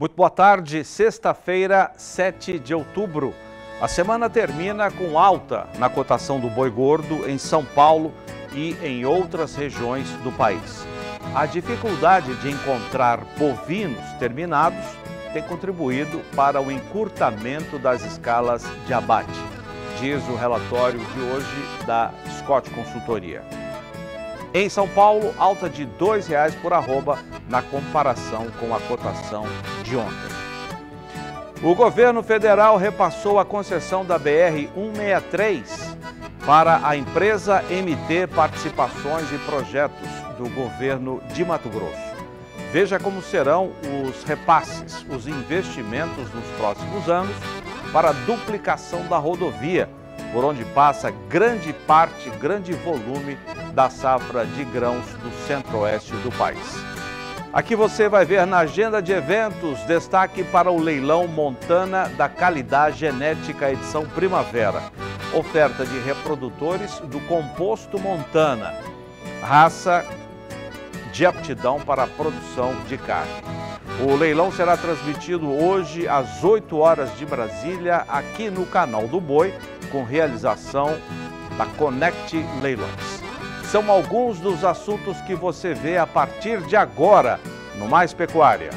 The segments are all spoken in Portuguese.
Muito boa tarde, sexta-feira, 7 de outubro. A semana termina com alta na cotação do boi gordo em São Paulo e em outras regiões do país. A dificuldade de encontrar bovinos terminados tem contribuído para o encurtamento das escalas de abate, diz o relatório de hoje da Scott Consultoria. Em São Paulo, alta de R$ 2,00 por arroba na comparação com a cotação de ontem. O governo federal repassou a concessão da BR-163 para a empresa MT Participações e Projetos do governo de Mato Grosso. Veja como serão os repasses, os investimentos nos próximos anos para a duplicação da rodovia, por onde passa grande parte, grande volume da safra de grãos do centro-oeste do país. Aqui você vai ver na agenda de eventos destaque para o leilão Montana da Calidade Genética edição Primavera. Oferta de reprodutores do composto Montana, raça de aptidão para a produção de carne. O leilão será transmitido hoje às 8 horas de Brasília aqui no canal do Boi, com realização da Connect Leilões são alguns dos assuntos que você vê a partir de agora no Mais Pecuária.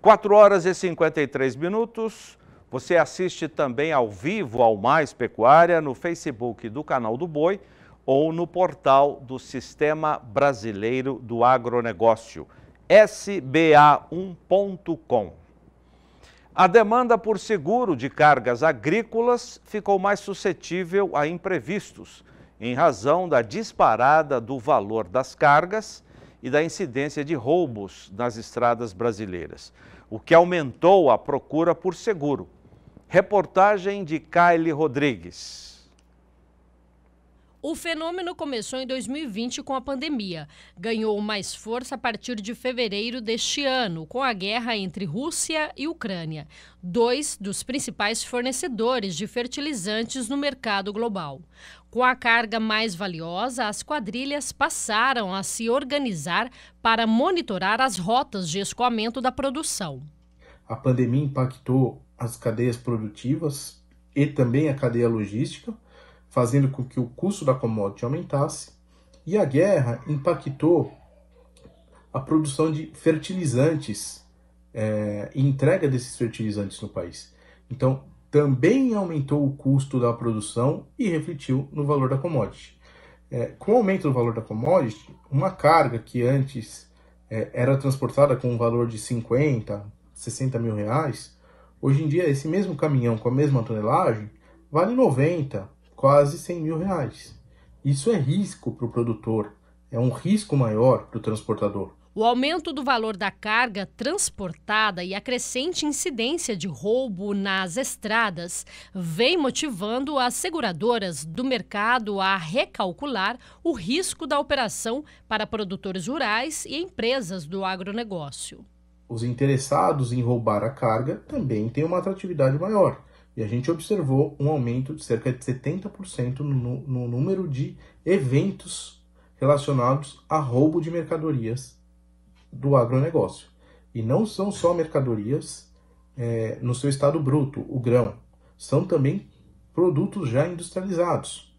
Quatro horas e 53 minutos. Você assiste também ao vivo ao Mais Pecuária no Facebook do canal do Boi ou no portal do Sistema Brasileiro do Agronegócio, sba1.com. A demanda por seguro de cargas agrícolas ficou mais suscetível a imprevistos, em razão da disparada do valor das cargas e da incidência de roubos nas estradas brasileiras, o que aumentou a procura por seguro. Reportagem de Kylie Rodrigues. O fenômeno começou em 2020 com a pandemia. Ganhou mais força a partir de fevereiro deste ano, com a guerra entre Rússia e Ucrânia, dois dos principais fornecedores de fertilizantes no mercado global. Com a carga mais valiosa, as quadrilhas passaram a se organizar para monitorar as rotas de escoamento da produção. A pandemia impactou as cadeias produtivas e também a cadeia logística fazendo com que o custo da commodity aumentasse, e a guerra impactou a produção de fertilizantes é, e entrega desses fertilizantes no país. Então, também aumentou o custo da produção e refletiu no valor da commodity. É, com o aumento do valor da commodity, uma carga que antes é, era transportada com um valor de 50, 60 mil reais, hoje em dia esse mesmo caminhão com a mesma tonelagem vale 90, quase 100 mil reais. Isso é risco para o produtor, é um risco maior para o transportador. O aumento do valor da carga transportada e a crescente incidência de roubo nas estradas vem motivando as seguradoras do mercado a recalcular o risco da operação para produtores rurais e empresas do agronegócio. Os interessados em roubar a carga também têm uma atratividade maior. E a gente observou um aumento de cerca de 70% no, no número de eventos relacionados a roubo de mercadorias do agronegócio. E não são só mercadorias é, no seu estado bruto, o grão, são também produtos já industrializados,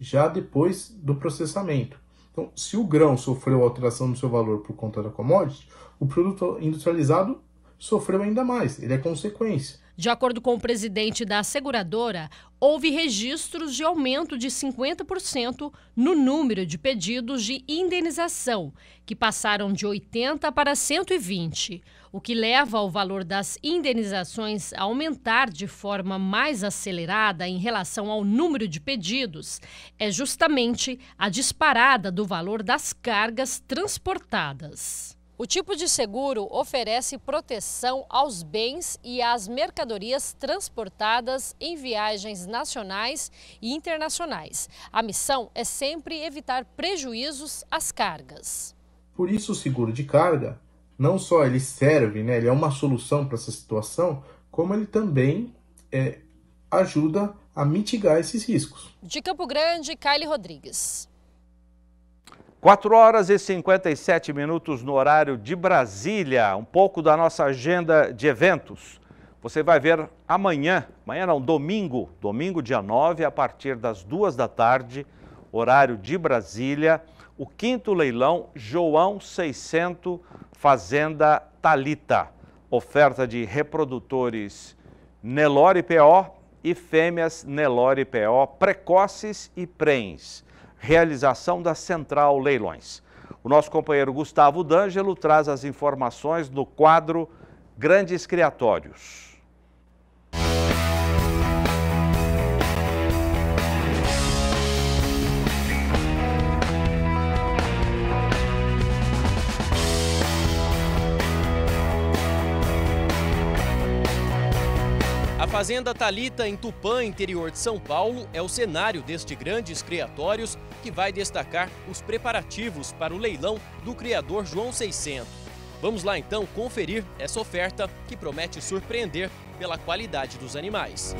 já depois do processamento. Então, se o grão sofreu alteração no seu valor por conta da commodity, o produto industrializado sofreu ainda mais, ele é consequência. De acordo com o presidente da seguradora, houve registros de aumento de 50% no número de pedidos de indenização, que passaram de 80 para 120, o que leva o valor das indenizações a aumentar de forma mais acelerada em relação ao número de pedidos. É justamente a disparada do valor das cargas transportadas. O tipo de seguro oferece proteção aos bens e às mercadorias transportadas em viagens nacionais e internacionais. A missão é sempre evitar prejuízos às cargas. Por isso, o seguro de carga não só ele serve, né, ele é uma solução para essa situação, como ele também é, ajuda a mitigar esses riscos. De Campo Grande, Kylie Rodrigues. 4 horas e 57 minutos no horário de Brasília, um pouco da nossa agenda de eventos. Você vai ver amanhã, amanhã não, domingo, domingo dia 9, a partir das 2 da tarde, horário de Brasília, o quinto leilão João 600 Fazenda Talita. Oferta de reprodutores Nelore PO e fêmeas Nelore PO precoces e prens realização da Central Leilões. O nosso companheiro Gustavo D'Angelo traz as informações no quadro Grandes Criatórios. Fazenda Talita em Tupã, interior de São Paulo, é o cenário deste grandes criatórios que vai destacar os preparativos para o leilão do criador João 600. Vamos lá então conferir essa oferta que promete surpreender pela qualidade dos animais.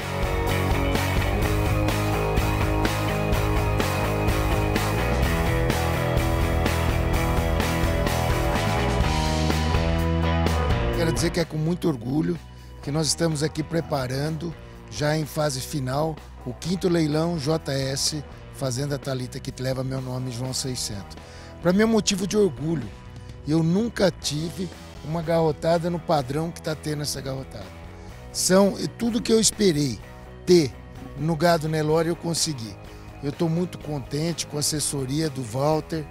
Quero dizer que é com muito orgulho que nós estamos aqui preparando, já em fase final, o quinto leilão JS Fazenda Talita que leva meu nome João 600. Para mim é um motivo de orgulho. Eu nunca tive uma garrotada no padrão que está tendo essa garrotada. São tudo que eu esperei ter no gado Nelore eu consegui. Eu estou muito contente com a assessoria do Walter,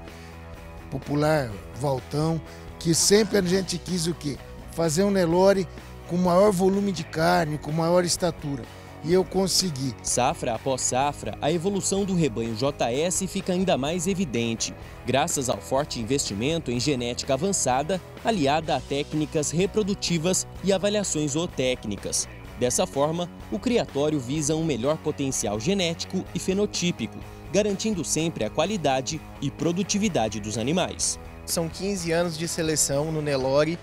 popular Valtão, que sempre a gente quis o quê? Fazer um Nelore com maior volume de carne, com maior estatura. E eu consegui. Safra após safra, a evolução do rebanho JS fica ainda mais evidente, graças ao forte investimento em genética avançada, aliada a técnicas reprodutivas e avaliações zootécnicas. Dessa forma, o criatório visa um melhor potencial genético e fenotípico, garantindo sempre a qualidade e produtividade dos animais. São 15 anos de seleção no Nelore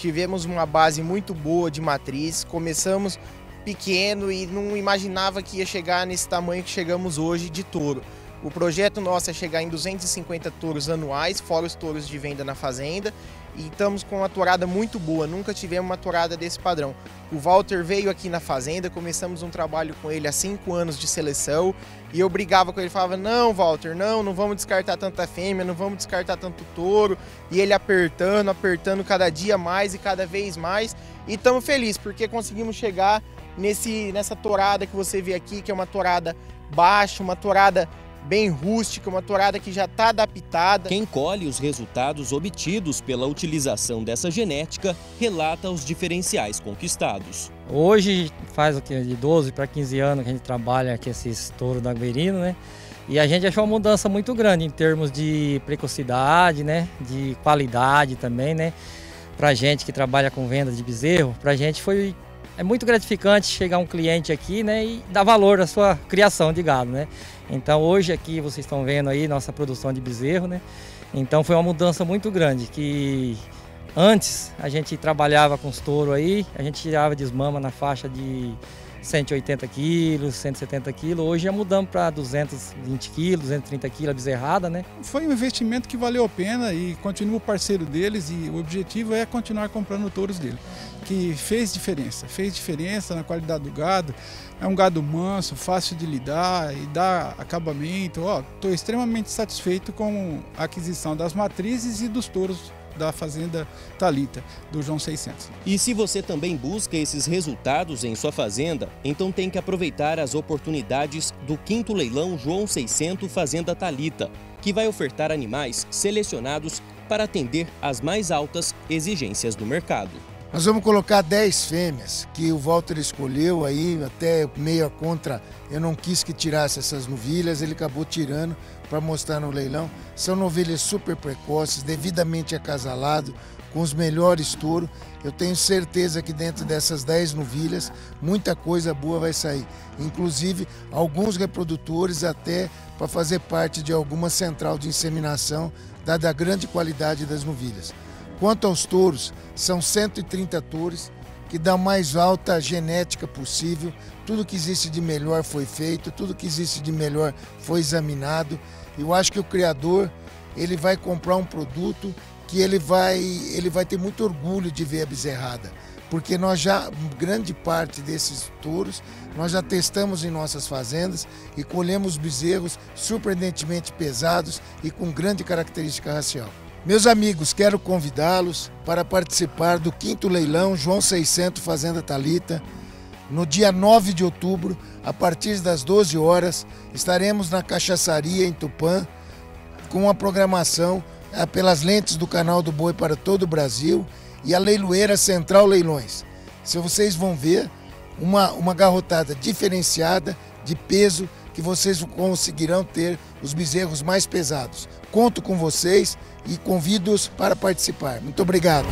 tivemos uma base muito boa de matriz, começamos pequeno e não imaginava que ia chegar nesse tamanho que chegamos hoje de touro. O projeto nosso é chegar em 250 touros anuais, fora os touros de venda na fazenda, e estamos com uma tourada muito boa, nunca tivemos uma tourada desse padrão. O Walter veio aqui na fazenda, começamos um trabalho com ele há cinco anos de seleção e eu brigava com ele, falava: Não, Walter, não, não vamos descartar tanta fêmea, não vamos descartar tanto touro. E ele apertando, apertando cada dia mais e cada vez mais. E estamos felizes porque conseguimos chegar nesse, nessa tourada que você vê aqui, que é uma tourada baixa, uma tourada bem rústica, uma tourada que já está adaptada. Quem colhe os resultados obtidos pela utilização dessa genética relata os diferenciais conquistados. Hoje faz o que, de 12 para 15 anos que a gente trabalha com esse estouro da Guerino, né? E a gente achou uma mudança muito grande em termos de precocidade, né? De qualidade também, né? para gente que trabalha com venda de bezerro, para gente foi é muito gratificante chegar um cliente aqui né, e dar valor à sua criação de gado. Né? Então hoje aqui vocês estão vendo aí nossa produção de bezerro. Né? Então foi uma mudança muito grande que antes a gente trabalhava com os touros aí, a gente tirava desmama na faixa de 180 quilos, 170 quilos. Hoje já mudamos para 220 quilos, 230 quilos, a bezerrada, né? Foi um investimento que valeu a pena e continuo parceiro deles e o objetivo é continuar comprando touros dele que fez diferença. Fez diferença na qualidade do gado. É um gado manso, fácil de lidar e dá acabamento. Estou extremamente satisfeito com a aquisição das matrizes e dos touros da Fazenda Talita, do João 600. E se você também busca esses resultados em sua fazenda, então tem que aproveitar as oportunidades do quinto leilão João 600 Fazenda Talita, que vai ofertar animais selecionados para atender às mais altas exigências do mercado. Nós vamos colocar 10 fêmeas que o Walter escolheu aí, até meio a contra, eu não quis que tirasse essas novilhas, ele acabou tirando para mostrar no leilão. São novilhas super precoces, devidamente acasalado, com os melhores touros. Eu tenho certeza que dentro dessas 10 novilhas, muita coisa boa vai sair. Inclusive, alguns reprodutores até para fazer parte de alguma central de inseminação, dada a grande qualidade das novilhas. Quanto aos touros, são 130 touros que dá a mais alta genética possível. Tudo que existe de melhor foi feito, tudo que existe de melhor foi examinado. Eu acho que o criador ele vai comprar um produto que ele vai, ele vai ter muito orgulho de ver a bezerrada, porque nós já grande parte desses touros nós já testamos em nossas fazendas e colhemos bezerros surpreendentemente pesados e com grande característica racial. Meus amigos, quero convidá-los para participar do quinto leilão João 600 Fazenda Talita. No dia 9 de outubro, a partir das 12 horas, estaremos na Cachaçaria em Tupã com a programação ah, pelas lentes do canal do Boi para todo o Brasil e a leiloeira Central Leilões. Se vocês vão ver uma, uma garrotada diferenciada de peso que vocês conseguirão ter os bezerros mais pesados. Conto com vocês e convido-os para participar. Muito obrigado.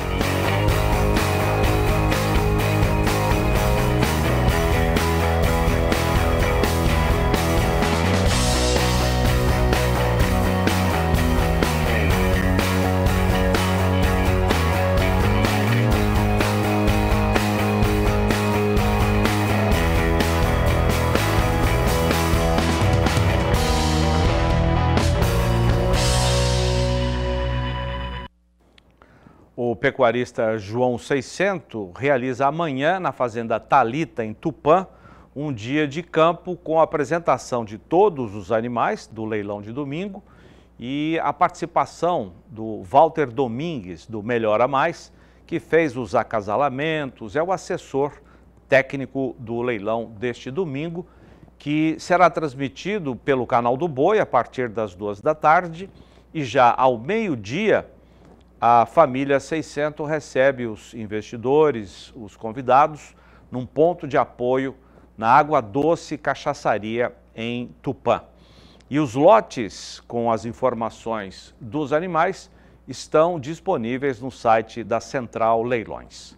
pecuarista João 600 realiza amanhã na fazenda Talita em Tupã, um dia de campo com a apresentação de todos os animais do leilão de domingo e a participação do Walter Domingues, do Melhora Mais, que fez os acasalamentos, é o assessor técnico do leilão deste domingo, que será transmitido pelo canal do Boi a partir das duas da tarde e já ao meio-dia a família 600 recebe os investidores, os convidados, num ponto de apoio na Água Doce Cachaçaria, em Tupã. E os lotes com as informações dos animais estão disponíveis no site da Central Leilões.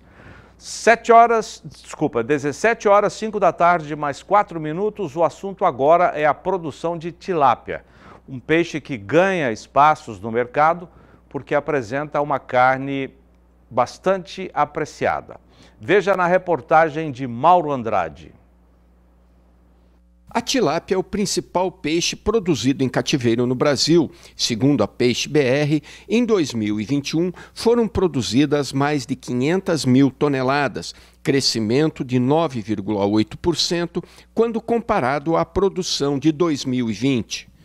7 horas, desculpa, 17 horas, 5 da tarde, mais 4 minutos. O assunto agora é a produção de tilápia, um peixe que ganha espaços no mercado porque apresenta uma carne bastante apreciada. Veja na reportagem de Mauro Andrade. A tilápia é o principal peixe produzido em cativeiro no Brasil. Segundo a Peixe BR, em 2021 foram produzidas mais de 500 mil toneladas, crescimento de 9,8% quando comparado à produção de 2020.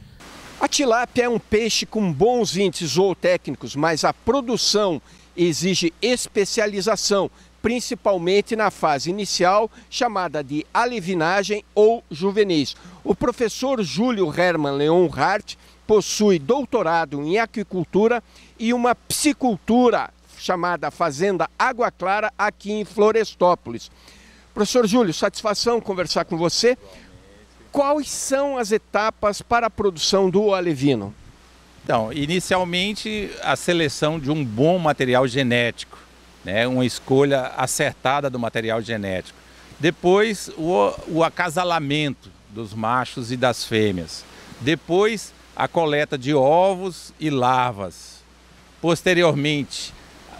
A tilápia é um peixe com bons índices zootécnicos, mas a produção exige especialização, principalmente na fase inicial, chamada de alevinagem ou juvenis. O professor Júlio Herman Leon Hart possui doutorado em aquicultura e uma psicultura chamada Fazenda Água Clara aqui em Florestópolis. Professor Júlio, satisfação conversar com você quais são as etapas para a produção do alevino? Então, inicialmente a seleção de um bom material genético, né? uma escolha acertada do material genético. Depois, o, o acasalamento dos machos e das fêmeas. Depois, a coleta de ovos e larvas. Posteriormente,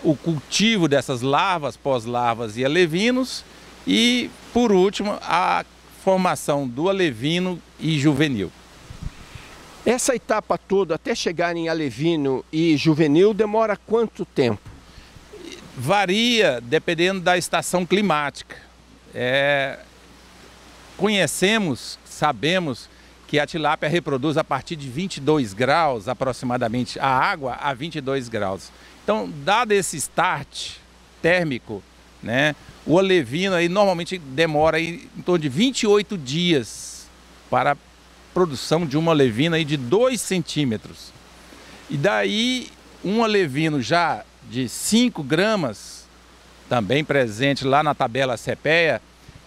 o cultivo dessas larvas, pós-larvas e alevinos. E, por último, a formação do alevino e juvenil. Essa etapa toda, até chegar em alevino e juvenil, demora quanto tempo? Varia dependendo da estação climática. É... Conhecemos, sabemos que a tilápia reproduz a partir de 22 graus aproximadamente, a água a 22 graus. Então, dado esse start térmico, né, o alevino aí normalmente demora aí em torno de 28 dias para a produção de uma alevina aí de 2 centímetros. E daí um alevino já de 5 gramas, também presente lá na tabela CEPEA,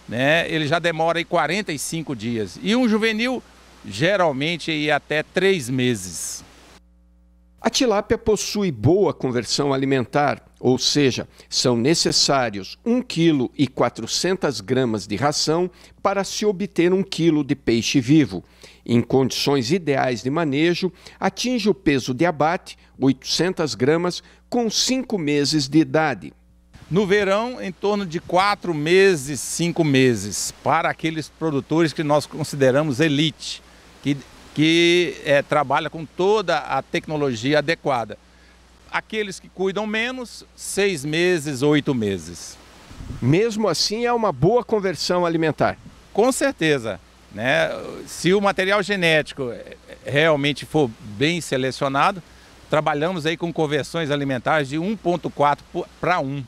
né, ele já demora aí 45 dias. E um juvenil geralmente aí até 3 meses. A tilápia possui boa conversão alimentar, ou seja, são necessários 1 kg e 400 gramas de ração para se obter 1 kg de peixe vivo. Em condições ideais de manejo, atinge o peso de abate, 800 gramas, com 5 meses de idade. No verão, em torno de 4 meses, 5 meses, para aqueles produtores que nós consideramos elite, que que é, trabalha com toda a tecnologia adequada. Aqueles que cuidam menos, seis meses, oito meses. Mesmo assim, é uma boa conversão alimentar? Com certeza. Né? Se o material genético eh, eh, realmente for bem selecionado, trabalhamos aí com conversões alimentares de 1,4 para 1,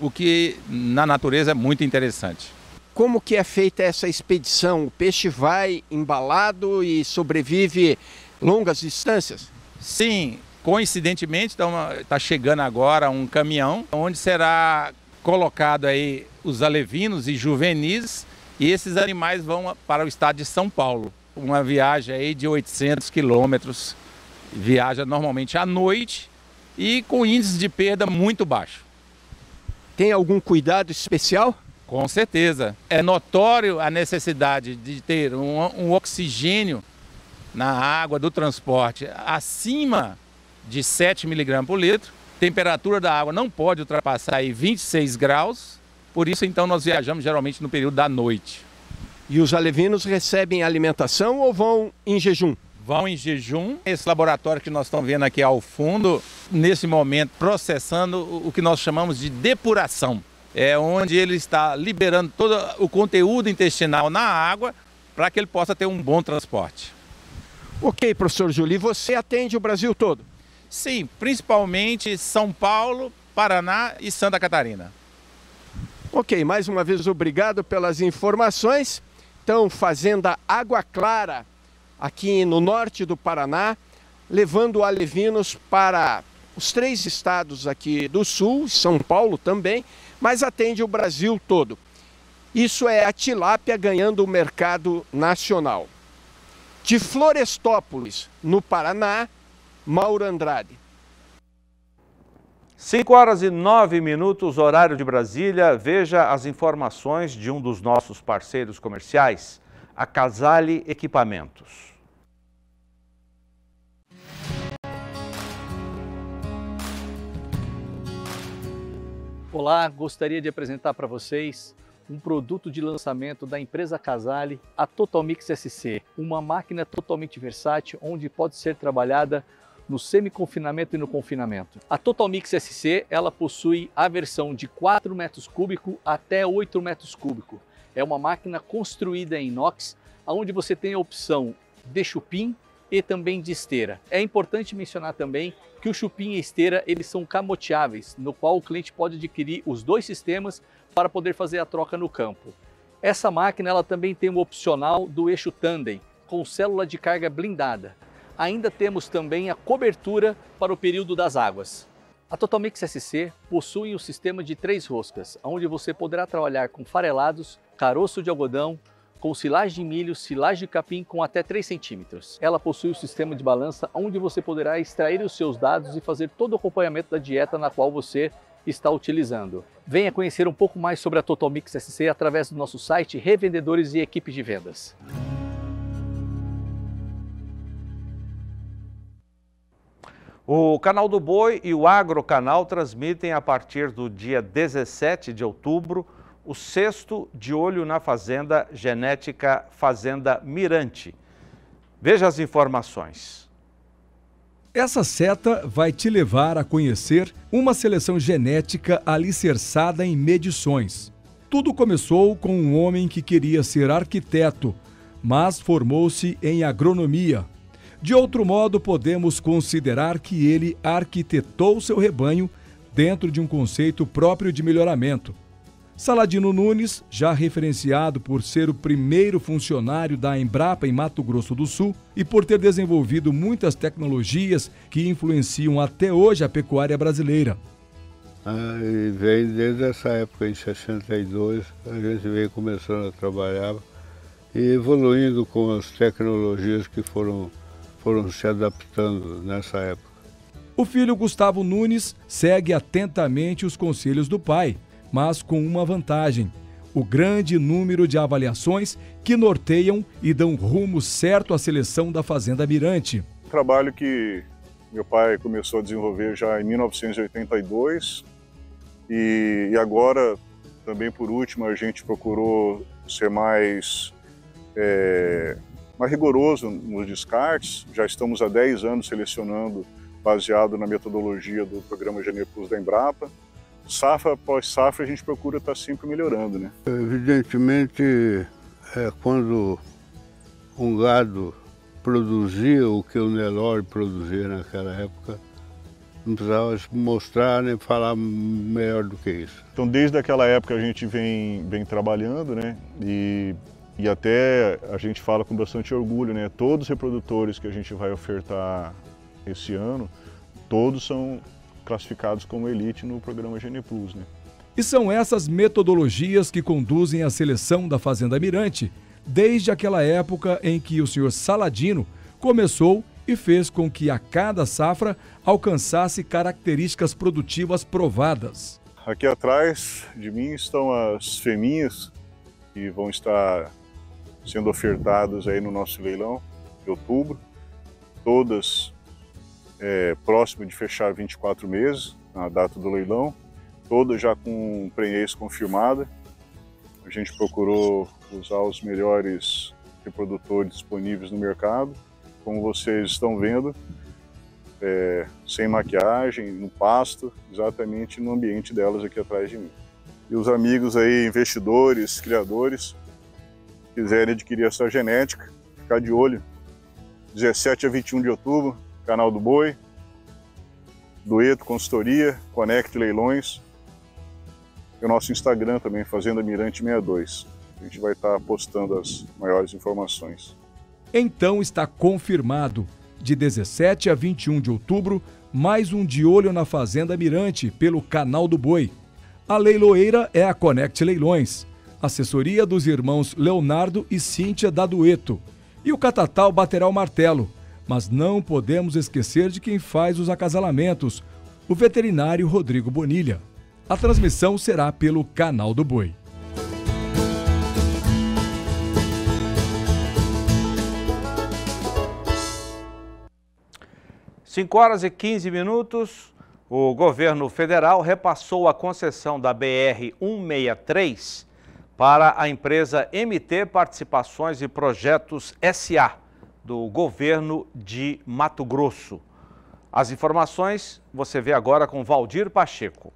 o que na natureza é muito interessante como que é feita essa expedição? O peixe vai embalado e sobrevive longas distâncias? Sim, coincidentemente está tá chegando agora um caminhão onde será colocado aí os alevinos e juvenis e esses animais vão para o estado de São Paulo. Uma viagem aí de 800 quilômetros, viaja normalmente à noite e com índice de perda muito baixo. Tem algum cuidado especial? Com certeza. É notório a necessidade de ter um, um oxigênio na água do transporte acima de 7 miligramas por litro. Temperatura da água não pode ultrapassar aí 26 graus. Por isso, então, nós viajamos geralmente no período da noite. E os alevinos recebem alimentação ou vão em jejum? Vão em jejum. Esse laboratório que nós estamos vendo aqui ao fundo, nesse momento, processando o que nós chamamos de depuração é onde ele está liberando todo o conteúdo intestinal na água para que ele possa ter um bom transporte. Ok, professor Juli, você atende o Brasil todo? Sim, principalmente São Paulo, Paraná e Santa Catarina. Ok, mais uma vez obrigado pelas informações. Então, Fazenda Água Clara, aqui no norte do Paraná, levando alevinos para os três estados aqui do sul, São Paulo também, mas atende o Brasil todo. Isso é a tilápia ganhando o mercado nacional. De Florestópolis, no Paraná, Mauro Andrade. 5 horas e 9 minutos, horário de Brasília. Veja as informações de um dos nossos parceiros comerciais, a Casale Equipamentos. Olá, gostaria de apresentar para vocês um produto de lançamento da empresa Casale, a Totalmix SC, uma máquina totalmente versátil onde pode ser trabalhada no semi-confinamento e no confinamento. A Totalmix SC, ela possui a versão de 4 metros cúbico até 8 metros cúbico. É uma máquina construída em inox, onde você tem a opção de chupim e também de esteira. É importante mencionar também que o chupim e esteira eles são camoteáveis, no qual o cliente pode adquirir os dois sistemas para poder fazer a troca no campo. Essa máquina ela também tem o opcional do eixo tandem, com célula de carga blindada. Ainda temos também a cobertura para o período das águas. A Totalmix SC possui o um sistema de três roscas, onde você poderá trabalhar com farelados, caroço de algodão, com silagem de milho, silagem de capim com até 3 centímetros. Ela possui o um sistema de balança onde você poderá extrair os seus dados e fazer todo o acompanhamento da dieta na qual você está utilizando. Venha conhecer um pouco mais sobre a Totalmix SC através do nosso site, revendedores e equipe de vendas. O Canal do Boi e o Agro Canal transmitem a partir do dia 17 de outubro o sexto de olho na Fazenda Genética Fazenda Mirante. Veja as informações. Essa seta vai te levar a conhecer uma seleção genética alicerçada em medições. Tudo começou com um homem que queria ser arquiteto, mas formou-se em agronomia. De outro modo, podemos considerar que ele arquitetou seu rebanho dentro de um conceito próprio de melhoramento Saladino Nunes, já referenciado por ser o primeiro funcionário da Embrapa em Mato Grosso do Sul e por ter desenvolvido muitas tecnologias que influenciam até hoje a pecuária brasileira. Ah, e vem desde essa época, em 62, a gente vem começando a trabalhar e evoluindo com as tecnologias que foram, foram se adaptando nessa época. O filho Gustavo Nunes segue atentamente os conselhos do pai mas com uma vantagem: o grande número de avaliações que norteiam e dão rumo certo à seleção da Fazenda Mirante. Um trabalho que meu pai começou a desenvolver já em 1982 e, e agora, também por último, a gente procurou ser mais, é, mais rigoroso nos descartes. Já estamos há 10 anos selecionando baseado na metodologia do programa Genepus Plus da Embrapa safra após safra, a gente procura estar tá sempre melhorando, né? Evidentemente, é, quando um gado produzia o que o Nelore produzia naquela época, não precisava mostrar nem falar melhor do que isso. Então, desde aquela época a gente vem, vem trabalhando, né? E, e até a gente fala com bastante orgulho, né? Todos os reprodutores que a gente vai ofertar esse ano, todos são classificados como elite no programa Gene Plus. Né? E são essas metodologias que conduzem a seleção da Fazenda Mirante desde aquela época em que o senhor Saladino começou e fez com que a cada safra alcançasse características produtivas provadas. Aqui atrás de mim estão as feminhas que vão estar sendo ofertadas aí no nosso leilão de outubro. Todas é, próximo de fechar 24 meses, na data do leilão, toda já com prenhez confirmada. A gente procurou usar os melhores reprodutores disponíveis no mercado. Como vocês estão vendo, é, sem maquiagem, no pasto, exatamente no ambiente delas aqui atrás de mim. E os amigos aí, investidores, criadores, quiserem adquirir essa genética, ficar de olho. 17 a 21 de outubro, Canal do Boi, Dueto Consultoria, Connect Leilões e o nosso Instagram também, Fazenda Mirante 62. A gente vai estar postando as maiores informações. Então está confirmado, de 17 a 21 de outubro, mais um de olho na Fazenda Mirante pelo Canal do Boi. A leiloeira é a Connect Leilões, assessoria dos irmãos Leonardo e Cíntia da Dueto. E o Catatal baterá o martelo. Mas não podemos esquecer de quem faz os acasalamentos, o veterinário Rodrigo Bonilha. A transmissão será pelo canal do Boi. Cinco horas e 15 minutos. O governo federal repassou a concessão da BR-163 para a empresa MT Participações e Projetos SA do governo de Mato Grosso. As informações você vê agora com Valdir Pacheco.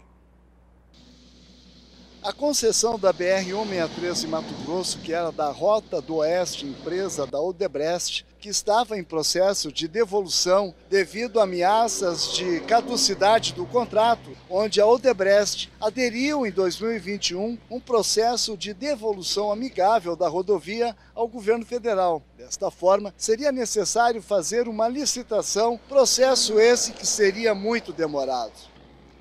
A concessão da BR-163 em Mato Grosso, que era da Rota do Oeste, empresa da Odebrecht, que estava em processo de devolução devido a ameaças de caducidade do contrato, onde a Odebrecht aderiu em 2021 um processo de devolução amigável da rodovia ao governo federal. Desta forma, seria necessário fazer uma licitação, processo esse que seria muito demorado.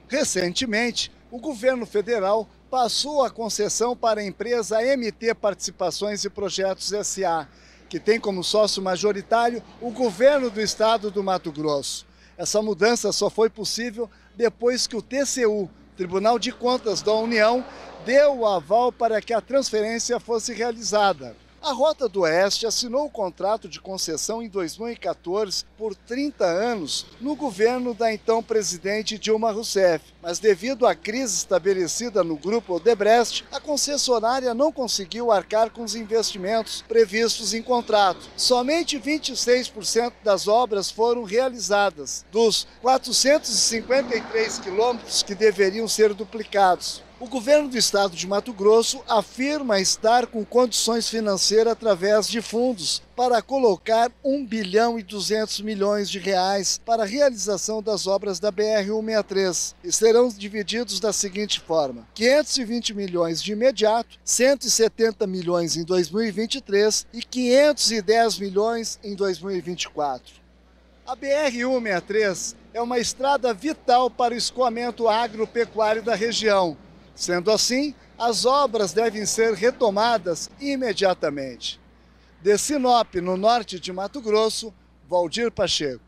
Recentemente, o governo federal passou a concessão para a empresa MT Participações e Projetos SA, que tem como sócio majoritário o governo do estado do Mato Grosso. Essa mudança só foi possível depois que o TCU, Tribunal de Contas da União, deu o aval para que a transferência fosse realizada. A Rota do Oeste assinou o contrato de concessão em 2014 por 30 anos no governo da então presidente Dilma Rousseff, mas devido à crise estabelecida no grupo Odebrecht, a concessionária não conseguiu arcar com os investimentos previstos em contrato. Somente 26% das obras foram realizadas, dos 453 quilômetros que deveriam ser duplicados. O governo do estado de Mato Grosso afirma estar com condições financeiras através de fundos para colocar 1 bilhão e 200 milhões de reais para a realização das obras da BR-163. Serão divididos da seguinte forma: 520 milhões de imediato, 170 milhões em 2023 e 510 milhões em 2024. A BR-163 é uma estrada vital para o escoamento agropecuário da região Sendo assim, as obras devem ser retomadas imediatamente. De Sinop, no norte de Mato Grosso, Valdir Pacheco.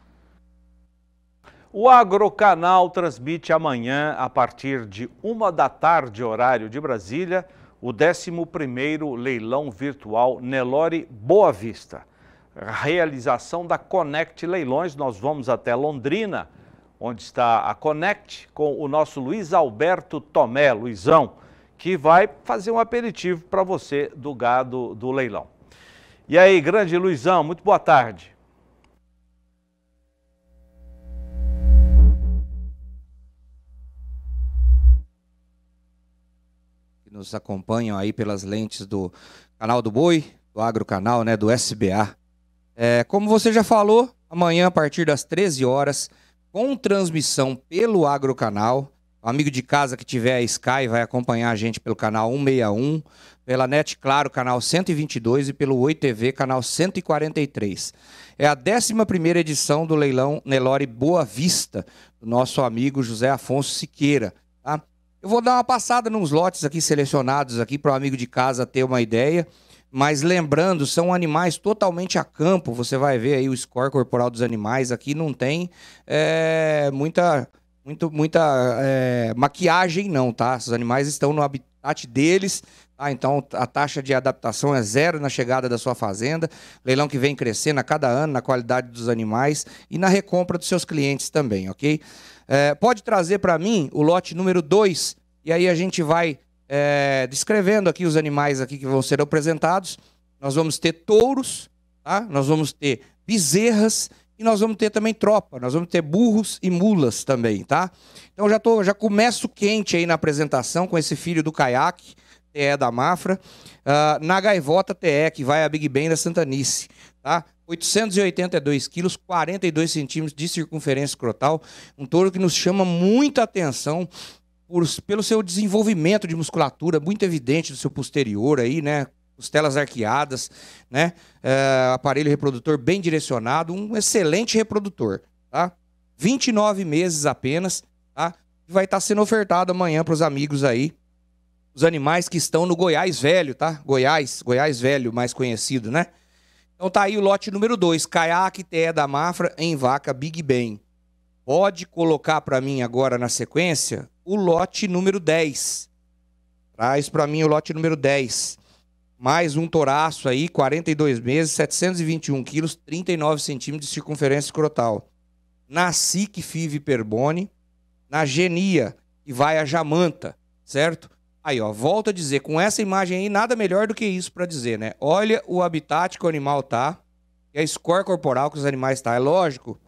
O Agrocanal transmite amanhã, a partir de uma da tarde, horário de Brasília, o 11º Leilão Virtual Nelore Boa Vista. realização da Conect Leilões, nós vamos até Londrina, onde está a Connect, com o nosso Luiz Alberto Tomé, Luizão, que vai fazer um aperitivo para você do gado do leilão. E aí, grande Luizão, muito boa tarde. Nos acompanham aí pelas lentes do canal do Boi, do Agro Canal, né, do SBA. É, como você já falou, amanhã a partir das 13 horas com transmissão pelo Agrocanal. Amigo de casa que tiver a Sky vai acompanhar a gente pelo canal 161, pela Net Claro, canal 122 e pelo Oi TV, canal 143. É a 11 edição do leilão Nelore Boa Vista, do nosso amigo José Afonso Siqueira, tá? Eu vou dar uma passada nos lotes aqui selecionados aqui para o amigo de casa ter uma ideia. Mas lembrando, são animais totalmente a campo. Você vai ver aí o score corporal dos animais. Aqui não tem é, muita, muito, muita é, maquiagem, não, tá? Os animais estão no habitat deles. Ah, Então a taxa de adaptação é zero na chegada da sua fazenda. Leilão que vem crescendo a cada ano na qualidade dos animais e na recompra dos seus clientes também, ok? É, pode trazer para mim o lote número 2 e aí a gente vai é, descrevendo aqui os animais aqui que vão ser apresentados. Nós vamos ter touros, tá? nós vamos ter bezerras e nós vamos ter também tropa, nós vamos ter burros e mulas também, tá? Então já, tô, já começo quente aí na apresentação com esse filho do caiaque, TE da Mafra, uh, na gaivota TE, que vai a Big Ben da Santanice, tá? 882 quilos, 42 centímetros de circunferência crotal, um touro que nos chama muita atenção, por, pelo seu desenvolvimento de musculatura muito evidente do seu posterior aí, né? Costelas arqueadas, né? É, aparelho reprodutor bem direcionado, um excelente reprodutor, tá? 29 meses apenas, tá? Vai estar tá sendo ofertado amanhã para os amigos aí, os animais que estão no Goiás Velho, tá? Goiás, Goiás Velho, mais conhecido, né? Então tá aí o lote número 2, caiaque té da Mafra em vaca Big Ben. Pode colocar para mim agora na sequência o lote número 10. Traz para mim o lote número 10. Mais um toraço aí, 42 meses, 721 quilos, 39 centímetros de circunferência escrotal. Na SIC FIV Perbone, na Genia, que vai a Jamanta, certo? Aí, ó, volto a dizer, com essa imagem aí, nada melhor do que isso para dizer, né? Olha o habitat que o animal tá, e a score corporal que os animais tá. É lógico,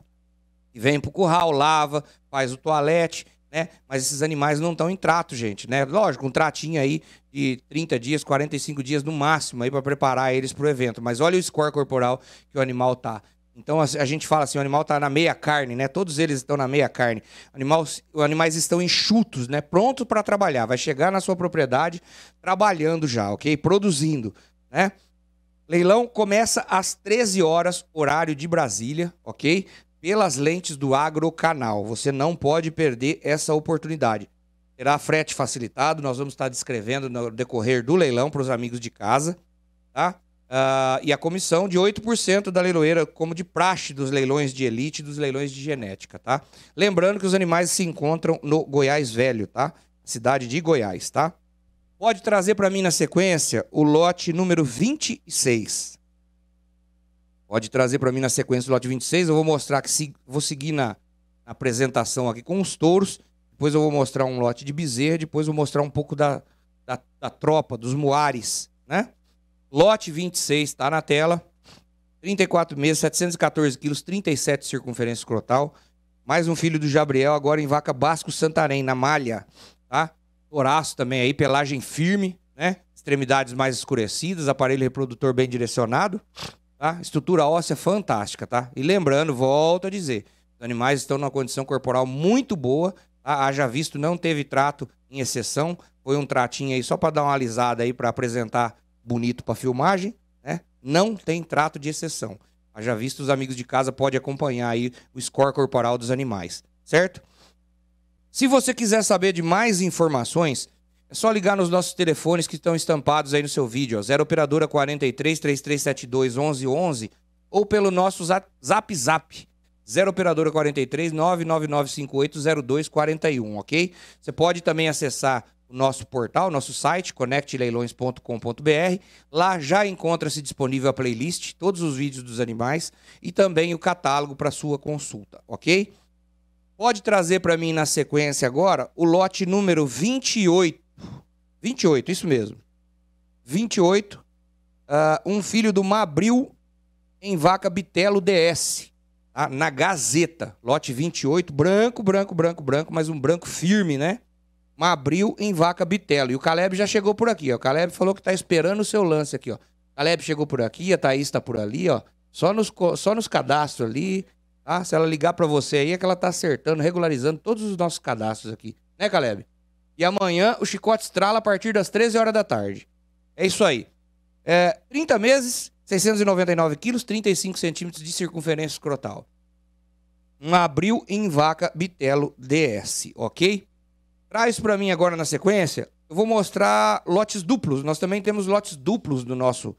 e vem pro curral, lava, faz o toalete, né? Mas esses animais não estão em trato, gente, né? Lógico, um tratinho aí de 30 dias, 45 dias no máximo aí para preparar eles para o evento. Mas olha o score corporal que o animal tá. Então a, gente fala assim, o animal está na meia carne, né? Todos eles estão na meia carne. Animais, os animais estão enxutos, né? Prontos para trabalhar. Vai chegar na sua propriedade trabalhando já, ok? Produzindo, né? Leilão começa às 13 horas, horário de Brasília, ok? pelas lentes do Agrocanal. Você não pode perder essa oportunidade. Terá frete facilitado, nós vamos estar descrevendo no decorrer do leilão para os amigos de casa, tá? Uh, e a comissão de 8% da leiloeira, como de praxe dos leilões de elite e dos leilões de genética, tá? Lembrando que os animais se encontram no Goiás Velho, tá? Cidade de Goiás, tá? Pode trazer para mim na sequência o lote número 26. Pode trazer para mim na sequência do lote 26. Eu vou mostrar que se, vou seguir na, na apresentação aqui com os touros. Depois eu vou mostrar um lote de bezerra. Depois eu vou mostrar um pouco da, da, da tropa, dos moares, né? Lote 26 está na tela. 34 meses, 714 quilos, 37 circunferência escrotal. Mais um filho do Gabriel, agora em vaca Basco Santarém, na malha, tá? Toraço também aí, pelagem firme, né? Extremidades mais escurecidas, aparelho reprodutor bem direcionado. Tá? Estrutura óssea fantástica, tá? E lembrando, volto a dizer, os animais estão numa condição corporal muito boa, tá? haja visto, não teve trato em exceção, foi um tratinho aí só para dar uma alisada aí para apresentar bonito para filmagem, né? Não tem trato de exceção. Haja visto, os amigos de casa podem acompanhar aí o score corporal dos animais, certo? Se você quiser saber de mais informações, é só ligar nos nossos telefones que estão estampados aí no seu vídeo, ó, 0 operadora 43 3372 1111 ou pelo nosso zap zap, 0 operadora 43 999580241, OK? Você pode também acessar o nosso portal, nosso site connectleilões.com.br. Lá já encontra-se disponível a playlist, todos os vídeos dos animais e também o catálogo para sua consulta, OK? Pode trazer para mim na sequência agora o lote número 28 28, isso mesmo. 28, uh, ah, um filho do Mabril em vaca Bitelo DS, tá? na Gazeta, lote 28, branco, branco, branco, branco, mas um branco firme, né? Mabril em vaca Bitelo. E o Caleb já chegou por aqui, ó. O Caleb falou que tá esperando o seu lance aqui, ó. Caleb chegou por aqui, a Thaís tá por ali, ó. Só nos, só nos cadastros ali, tá? Se ela ligar para você aí, é que ela tá acertando, regularizando todos os nossos cadastros aqui. Né, Caleb? E amanhã o chicote estrala a partir das 13 horas da tarde. É isso aí. É, 30 meses, 699 quilos, 35 centímetros de circunferência escrotal. Um abril em vaca Bitelo DS, ok? Traz para mim agora na sequência. Eu vou mostrar lotes duplos. Nós também temos lotes duplos do nosso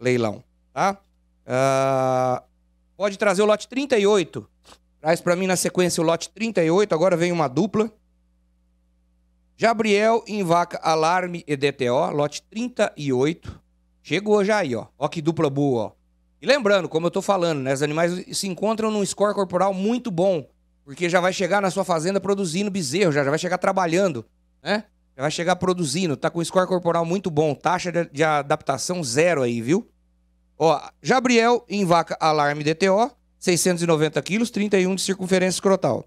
leilão, tá? Uh, pode trazer o lote 38. Traz para mim na sequência o lote 38. Agora vem uma dupla. Gabriel Invaca Alarme EDTO, lote 38. Chegou já aí, ó. Ó que dupla boa, ó. E lembrando, como eu tô falando, né? Os animais se encontram num score corporal muito bom. Porque já vai chegar na sua fazenda produzindo bezerro, já, já vai chegar trabalhando, né? Já vai chegar produzindo, tá com score corporal muito bom. Taxa de, de adaptação zero aí, viu? Ó, Gabriel Invaca Alarme DTO, 690 quilos, 31 de circunferência escrotal.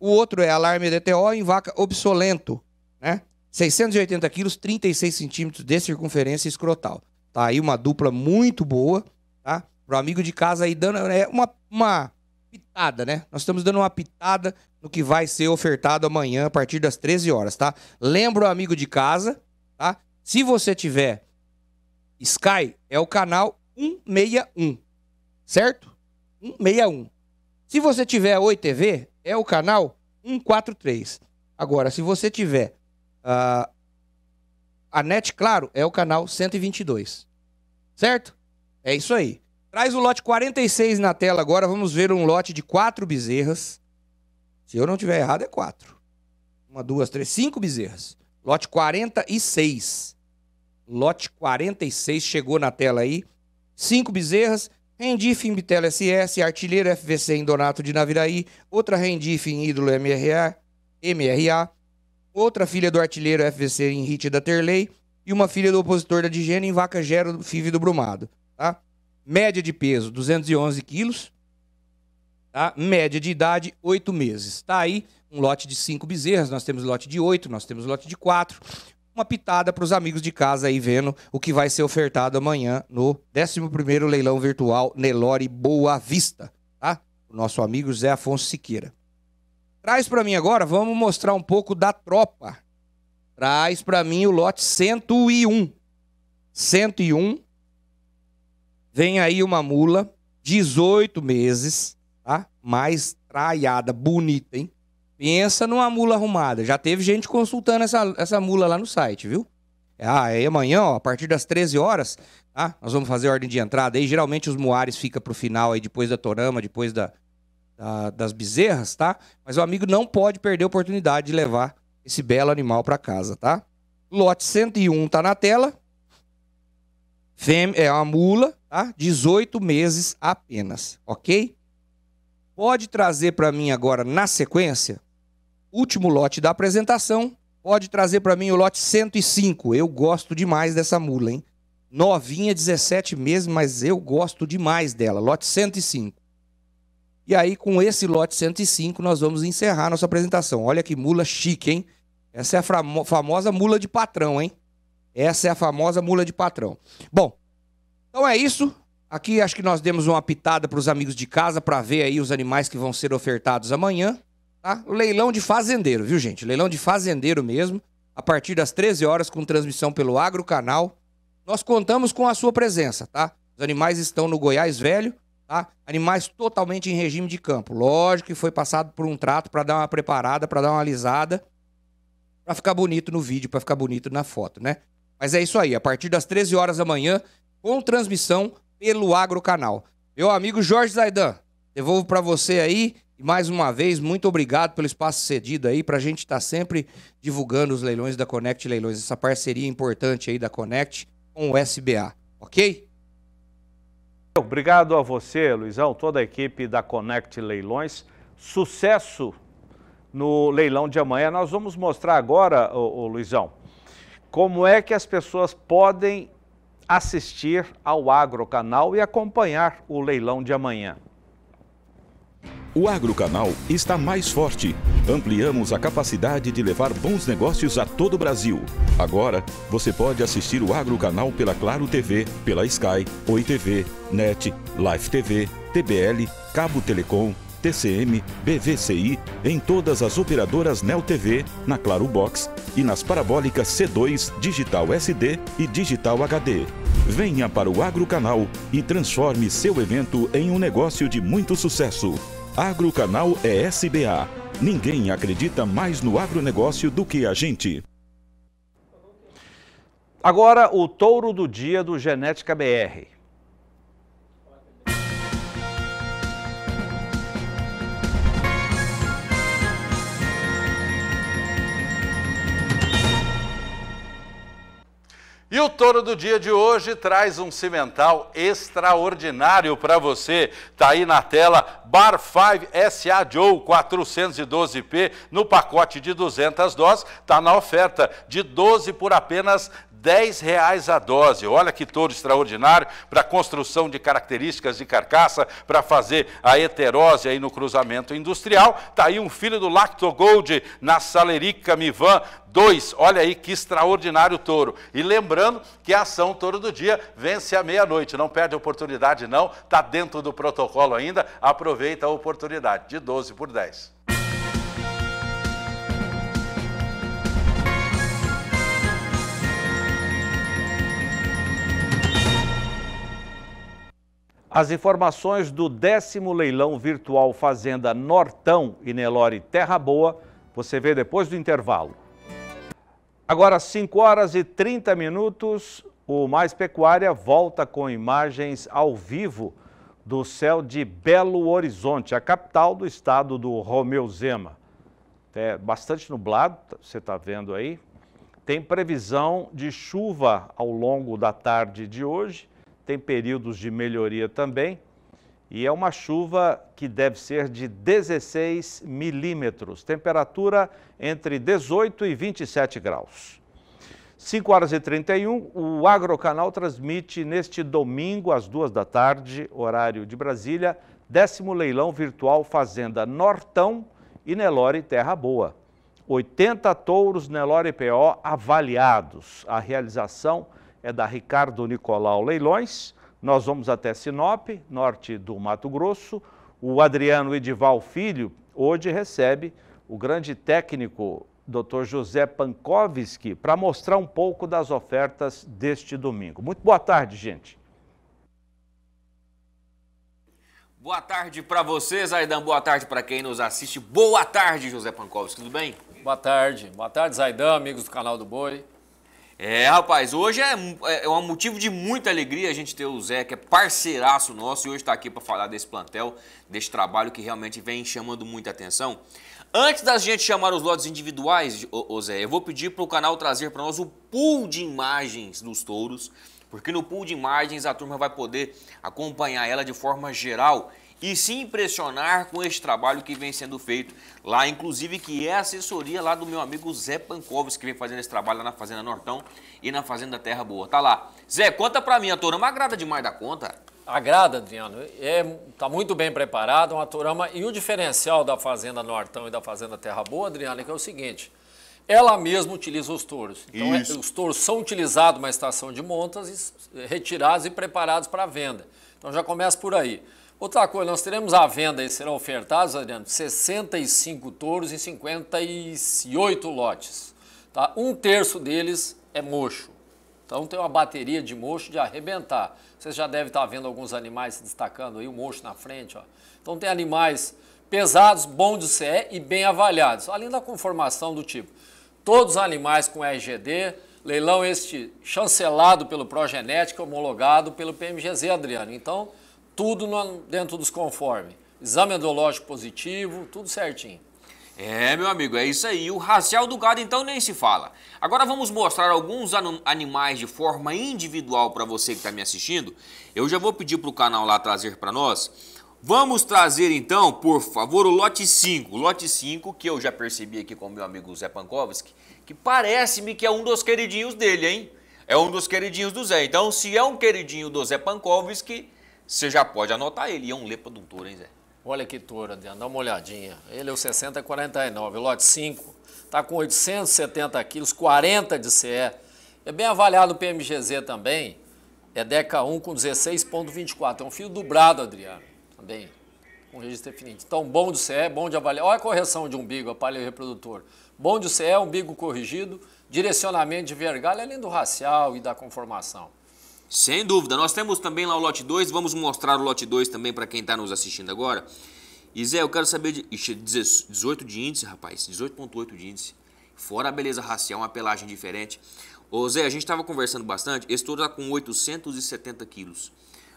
O outro é Alarme DTO em vaca obsoleto, né? 680 quilos, 36 centímetros de circunferência escrotal. Tá aí uma dupla muito boa, tá? Pro amigo de casa aí dando é, uma, uma pitada, né? Nós estamos dando uma pitada no que vai ser ofertado amanhã a partir das 13 horas, tá? Lembra o amigo de casa, tá? Se você tiver Sky, é o canal 161, certo? 161. Se você tiver Oi TV, é o canal 143. Agora, se você tiver Uh, a NET, claro, é o canal 122. Certo? É isso aí. Traz o lote 46 na tela agora. Vamos ver um lote de quatro bezerras. Se eu não tiver errado, é quatro. Uma, duas, três, cinco bezerras. Lote 46. Lote 46 chegou na tela aí. Cinco bezerras. Rendif em Bitel SS, Artilheiro FVC em Donato de Naviraí, outra Rendif em Ídolo MRA, MRA outra filha do artilheiro FVC Henrique da Terlei e uma filha do opositor da Digena em Vaca Gero FIV do Brumado, tá? Média de peso, 211 quilos, tá? Média de idade, 8 meses. Tá aí um lote de 5 bezerras, nós temos lote de 8, nós temos lote de 4. Uma pitada para os amigos de casa aí vendo o que vai ser ofertado amanhã no 11º leilão virtual Nelore Boa Vista, tá? O nosso amigo Zé Afonso Siqueira. Traz para mim agora, vamos mostrar um pouco da tropa. Traz para mim o lote 101. 101. Vem aí uma mula, 18 meses, tá? Mais traiada, bonita, hein? Pensa numa mula arrumada. Já teve gente consultando essa, essa mula lá no site, viu? É, ah, é amanhã, ó, a partir das 13 horas, tá? Nós vamos fazer ordem de entrada aí. Geralmente os moares fica pro final aí, depois da torama, depois da, da, das bezerras, tá? Mas o amigo não pode perder a oportunidade de levar esse belo animal para casa, tá? Lote 101 tá na tela. Fêmea é uma mula, tá? 18 meses apenas, ok? Pode trazer para mim agora na sequência último lote da apresentação. Pode trazer para mim o lote 105. Eu gosto demais dessa mula, hein? Novinha, 17 meses, mas eu gosto demais dela. Lote 105. E aí, com esse lote 105, nós vamos encerrar nossa apresentação. Olha que mula chique, hein? Essa é a famo famosa mula de patrão, hein? Essa é a famosa mula de patrão. Bom, então é isso. Aqui acho que nós demos uma pitada para os amigos de casa para ver aí os animais que vão ser ofertados amanhã. Tá? Leilão de fazendeiro, viu, gente? Leilão de fazendeiro mesmo. A partir das 13 horas, com transmissão pelo Agro Canal. Nós contamos com a sua presença, tá? Os animais estão no Goiás Velho, Tá? Animais totalmente em regime de campo. Lógico que foi passado por um trato para dar uma preparada, para dar uma alisada, para ficar bonito no vídeo, para ficar bonito na foto, né? Mas é isso aí, a partir das 13 horas da manhã, com transmissão pelo Agro Canal. Meu amigo Jorge Zaidan, devolvo para você aí e mais uma vez, muito obrigado pelo espaço cedido aí para a gente estar tá sempre divulgando os leilões da Connect Leilões, essa parceria importante aí da Connect com o SBA, ok? Obrigado a você, Luizão, toda a equipe da Connect Leilões. Sucesso no leilão de amanhã. Nós vamos mostrar agora, ô, ô, Luizão, como é que as pessoas podem assistir ao Agro Canal e acompanhar o leilão de amanhã. O Agrocanal está mais forte. Ampliamos a capacidade de levar bons negócios a todo o Brasil. Agora, você pode assistir o Agrocanal pela Claro TV, pela Sky, Oi TV, NET, Live TV, TBL, Cabo Telecom, TCM, BVCI, em todas as operadoras Nel TV, na Claro Box e nas parabólicas C2, Digital SD e Digital HD. Venha para o Agrocanal e transforme seu evento em um negócio de muito sucesso. Agrocanal SBA. Ninguém acredita mais no agronegócio do que a gente. Agora, o touro do dia do Genética BR. E o touro do dia de hoje traz um cimental extraordinário para você. Tá aí na tela Bar 5 SA Joe 412P no pacote de 200 doses, tá na oferta de 12 por apenas 10 reais a dose. Olha que touro extraordinário para construção de características de carcaça, para fazer a heterose aí no cruzamento industrial. Está aí um filho do Lactogold na Salerica Mivan 2. Olha aí que extraordinário touro. E lembrando que a ação Touro do Dia vence à meia-noite. Não perde a oportunidade não, está dentro do protocolo ainda. Aproveita a oportunidade de 12 por 10. As informações do décimo leilão virtual Fazenda Nortão e Nelore Terra Boa você vê depois do intervalo. Agora, 5 horas e 30 minutos, o Mais Pecuária volta com imagens ao vivo do céu de Belo Horizonte, a capital do estado do Romeu Zema. É bastante nublado, você está vendo aí. Tem previsão de chuva ao longo da tarde de hoje tem períodos de melhoria também. E é uma chuva que deve ser de 16 milímetros, temperatura entre 18 e 27 graus. 5 horas e 31, o Agrocanal transmite neste domingo, às 2 da tarde, horário de Brasília, décimo leilão virtual Fazenda Nortão e Nelore Terra Boa. 80 touros Nelore PO avaliados. A realização é da Ricardo Nicolau Leilões. Nós vamos até Sinop, norte do Mato Grosso. O Adriano Edival Filho hoje recebe o grande técnico Dr. José Pankowski para mostrar um pouco das ofertas deste domingo. Muito boa tarde, gente. Boa tarde para vocês, Zaidan. Boa tarde para quem nos assiste. Boa tarde, José Pankowski. Tudo bem? Boa tarde. Boa tarde, Zaidan, amigos do canal do Boi. É, rapaz, hoje é, é, é um motivo de muita alegria a gente ter o Zé, que é parceiraço nosso, e hoje está aqui para falar desse plantel, desse trabalho que realmente vem chamando muita atenção. Antes da gente chamar os lotes individuais, ô, ô Zé, eu vou pedir para o canal trazer para nós o pool de imagens dos touros, porque no pool de imagens a turma vai poder acompanhar ela de forma geral e se impressionar com esse trabalho que vem sendo feito lá, inclusive que é assessoria lá do meu amigo Zé Pancovski, que vem fazendo esse trabalho lá na Fazenda Nortão e na Fazenda Terra Boa. Tá lá. Zé, conta pra mim, a Torama agrada demais da conta. Agrada, Adriano. É, tá muito bem preparado, uma Torama. E o diferencial da Fazenda Nortão e da Fazenda Terra Boa, Adriano, é que é o seguinte ela mesma utiliza os touros. Então, é, os touros são utilizados na estação de montas, retirados e preparados para venda. Então, já começa por aí. Outra coisa, nós teremos à venda e serão ofertados, Adriano, 65 touros em 58 lotes. Tá? Um terço deles é mocho. Então tem uma bateria de mocho de arrebentar. vocês já devem estar vendo alguns animais se destacando aí, o mocho na frente. Ó. Então tem animais pesados, bons de CE e bem avaliados, além da conformação do tipo. Todos os animais com RGD, leilão este chancelado pelo Progenética, homologado pelo PMGZ, Adriano. Então tudo no, dentro dos conformes. Exame endológico positivo, tudo certinho. É, meu amigo, é isso aí. O racial do gado então nem se fala. Agora vamos mostrar alguns animais de forma individual para você que está me assistindo. Eu já vou pedir para o canal lá trazer para nós. Vamos trazer então, por favor, o lote 5. O lote 5 que eu já percebi aqui com meu amigo Zé Pankowski, que parece-me que é um dos queridinhos dele, hein? É um dos queridinhos do Zé. Então, se é um queridinho do Zé Pankowski, você já pode anotar ele. é um lepa de um touro, hein, Zé? Olha que touro, Adriano. Dá uma olhadinha. Ele é o 6049, lote 5. Está com 870 quilos, 40 de CE. É bem avaliado o PMGZ também. É DECA 1 com 16,24. É um fio dobrado, Adriano. Também. Com registro definido. Então, bom de CE, bom de avaliar. Olha a correção de umbigo, a palha reprodutor. Bom de CE, umbigo corrigido, direcionamento de vergalha, além do racial e da conformação. Sem dúvida. Nós temos também lá o lote 2, vamos mostrar o lote 2 também para quem está nos assistindo agora. E Zé, eu quero saber de. Ixi, 18 de índice, rapaz. 18,8 de índice. Fora a beleza racial, uma pelagem diferente. Ô Zé, a gente estava conversando bastante. Esse touro está com 870 quilos.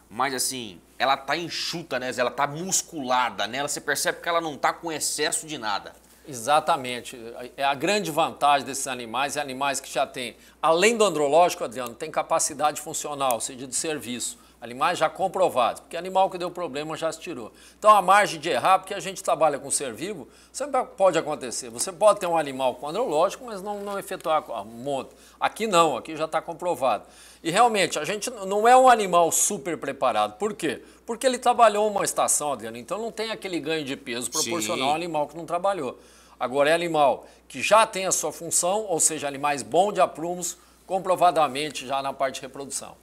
Mas assim, ela tá enxuta, né? Ela tá musculada, né? você percebe que ela não tá com excesso de nada. Exatamente. É a grande vantagem desses animais, é animais que já têm, além do andrológico, Adriano, tem capacidade funcional, ou seja, de serviço. Animais já comprovados, porque animal que deu problema já se tirou. Então a margem de errar, porque a gente trabalha com ser vivo, sempre pode acontecer. Você pode ter um animal com andrológico, mas não, não efetuar a monta. Aqui não, aqui já está comprovado. E realmente, a gente não é um animal super preparado. Por quê? Porque ele trabalhou uma estação, Adriano, então não tem aquele ganho de peso proporcional Sim. ao animal que não trabalhou. Agora, é animal que já tem a sua função, ou seja, animais bons de aprumos, comprovadamente já na parte de reprodução.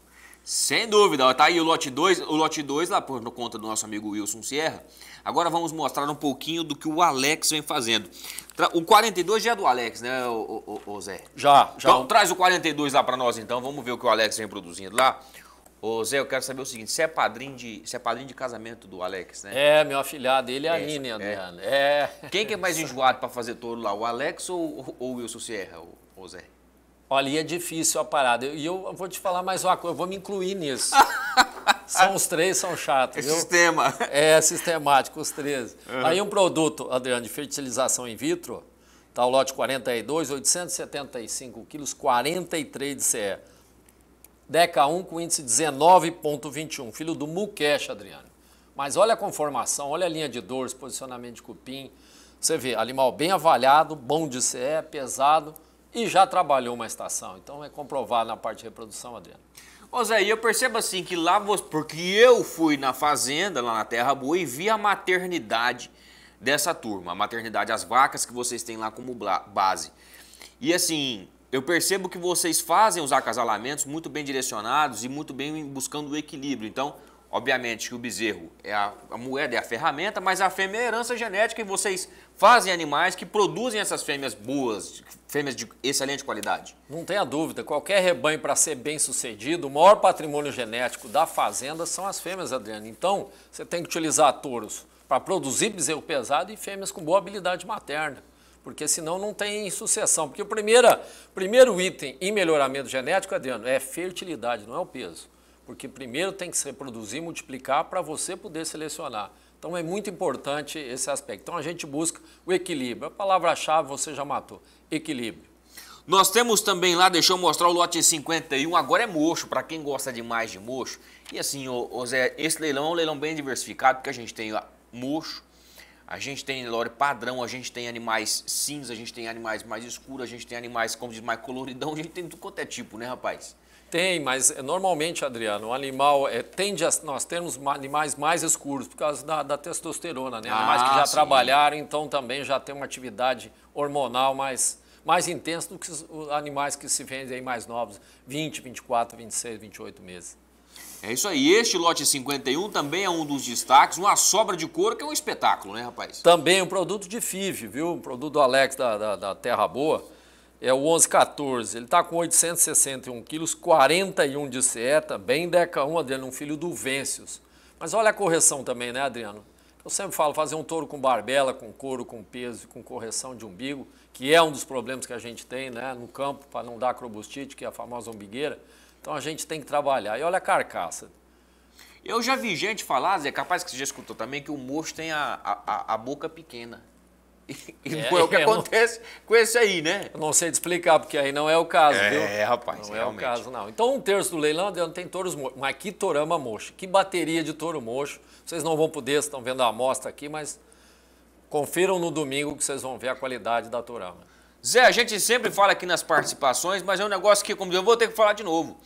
Sem dúvida, tá aí o lote 2, o lote 2 lá por conta do nosso amigo Wilson Sierra. Agora vamos mostrar um pouquinho do que o Alex vem fazendo. O 42 já é do Alex, né, o, o, o Zé? Já, já. Então traz o 42 lá para nós então, vamos ver o que o Alex vem produzindo lá. Ô Zé, eu quero saber o seguinte, você é padrinho de, você é padrinho de casamento do Alex, né? É, meu afilhado, ele é, é a Nina, né, Adriano. É. é. Quem que é mais enjoado para fazer touro lá, o Alex ou o Wilson Sierra, ô Zé? Olha, é difícil a parada. E eu, eu, vou te falar mais uma coisa, eu vou me incluir nisso. são os três, são chatos. É viu? sistema. É, é sistemático, os três. Uhum. Aí um produto, Adriano, de fertilização in vitro, tá o lote 42, 875 quilos, 43 de CE. Deca 1 com índice 19,21, filho do Mukesh, Adriano. Mas olha a conformação, olha a linha de dores, posicionamento de cupim. Você vê, animal bem avaliado, bom de ser, pesado e já trabalhou uma estação. Então é comprovado na parte de reprodução, Adriano. Ô Zé, eu percebo assim que lá, porque eu fui na fazenda, lá na Terra Boa, e vi a maternidade dessa turma. A maternidade, as vacas que vocês têm lá como base. E assim, eu percebo que vocês fazem os acasalamentos muito bem direcionados e muito bem buscando o equilíbrio. Então, obviamente que o bezerro é a, a moeda, é a ferramenta, mas a fêmea é a herança genética e vocês fazem animais que produzem essas fêmeas boas, fêmeas de excelente qualidade. Não tenha dúvida, qualquer rebanho para ser bem sucedido, o maior patrimônio genético da fazenda são as fêmeas, Adriano. Então, você tem que utilizar touros para produzir bezerro pesado e fêmeas com boa habilidade materna porque senão não tem sucessão. Porque o primeiro primeiro item em melhoramento genético, Adriano, é fertilidade, não é o peso. Porque primeiro tem que se reproduzir, multiplicar para você poder selecionar. Então é muito importante esse aspecto. Então a gente busca o equilíbrio. A palavra-chave você já matou: equilíbrio. Nós temos também lá, deixa eu mostrar o lote 51, agora é mocho, para quem gosta demais de mocho. E assim, o Zé, esse leilão é um leilão bem diversificado, porque a gente tem mocho, a gente tem lore padrão, a gente tem animais cinza, a gente tem animais mais escuros, a gente tem animais, como diz, mais coloridão, a gente tem tudo quanto é tipo, né, rapaz? Tem, mas eh, normalmente, Adriano, o animal é, tende a. Nós temos animais mais escuros por causa da, da testosterona, né? Animais ah, que já sim. trabalharam, então também já tem uma atividade hormonal mais, mais intensa do que os animais que se vendem aí mais novos, 20, 24, 26, 28 meses. É isso aí. Este lote 51 também é um dos destaques. Uma sobra de couro que é um espetáculo, né, rapaz? Também um produto de FIV, viu? Um produto do Alex da, da, da Terra Boa. É o 1114. Ele está com 861 quilos, 41 de seta, bem deca 1, Adriano, um filho do Vêncios. Mas olha a correção também, né, Adriano? Eu sempre falo, fazer um touro com barbela, com couro, com peso, com correção de umbigo, que é um dos problemas que a gente tem né, no campo, para não dar acrobustite, que é a famosa umbigueira. Então a gente tem que trabalhar. E olha a carcaça. Eu já vi gente falar, Zé, capaz que você já escutou também, que o moço tem a, a, a boca pequena. E, é, foi é, é, o que acontece não, com esse aí, né? não sei te explicar, porque aí não é o caso, é, viu? É, rapaz, Não realmente. é o caso, não. Então, um terço do leilão, tem touros mochos. Mas que torama mocho, que bateria de touro mocho. Vocês não vão poder, estão vendo a amostra aqui, mas confiram no domingo que vocês vão ver a qualidade da torama. Zé, a gente sempre fala aqui nas participações, mas é um negócio que, como eu vou ter que falar de novo.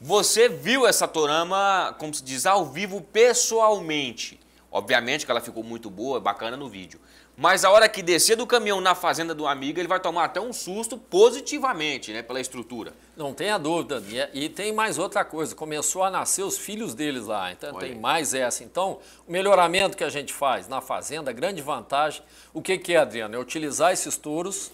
Você viu essa Torama, como se diz, ao vivo pessoalmente. Obviamente que ela ficou muito boa, bacana no vídeo. Mas a hora que descer do caminhão na fazenda do amigo, ele vai tomar até um susto positivamente, né, pela estrutura. Não tenha dúvida. E, é, e tem mais outra coisa, começou a nascer os filhos deles lá, então Olha tem mais essa. Então, o melhoramento que a gente faz na fazenda, grande vantagem, o que que é, Adriano? É utilizar esses touros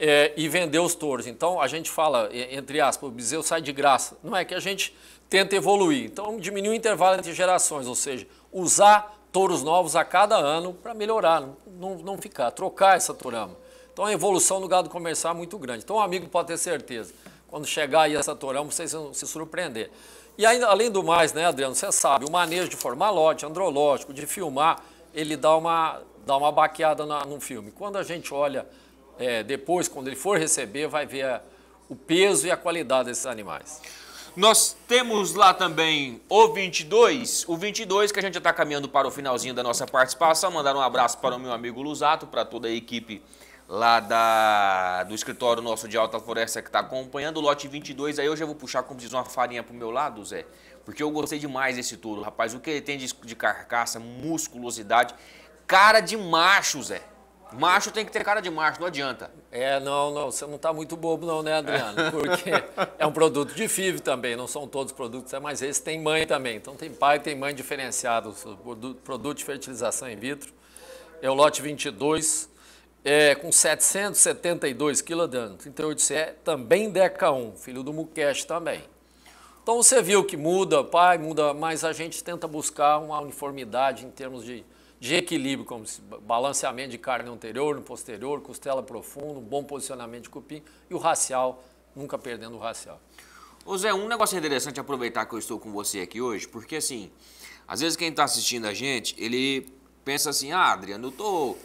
é, e vender os touros. Então a gente fala, entre aspas, o bezerro sai de graça. Não é que a gente tenta evoluir. Então diminui o intervalo entre gerações, ou seja, usar touros novos a cada ano para melhorar, não, não ficar, trocar essa torama. Então a evolução do gado comercial é muito grande. Então o amigo pode ter certeza, quando chegar aí essa torama, vocês vão se surpreender. E ainda, além do mais, né, Adriano, você sabe, o manejo de formar lote, andrológico, de filmar, ele dá uma, dá uma baqueada na, no filme. Quando a gente olha é, depois, quando ele for receber, vai ver a, o peso e a qualidade desses animais. Nós temos lá também o 22, o 22 que a gente já está caminhando para o finalzinho da nossa participação. Mandar um abraço para o meu amigo Luzato, para toda a equipe lá da, do escritório nosso de Alta Floresta que está acompanhando o lote 22. Aí eu já vou puxar, como diz, uma farinha para o meu lado, Zé, porque eu gostei demais desse touro, rapaz. O que ele tem de, de carcaça, musculosidade, cara de macho, Zé. Macho tem que ter cara de macho, não adianta. É, não, não, você não está muito bobo não, né, Adriano? Porque é um produto de FIV também, não são todos produtos, é mas esse tem mãe também. Então tem pai tem mãe diferenciado, produto de fertilização in vitro. É o lote 22, é, com 772 quilos, Adriano, 38 é também Deca 1, filho do Mukesh também. Então você viu que muda, pai, muda, mas a gente tenta buscar uma uniformidade em termos de de equilíbrio, como balanceamento de carne no anterior, no posterior, costela profunda, bom posicionamento de cupim e o racial, nunca perdendo o racial. Ô Zé, um negócio interessante aproveitar que eu estou com você aqui hoje, porque assim, às vezes quem está assistindo a gente, ele pensa assim, ah, Adriano, eu tô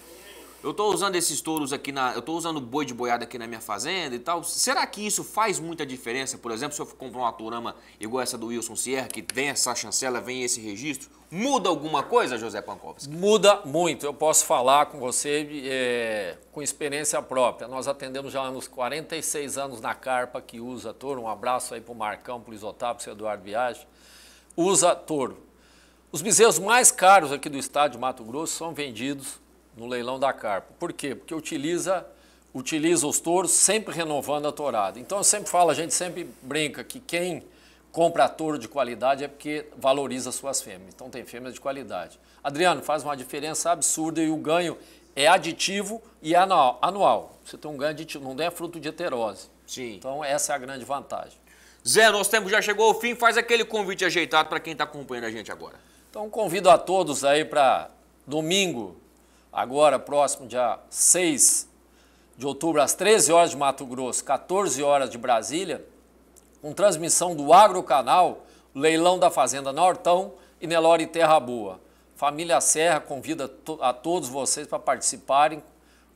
eu estou usando esses touros aqui na. Eu estou usando boi de boiada aqui na minha fazenda e tal. Será que isso faz muita diferença? Por exemplo, se eu comprar uma tourama igual essa do Wilson Sierra, que vem essa chancela, vem esse registro, muda alguma coisa, José Pankowski? Muda muito. Eu posso falar com você é, com experiência própria. Nós atendemos já há uns 46 anos na Carpa, que usa touro. Um abraço aí para o Marcão, para o Isotá, para o Eduardo Viagem. Usa touro. Os bezerros mais caros aqui do estado de Mato Grosso são vendidos no leilão da Carpa. Por quê? Porque utiliza, utiliza os touros sempre renovando a tourada. Então eu sempre falo, a gente sempre brinca que quem compra touro de qualidade é porque valoriza suas fêmeas. Então tem fêmeas de qualidade. Adriano, faz uma diferença absurda e o ganho é aditivo e anual. Você tem um ganho aditivo, não é fruto de heterose. Sim. Então essa é a grande vantagem. Zé, nosso tempo já chegou ao fim. Faz aquele convite ajeitado para quem está acompanhando a gente agora. Então convido a todos aí para domingo, agora próximo dia 6 de outubro, às 13 horas de Mato Grosso, 14 horas de Brasília, com transmissão do Agrocanal, Leilão da Fazenda Nortão e Nelore Terra Boa. Família Serra convida a todos vocês para participarem.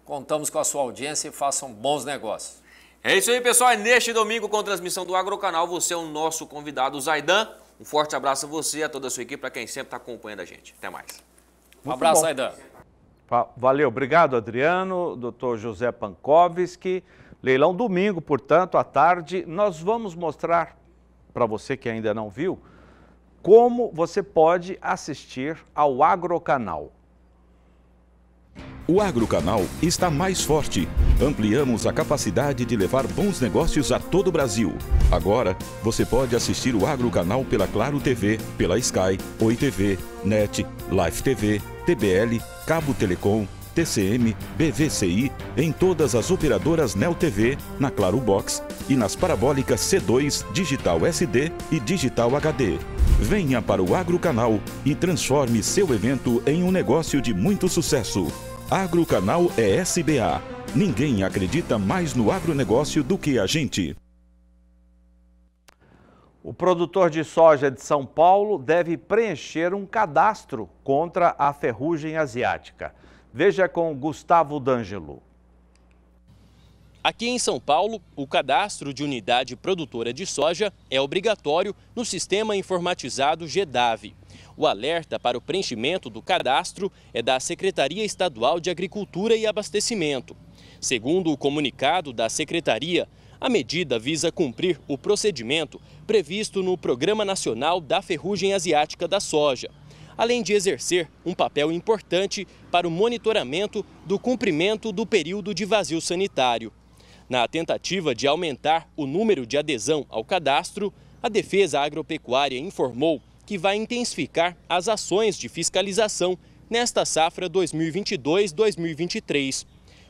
Contamos com a sua audiência e façam bons negócios. É isso aí, pessoal. Neste domingo, com transmissão do Agrocanal, você é o nosso convidado, Zaidan. Um forte abraço a você e a toda a sua equipe, para quem sempre está acompanhando a gente. Até mais. Um abraço, bom. Zaidan. Valeu, obrigado Adriano, doutor José Pankowski. Leilão domingo, portanto, à tarde, nós vamos mostrar para você que ainda não viu como você pode assistir ao Agrocanal. O Agrocanal está mais forte. Ampliamos a capacidade de levar bons negócios a todo o Brasil. Agora, você pode assistir o Agrocanal pela Claro TV, pela Sky, Oi TV, NET, Live TV, TBL, Cabo Telecom, TCM, BVCI, em todas as operadoras Nel TV, na Claro Box e nas parabólicas C2, Digital SD e Digital HD. Venha para o Agrocanal e transforme seu evento em um negócio de muito sucesso. Agrocanal SBA. Ninguém acredita mais no agronegócio do que a gente. O produtor de soja de São Paulo deve preencher um cadastro contra a ferrugem asiática. Veja com Gustavo D'Angelo. Aqui em São Paulo, o cadastro de unidade produtora de soja é obrigatório no sistema informatizado GEDAV. O alerta para o preenchimento do cadastro é da Secretaria Estadual de Agricultura e Abastecimento. Segundo o comunicado da secretaria, a medida visa cumprir o procedimento previsto no Programa Nacional da Ferrugem Asiática da Soja, além de exercer um papel importante para o monitoramento do cumprimento do período de vazio sanitário. Na tentativa de aumentar o número de adesão ao cadastro, a Defesa Agropecuária informou que vai intensificar as ações de fiscalização nesta safra 2022-2023.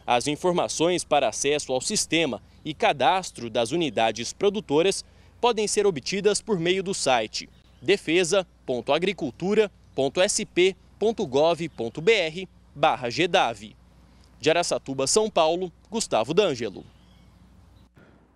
As informações para acesso ao sistema e cadastro das unidades produtoras podem ser obtidas por meio do site defesa.agricultura.sp.gov.br barra De Araçatuba, São Paulo, Gustavo D'Angelo.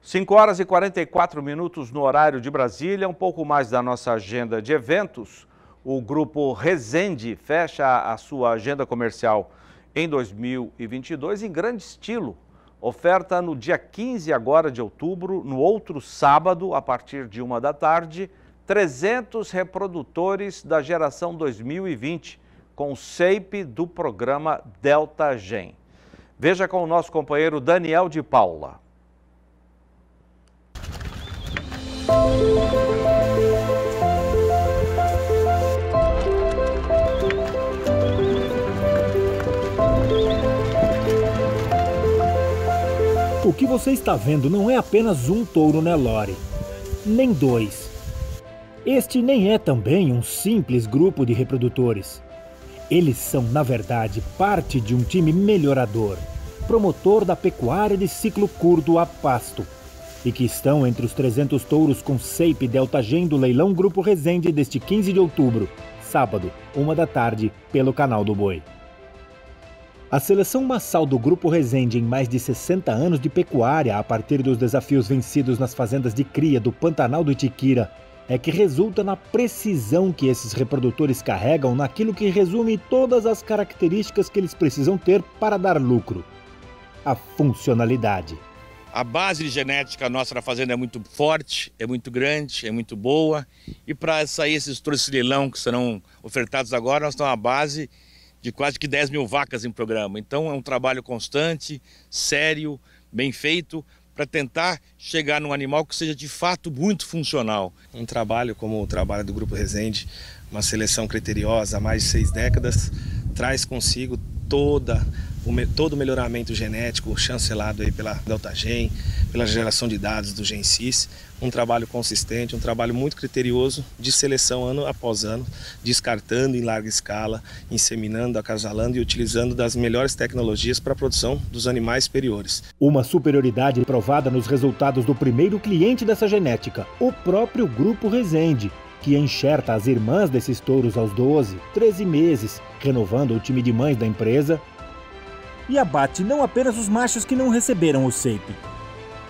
5 horas e 44 minutos no horário de Brasília, um pouco mais da nossa agenda de eventos. O grupo Resende fecha a sua agenda comercial em 2022 em grande estilo. Oferta no dia 15 agora de outubro, no outro sábado, a partir de uma da tarde, 300 reprodutores da geração 2020 com o SEIP do programa Delta Gen. Veja com o nosso companheiro Daniel de Paula. O que você está vendo não é apenas um touro Nelore, né, nem dois. Este nem é também um simples grupo de reprodutores. Eles são, na verdade, parte de um time melhorador, promotor da pecuária de ciclo curto a pasto, e que estão entre os 300 touros com Seipe Delta Gen do Leilão Grupo Resende deste 15 de outubro, sábado, uma da tarde, pelo canal do Boi. A seleção massal do Grupo Resende em mais de 60 anos de pecuária a partir dos desafios vencidos nas fazendas de cria do Pantanal do Itiquira é que resulta na precisão que esses reprodutores carregam naquilo que resume todas as características que eles precisam ter para dar lucro: a funcionalidade. A base genética nossa na fazenda é muito forte, é muito grande, é muito boa. E para sair esses leilão que serão ofertados agora, nós temos uma base de quase que 10 mil vacas em programa. Então é um trabalho constante, sério, bem feito, para tentar chegar num animal que seja de fato muito funcional. Um trabalho como o trabalho do Grupo Resende, uma seleção criteriosa há mais de seis décadas, traz consigo toda todo o melhoramento genético chancelado aí pela DeltaGen, pela geração de dados do GenSys, um trabalho consistente, um trabalho muito criterioso de seleção ano após ano, descartando em larga escala, inseminando, acasalando e utilizando das melhores tecnologias para a produção dos animais superiores. Uma superioridade provada nos resultados do primeiro cliente dessa genética, o próprio Grupo Resende, que enxerta as irmãs desses touros aos 12, 13 meses, renovando o time de mães da empresa e abate não apenas os machos que não receberam o seipe,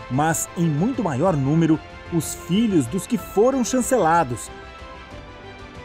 mas em muito maior número os filhos dos que foram chancelados.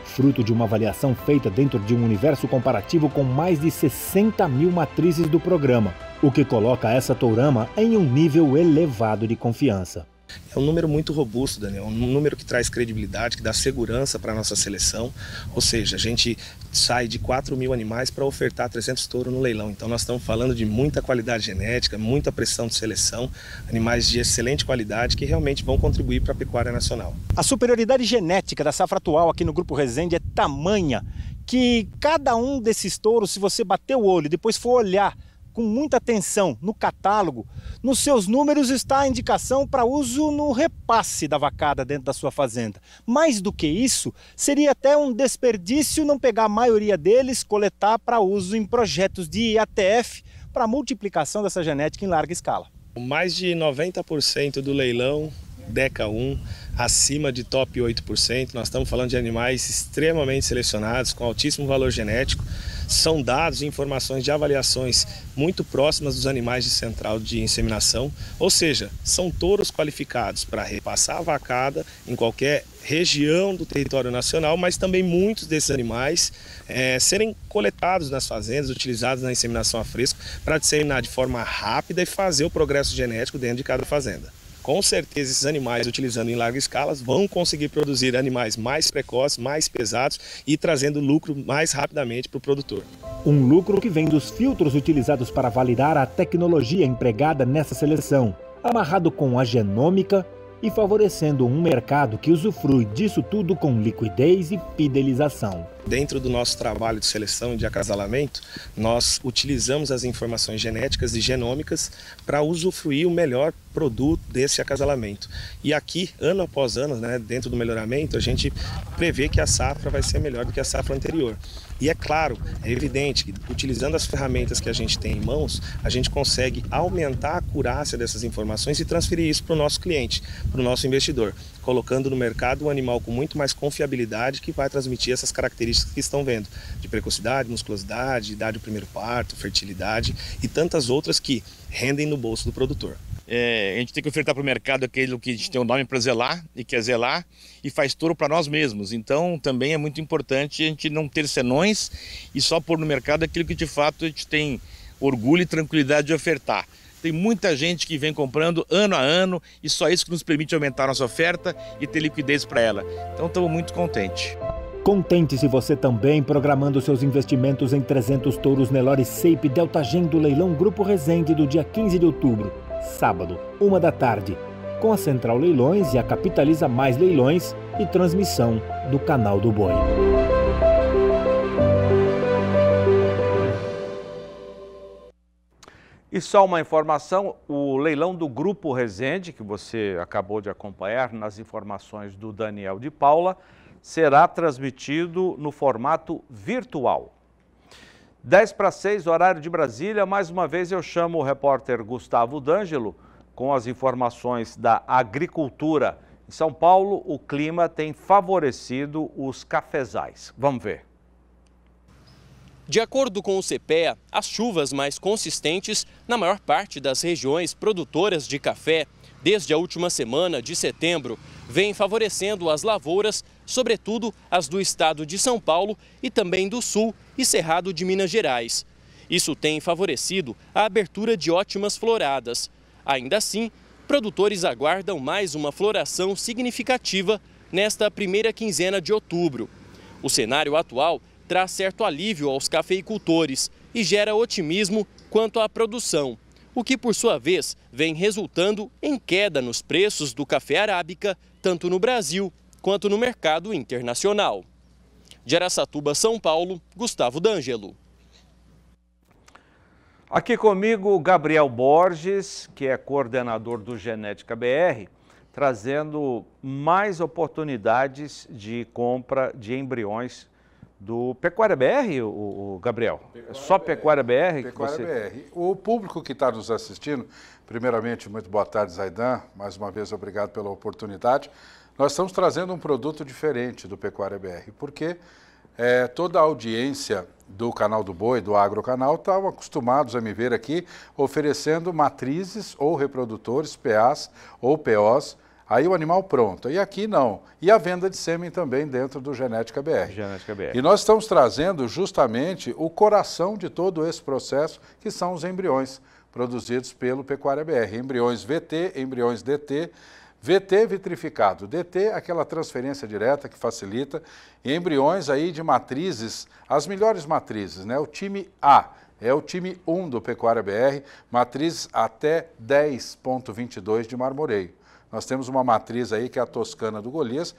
Fruto de uma avaliação feita dentro de um universo comparativo com mais de 60 mil matrizes do programa, o que coloca essa tourama em um nível elevado de confiança. É um número muito robusto, Daniel, um número que traz credibilidade, que dá segurança para a nossa seleção. Ou seja, a gente sai de 4 mil animais para ofertar 300 touros no leilão. Então, nós estamos falando de muita qualidade genética, muita pressão de seleção, animais de excelente qualidade que realmente vão contribuir para a pecuária nacional. A superioridade genética da safra atual aqui no Grupo Resende é tamanha que cada um desses touros, se você bater o olho e depois for olhar com muita atenção no catálogo, nos seus números está a indicação para uso no repasse da vacada dentro da sua fazenda. Mais do que isso, seria até um desperdício não pegar a maioria deles, coletar para uso em projetos de IATF para multiplicação dessa genética em larga escala. Mais de 90% do leilão DECA 1, acima de top 8%. Nós estamos falando de animais extremamente selecionados, com altíssimo valor genético são dados e informações de avaliações muito próximas dos animais de central de inseminação, ou seja, são touros qualificados para repassar a vacada em qualquer região do território nacional, mas também muitos desses animais é, serem coletados nas fazendas, utilizados na inseminação a fresco, para disseminar de forma rápida e fazer o progresso genético dentro de cada fazenda com certeza esses animais, utilizando em larga escala, vão conseguir produzir animais mais precoces, mais pesados e trazendo lucro mais rapidamente para o produtor. Um lucro que vem dos filtros utilizados para validar a tecnologia empregada nessa seleção, amarrado com a genômica e favorecendo um mercado que usufrui disso tudo com liquidez e fidelização. Dentro do nosso trabalho de seleção e de acasalamento, nós utilizamos as informações genéticas e genômicas para usufruir o melhor produto desse acasalamento. E aqui, ano após ano, né, dentro do melhoramento, a gente prevê que a safra vai ser melhor do que a safra anterior. E é claro, é evidente que utilizando as ferramentas que a gente tem em mãos, a gente consegue aumentar a curácia dessas informações e transferir isso para o nosso cliente, para o nosso investidor colocando no mercado um animal com muito mais confiabilidade que vai transmitir essas características que estão vendo, de precocidade, musculosidade, idade do primeiro parto, fertilidade e tantas outras que rendem no bolso do produtor. É, a gente tem que ofertar para o mercado aquilo que a gente tem um nome para zelar e quer zelar e faz touro para nós mesmos. Então também é muito importante a gente não ter senões e só pôr no mercado aquilo que de fato a gente tem orgulho e tranquilidade de ofertar. Tem muita gente que vem comprando ano a ano e só isso que nos permite aumentar nossa oferta e ter liquidez para ela. Então estamos muito contentes. Contente-se você também programando seus investimentos em 300 touros Nelore Saip Delta Gen do leilão Grupo Resende do dia 15 de outubro, sábado, uma da tarde, com a Central Leilões e a Capitaliza Mais Leilões e transmissão do Canal do Boi. E só uma informação, o leilão do Grupo Resende, que você acabou de acompanhar nas informações do Daniel de Paula, será transmitido no formato virtual. 10 para 6, horário de Brasília, mais uma vez eu chamo o repórter Gustavo D'Angelo com as informações da agricultura. Em São Paulo, o clima tem favorecido os cafezais. Vamos ver. De acordo com o CPEA, as chuvas mais consistentes na maior parte das regiões produtoras de café, desde a última semana de setembro, vêm favorecendo as lavouras, sobretudo as do estado de São Paulo e também do Sul e Cerrado de Minas Gerais. Isso tem favorecido a abertura de ótimas floradas. Ainda assim, produtores aguardam mais uma floração significativa nesta primeira quinzena de outubro. O cenário atual traz certo alívio aos cafeicultores e gera otimismo quanto à produção, o que por sua vez vem resultando em queda nos preços do café arábica, tanto no Brasil quanto no mercado internacional. De Aracatuba, São Paulo, Gustavo D'Angelo. Aqui comigo Gabriel Borges, que é coordenador do Genética BR, trazendo mais oportunidades de compra de embriões do Pecuária BR, o, o Gabriel? Pecuária é só Pecuária BR? BR que Pecuária você... BR. O público que está nos assistindo, primeiramente, muito boa tarde, Zaidan. Mais uma vez, obrigado pela oportunidade. Nós estamos trazendo um produto diferente do Pecuária BR, porque é, toda a audiência do Canal do Boi, do Agrocanal, estão acostumados a me ver aqui oferecendo matrizes ou reprodutores, PAs ou POs, Aí o animal pronto. E aqui não. E a venda de sêmen também dentro do Genética BR. Genética BR. E nós estamos trazendo justamente o coração de todo esse processo, que são os embriões produzidos pelo Pecuária BR. Embriões VT, embriões DT. VT vitrificado, DT aquela transferência direta que facilita, e embriões aí de matrizes, as melhores matrizes, né? O time A, é o time 1 do Pecuária BR, matriz até 10.22 de marmoreio. Nós temos uma matriz aí que é a toscana do Golias,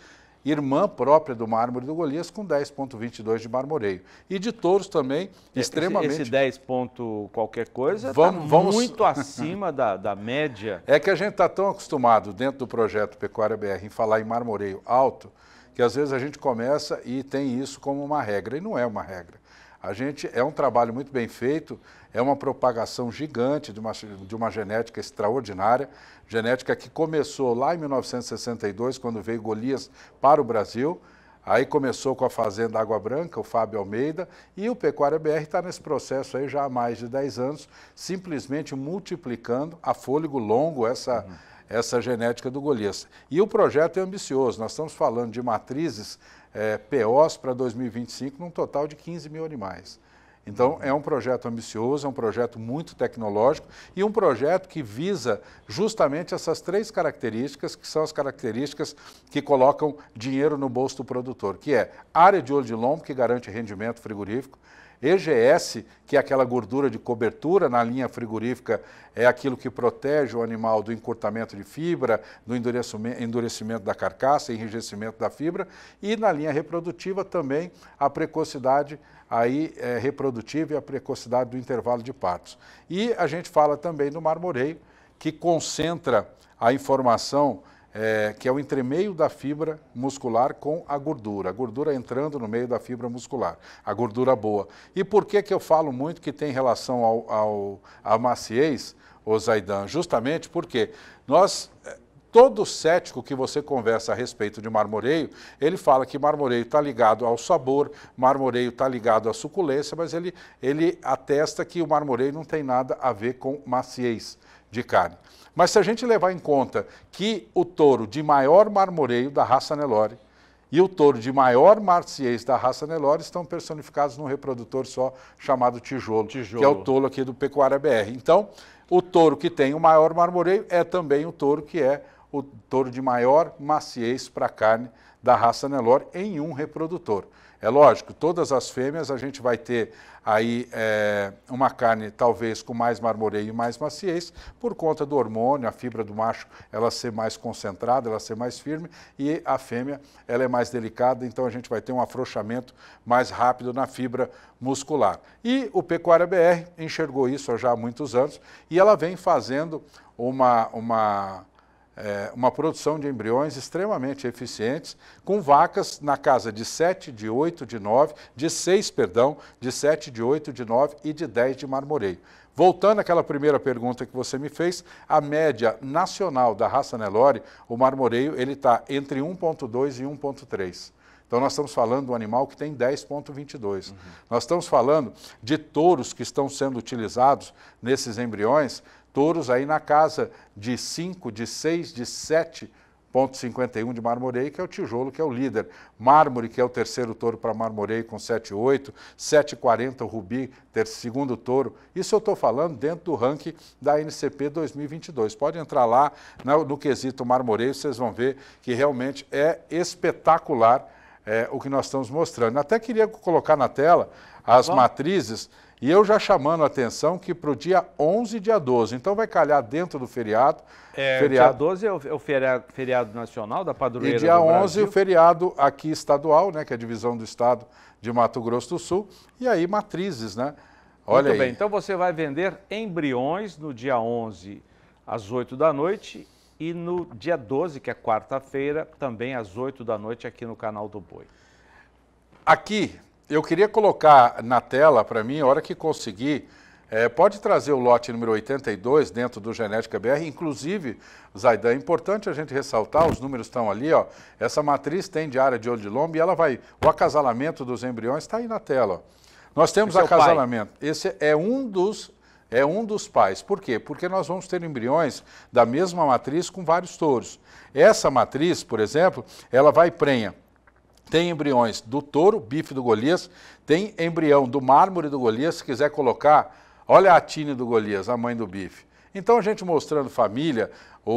irmã própria do mármore do Golias, com 10,22 de marmoreio. E de touros também, esse, extremamente... Esse 10 ponto qualquer coisa tá vamos, vamos... muito acima da, da média. É que a gente está tão acostumado dentro do projeto Pecuária BR em falar em marmoreio alto, que às vezes a gente começa e tem isso como uma regra, e não é uma regra. A gente é um trabalho muito bem feito é uma propagação gigante de uma, de uma genética extraordinária, genética que começou lá em 1962, quando veio Golias para o Brasil. Aí começou com a Fazenda Água Branca, o Fábio Almeida, e o Pecuária BR está nesse processo aí já há mais de 10 anos, simplesmente multiplicando a fôlego longo, essa, uhum. essa genética do Golias. E o projeto é ambicioso, nós estamos falando de matrizes é, eh, POs para 2025, num total de 15 mil animais. Então, é um projeto ambicioso, é um projeto muito tecnológico e um projeto que visa justamente essas três características, que são as características que colocam dinheiro no bolso do produtor, que é área de olho de lombo, que garante rendimento frigorífico, EGS, que é aquela gordura de cobertura na linha frigorífica, é aquilo que protege o animal do encurtamento de fibra, do endurecimento da carcaça, enrijecimento da fibra, e na linha reprodutiva também a precocidade aí é, reprodutiva e a precocidade do intervalo de partos. E a gente fala também do marmoreio, que concentra a informação é, que é o entremeio da fibra muscular com a gordura. A gordura entrando no meio da fibra muscular, a gordura boa. E por que, que eu falo muito que tem relação ao, ao, à maciez, Osaidan? Justamente porque nós é, todo cético que você conversa a respeito de marmoreio, ele fala que marmoreio está ligado ao sabor, marmoreio está ligado à suculência, mas ele, ele atesta que o marmoreio não tem nada a ver com maciez de carne. Mas se a gente levar em conta que o touro de maior marmoreio da raça Nelore e o touro de maior marciês da raça Nelore estão personificados num reprodutor só chamado tijolo, tijolo, que é o touro aqui do Pecuária BR. Então, o touro que tem o maior marmoreio é também o touro que é o touro de maior maciez para carne da raça Nelore em um reprodutor. É lógico, todas as fêmeas a gente vai ter aí é, uma carne talvez com mais marmoreio e mais maciez, por conta do hormônio, a fibra do macho ela ser mais concentrada, ela ser mais firme, e a fêmea ela é mais delicada, então a gente vai ter um afrouxamento mais rápido na fibra muscular. E o Pecuária BR enxergou isso já há muitos anos, e ela vem fazendo uma... uma é, uma produção de embriões extremamente eficientes, com vacas na casa de 7, de 8, de 9, de 6, perdão, de 7, de 8, de 9 e de 10 de marmoreio. Voltando àquela primeira pergunta que você me fez, a média nacional da raça Nelore, o marmoreio, ele está entre 1.2 e 1.3. Então nós estamos falando de um animal que tem 10,22. Uhum. Nós estamos falando de touros que estão sendo utilizados nesses embriões Touros aí na casa de 5, de 6, de 7 ponto 51 de Marmoreio, que é o tijolo, que é o líder. Mármore, que é o terceiro touro para Marmoreio, com 7,8. 7,40 o Rubi, terceiro segundo touro. Isso eu estou falando dentro do ranking da NCP 2022. Pode entrar lá no, né, no quesito Marmoreio, vocês vão ver que realmente é espetacular é, o que nós estamos mostrando. Até queria colocar na tela as Bom. matrizes e eu já chamando a atenção que para o dia 11 e dia 12, então vai calhar dentro do feriado. É, feriado. Dia 12 é o, é feriado, feriado nacional da padroeira E dia do 11 o feriado aqui estadual, né, que é a divisão do estado de Mato Grosso do Sul, e aí matrizes, né? Olha Muito aí. bem, então você vai vender embriões no dia 11 às 8 da noite e no dia 12, que é quarta-feira, também às 8 da noite aqui no canal do Boi. Aqui eu queria colocar na tela para mim, a hora que conseguir, é, pode trazer o lote número 82 dentro do Genética BR, inclusive, Zaidan, é importante a gente ressaltar, os números estão ali, ó, essa matriz tem de área de olho de lombo e ela vai, o acasalamento dos embriões está aí na tela. Ó. Nós temos Esse é acasalamento, é esse é um dos é um dos pais. Por quê? Porque nós vamos ter embriões da mesma matriz com vários touros. Essa matriz, por exemplo, ela vai prenha tem embriões do touro, bife do Golias, tem embrião do mármore do Golias, se quiser colocar, olha a Tine do Golias, a mãe do bife. Então, a gente mostrando família, o,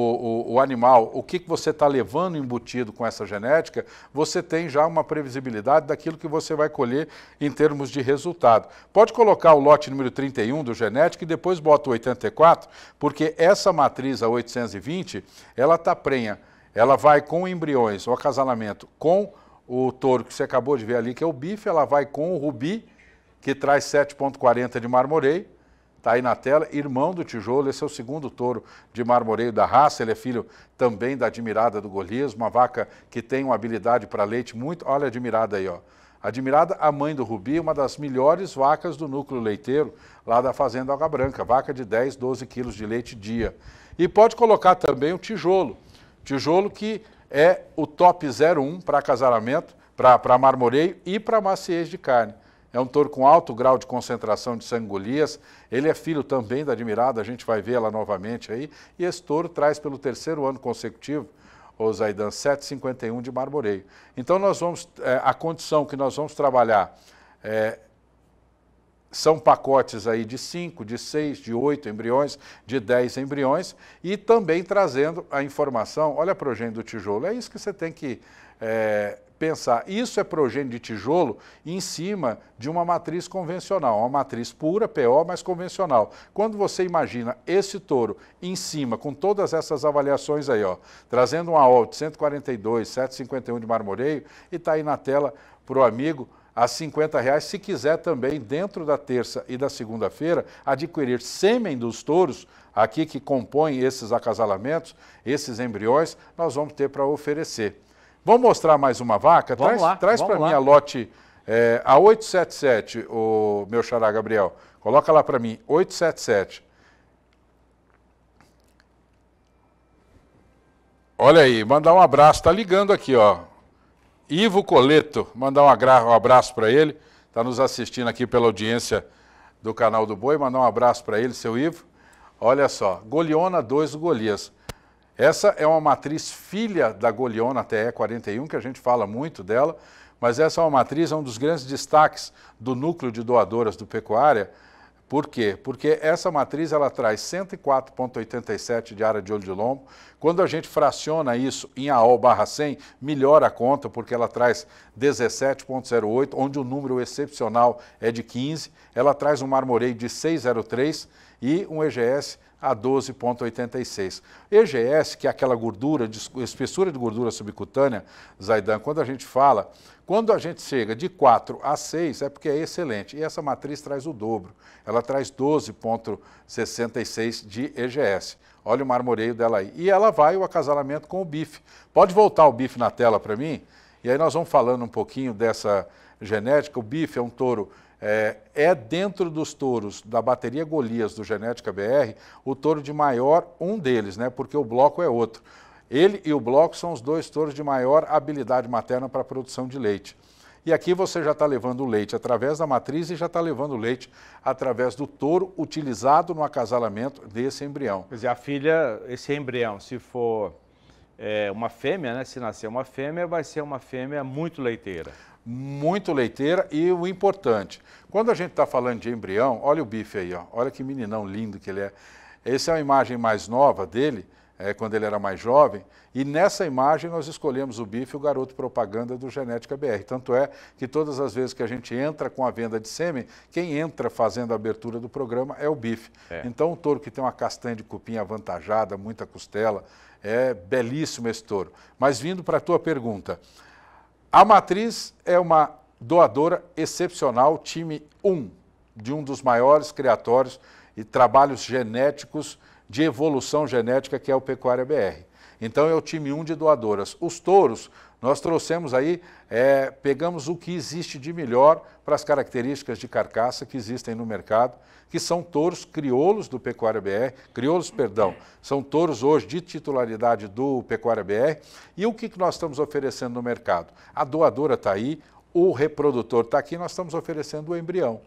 o, o animal, o que, que você está levando embutido com essa genética, você tem já uma previsibilidade daquilo que você vai colher em termos de resultado. Pode colocar o lote número 31 do genético e depois bota o 84, porque essa matriz, a 820, ela está prenha. Ela vai com embriões, o acasalamento, com o touro que você acabou de ver ali, que é o bife, ela vai com o rubi, que traz 7,40 de marmoreio. Está aí na tela, irmão do tijolo, esse é o segundo touro de marmoreio da raça, ele é filho também da admirada do Golias, uma vaca que tem uma habilidade para leite muito, olha a admirada aí, ó. Admirada, a mãe do Rubi, uma das melhores vacas do núcleo leiteiro lá da Fazenda Alga Branca, vaca de 10, 12 quilos de leite dia. E pode colocar também o tijolo, tijolo que é o top 01 para acasalamento, para marmoreio e para maciez de carne. É um touro com alto grau de concentração de sangolias. Ele é filho também da admirada, a gente vai ver ela novamente aí. E esse touro traz pelo terceiro ano consecutivo, o Zaidan 751 de marmoreio. Então nós vamos, é, a condição que nós vamos trabalhar é, são pacotes aí de 5, de 6, de 8 embriões, de 10 embriões e também trazendo a informação, olha a progênie do tijolo, é isso que você tem que é, pensar. Isso é progênio de tijolo em cima de uma matriz convencional, uma matriz pura, PO, mas convencional. Quando você imagina esse touro em cima, com todas essas avaliações aí, ó, trazendo um AOL de 142, 751 de marmoreio, e está aí na tela para o amigo, a 50 reais. Se quiser também, dentro da terça e da segunda-feira, adquirir sêmen dos touros, aqui que compõem esses acasalamentos, esses embriões, nós vamos ter para oferecer. Vamos mostrar mais uma vaca? Vamos traz lá, traz para mim eh, a lote é, a 877, o meu xará Gabriel. Coloca lá para mim, 877. Olha aí, mandar um abraço, tá ligando aqui, ó. Ivo Coleto, mandar um abraço para ele, está nos assistindo aqui pela audiência do canal do Boi, mandar um abraço para ele, seu Ivo. Olha só, Goliona 2 do Golias. Essa é uma matriz filha da Goliona TE41, que a gente fala muito dela, mas essa é uma matriz, é um dos grandes destaques do núcleo de doadoras do Pecuária, por quê? Porque essa matriz ela traz 104,87 de área de olho de lombo. Quando a gente fraciona isso em AOL barra 100, melhora a conta, porque ela traz 17,08, onde o número excepcional é de 15. Ela traz um marmoreio de 6,03 e um EGS a 12,86. EGS, que é aquela gordura, espessura de gordura subcutânea, Zaidan, quando a gente fala, quando a gente chega de 4 a 6, é porque é excelente. E essa matriz traz o dobro, ela traz 12,66 de EGS. Olha o marmoreio dela aí. E ela vai o acasalamento com o bife. Pode voltar o bife na tela para mim? E aí nós vamos falando um pouquinho dessa genética. O bife é um touro é, é, dentro dos touros da bateria Golias do Genética BR o touro de maior um deles, né? Porque o bloco é outro. Ele e o bloco são os dois touros de maior habilidade materna para a produção de leite. E aqui você já está levando o leite através da matriz e já está levando o leite através do touro utilizado no acasalamento desse embrião. Quer dizer, a filha, esse embrião, se for é, uma fêmea, né? Se nascer uma fêmea, vai ser uma fêmea muito leiteira muito leiteira e o importante, quando a gente está falando de embrião, olha o bife aí, ó, olha que meninão lindo que ele é. Essa é uma imagem mais nova dele, é, quando ele era mais jovem, e nessa imagem nós escolhemos o bife, o garoto propaganda do Genética BR. Tanto é que todas as vezes que a gente entra com a venda de sêmen, quem entra fazendo a abertura do programa é o bife. É. Então, um touro que tem uma castanha de cupim avantajada, muita costela, é belíssimo esse touro. Mas vindo para a tua pergunta, a Matriz é uma doadora excepcional, time 1 de um dos maiores criatórios e trabalhos genéticos de evolução genética que é o Pecuária BR. Então é o time 1 de doadoras. Os touros nós trouxemos aí, é, pegamos o que existe de melhor para as características de carcaça que existem no mercado, que são touros crioulos do Pecuária BR, crioulos, perdão, são touros hoje de titularidade do Pecuária BR. E o que, que nós estamos oferecendo no mercado? A doadora está aí, o reprodutor está aqui, nós estamos oferecendo o embrião.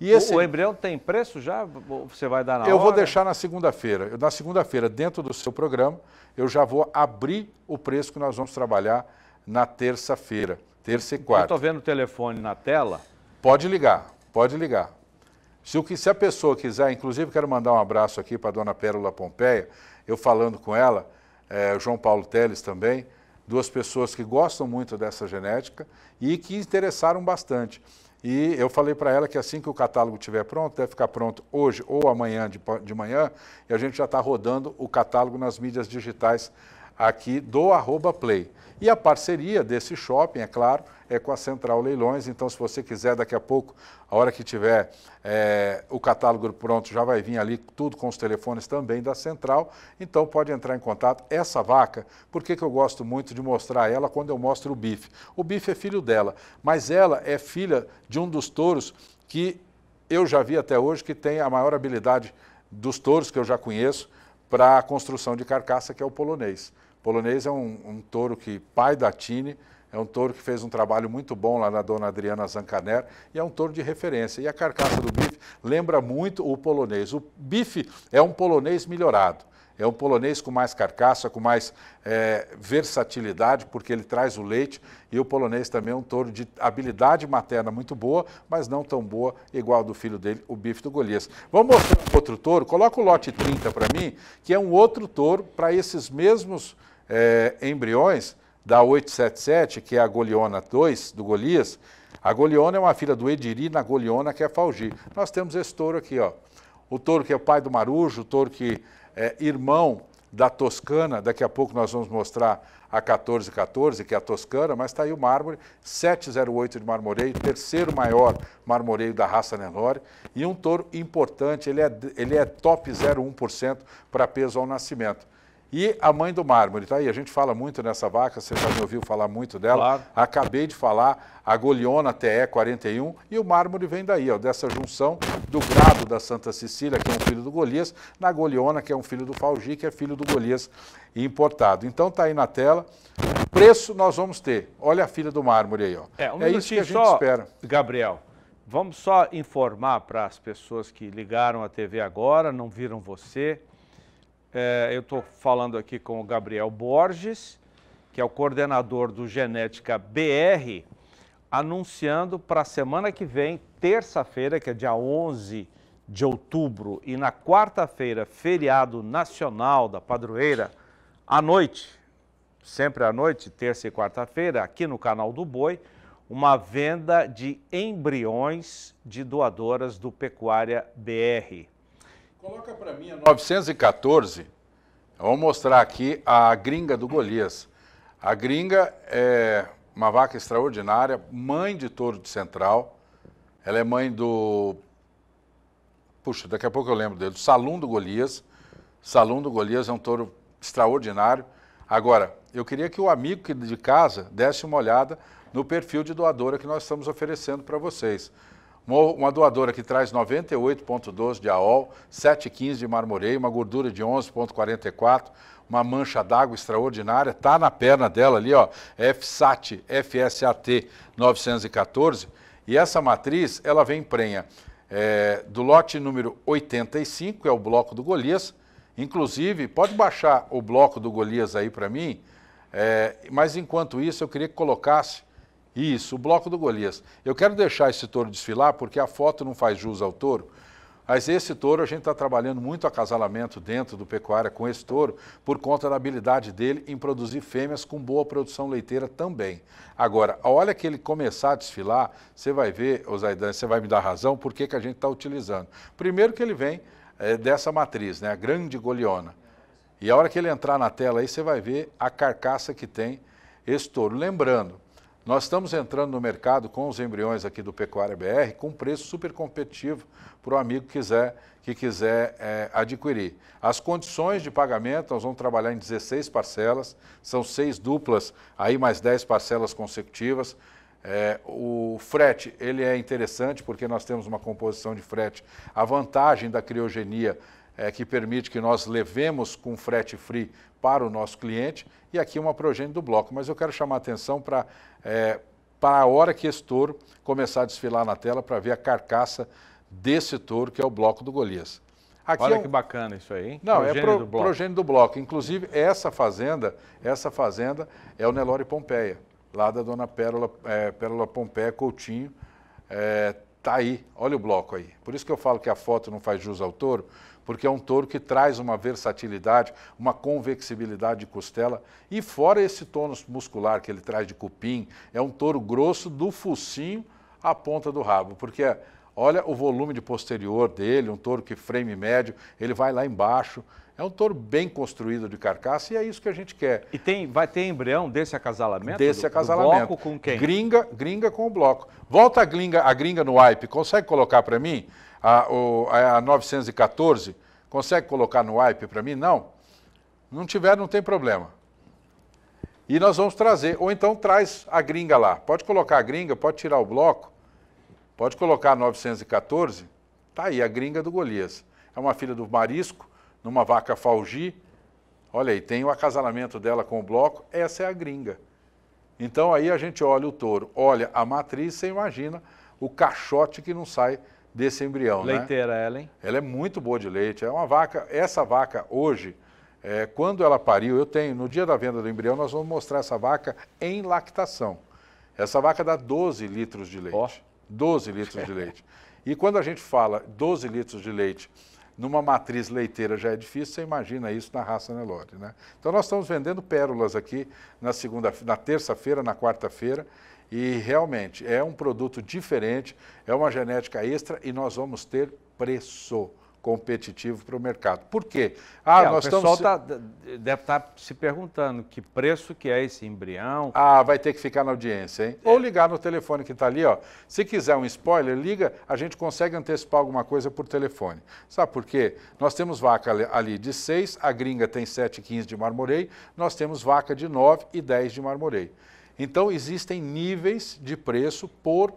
E esse... O embrião tem preço já? Você vai dar na Eu hora? vou deixar na segunda-feira. Na segunda-feira, dentro do seu programa, eu já vou abrir o preço que nós vamos trabalhar na terça-feira, terça e então, quarta. Eu estou vendo o telefone na tela. Pode ligar, pode ligar. Se, o que, se a pessoa quiser, inclusive quero mandar um abraço aqui para a dona Pérola Pompeia, eu falando com ela, é, o João Paulo Teles também, duas pessoas que gostam muito dessa genética e que interessaram bastante. E eu falei para ela que assim que o catálogo estiver pronto, deve ficar pronto hoje ou amanhã de, de manhã, e a gente já está rodando o catálogo nas mídias digitais aqui do arroba play. E a parceria desse shopping, é claro, é com a Central Leilões. Então, se você quiser, daqui a pouco, a hora que tiver é, o catálogo pronto, já vai vir ali tudo com os telefones também da Central. Então, pode entrar em contato. Essa vaca, por que, que eu gosto muito de mostrar ela quando eu mostro o bife? O bife é filho dela, mas ela é filha de um dos touros que eu já vi até hoje que tem a maior habilidade dos touros que eu já conheço para a construção de carcaça, que é o polonês. Polonês é um, um touro que, pai da Tine, é um touro que fez um trabalho muito bom lá na dona Adriana Zancaner e é um touro de referência. E a carcaça do bife lembra muito o polonês. O bife é um polonês melhorado. É um polonês com mais carcaça, com mais é, versatilidade, porque ele traz o leite. E o polonês também é um touro de habilidade materna muito boa, mas não tão boa igual do filho dele, o bife do Golias. Vamos mostrar um outro touro? Coloca o lote 30 para mim, que é um outro touro para esses mesmos é, embriões da 877, que é a Goliona 2 do Golias. A Goliona é uma filha do Ediri, na Goliona que é Falgi. Nós temos esse touro aqui, ó. O touro que é o pai do Marujo, o touro que é, irmão da Toscana, daqui a pouco nós vamos mostrar a 1414, que é a Toscana, mas está aí o mármore, 708 de marmoreio, terceiro maior marmoreio da raça Nenore, e um touro importante, ele é, ele é top 0,1% para peso ao nascimento. E a mãe do mármore, tá aí, a gente fala muito nessa vaca, você já me ouviu falar muito dela. Claro. Acabei de falar, a Goliona TE41, e o mármore vem daí, ó, dessa junção do grado da Santa Cecília, que é um filho do Golias, na Goliona, que é um filho do Falgi, que é filho do Golias importado. Então tá aí na tela. Preço nós vamos ter. Olha a filha do mármore aí, ó. É, um é isso que a gente só, espera. Gabriel, vamos só informar para as pessoas que ligaram a TV agora, não viram você é, eu estou falando aqui com o Gabriel Borges, que é o coordenador do Genética BR, anunciando para a semana que vem, terça-feira, que é dia 11 de outubro, e na quarta-feira, feriado nacional da padroeira, à noite, sempre à noite, terça e quarta-feira, aqui no canal do Boi, uma venda de embriões de doadoras do Pecuária BR. Coloca para mim a 914. Vamos mostrar aqui a gringa do Golias. A gringa é uma vaca extraordinária, mãe de touro de central. Ela é mãe do. Puxa, daqui a pouco eu lembro dele. Do Salum do Golias. Salum do Golias é um touro extraordinário. Agora, eu queria que o amigo de casa desse uma olhada no perfil de doadora que nós estamos oferecendo para vocês. Uma doadora que traz 98,12 de AOL, 7,15 de marmoreio, uma gordura de 11,44, uma mancha d'água extraordinária, tá na perna dela ali, ó, FSAT, FSAT 914. E essa matriz, ela vem prenha é, do lote número 85, é o bloco do Golias. Inclusive, pode baixar o bloco do Golias aí para mim, é, mas enquanto isso eu queria que colocasse isso, o bloco do Golias. Eu quero deixar esse touro desfilar porque a foto não faz jus ao touro. Mas esse touro, a gente está trabalhando muito acasalamento dentro do pecuária com esse touro, por conta da habilidade dele em produzir fêmeas com boa produção leiteira também. Agora, a hora que ele começar a desfilar, você vai ver, Osaidan, você vai me dar razão por que, que a gente está utilizando. Primeiro que ele vem é, dessa matriz, né, a grande goliona. E a hora que ele entrar na tela aí, você vai ver a carcaça que tem esse touro. Lembrando, nós estamos entrando no mercado com os embriões aqui do Pecuária BR com preço super competitivo para o amigo que quiser, que quiser é, adquirir. As condições de pagamento, nós vamos trabalhar em 16 parcelas, são seis duplas, aí mais 10 parcelas consecutivas. É, o frete ele é interessante porque nós temos uma composição de frete. A vantagem da criogenia é, que permite que nós levemos com frete free para o nosso cliente, e aqui uma progênie do bloco. Mas eu quero chamar a atenção para é, para a hora que esse touro começar a desfilar na tela para ver a carcaça desse touro, que é o bloco do Golias. Aqui Olha é um... que bacana isso aí, hein? Não, progênio é pro... do progênio do bloco. Inclusive, essa fazenda, essa fazenda é o Nelore Pompeia, lá da dona Pérola, é, Pérola Pompeia Coutinho. É, tá aí, olha o bloco aí. Por isso que eu falo que a foto não faz jus ao touro, porque é um touro que traz uma versatilidade, uma convexibilidade de costela. E fora esse tônus muscular que ele traz de cupim, é um touro grosso do focinho à ponta do rabo, porque olha o volume de posterior dele, um touro que frame médio, ele vai lá embaixo. É um touro bem construído de carcaça e é isso que a gente quer. E tem, vai ter embrião desse acasalamento? Desse do, acasalamento. bloco com quem? Gringa, gringa com o bloco. Volta a gringa, a gringa no wipe, consegue colocar para mim? A, o, a 914, consegue colocar no wipe para mim? Não. Não tiver, não tem problema. E nós vamos trazer, ou então traz a gringa lá. Pode colocar a gringa, pode tirar o bloco, pode colocar a 914, tá aí a gringa do Golias. É uma filha do marisco, numa vaca falgi. Olha aí, tem o acasalamento dela com o bloco, essa é a gringa. Então aí a gente olha o touro, olha a matriz, você imagina o caixote que não sai desse embrião. Né? Leiteira né? ela, hein? Ela é muito boa de leite. É uma vaca. Essa vaca hoje, é, quando ela pariu, eu tenho, no dia da venda do embrião, nós vamos mostrar essa vaca em lactação. Essa vaca dá 12 litros de leite. Oh. 12 litros de leite. E quando a gente fala 12 litros de leite numa matriz leiteira já é difícil, você imagina isso na raça Nelore, né? Então nós estamos vendendo pérolas aqui na segunda, na terça-feira, na quarta-feira e realmente é um produto diferente, é uma genética extra e nós vamos ter preço competitivo para o mercado. Por quê? Ah, é, nós o pessoal estamos... tá, deve estar tá se perguntando que preço que é esse embrião. Ah, vai ter que ficar na audiência, hein? É. Ou ligar no telefone que está ali, ó. Se quiser um spoiler, liga, a gente consegue antecipar alguma coisa por telefone. Sabe por quê? Nós temos vaca ali de 6, a gringa tem 7,15 de marmoreio, nós temos vaca de 9 e 10 de marmoreio. Então, existem níveis de preço por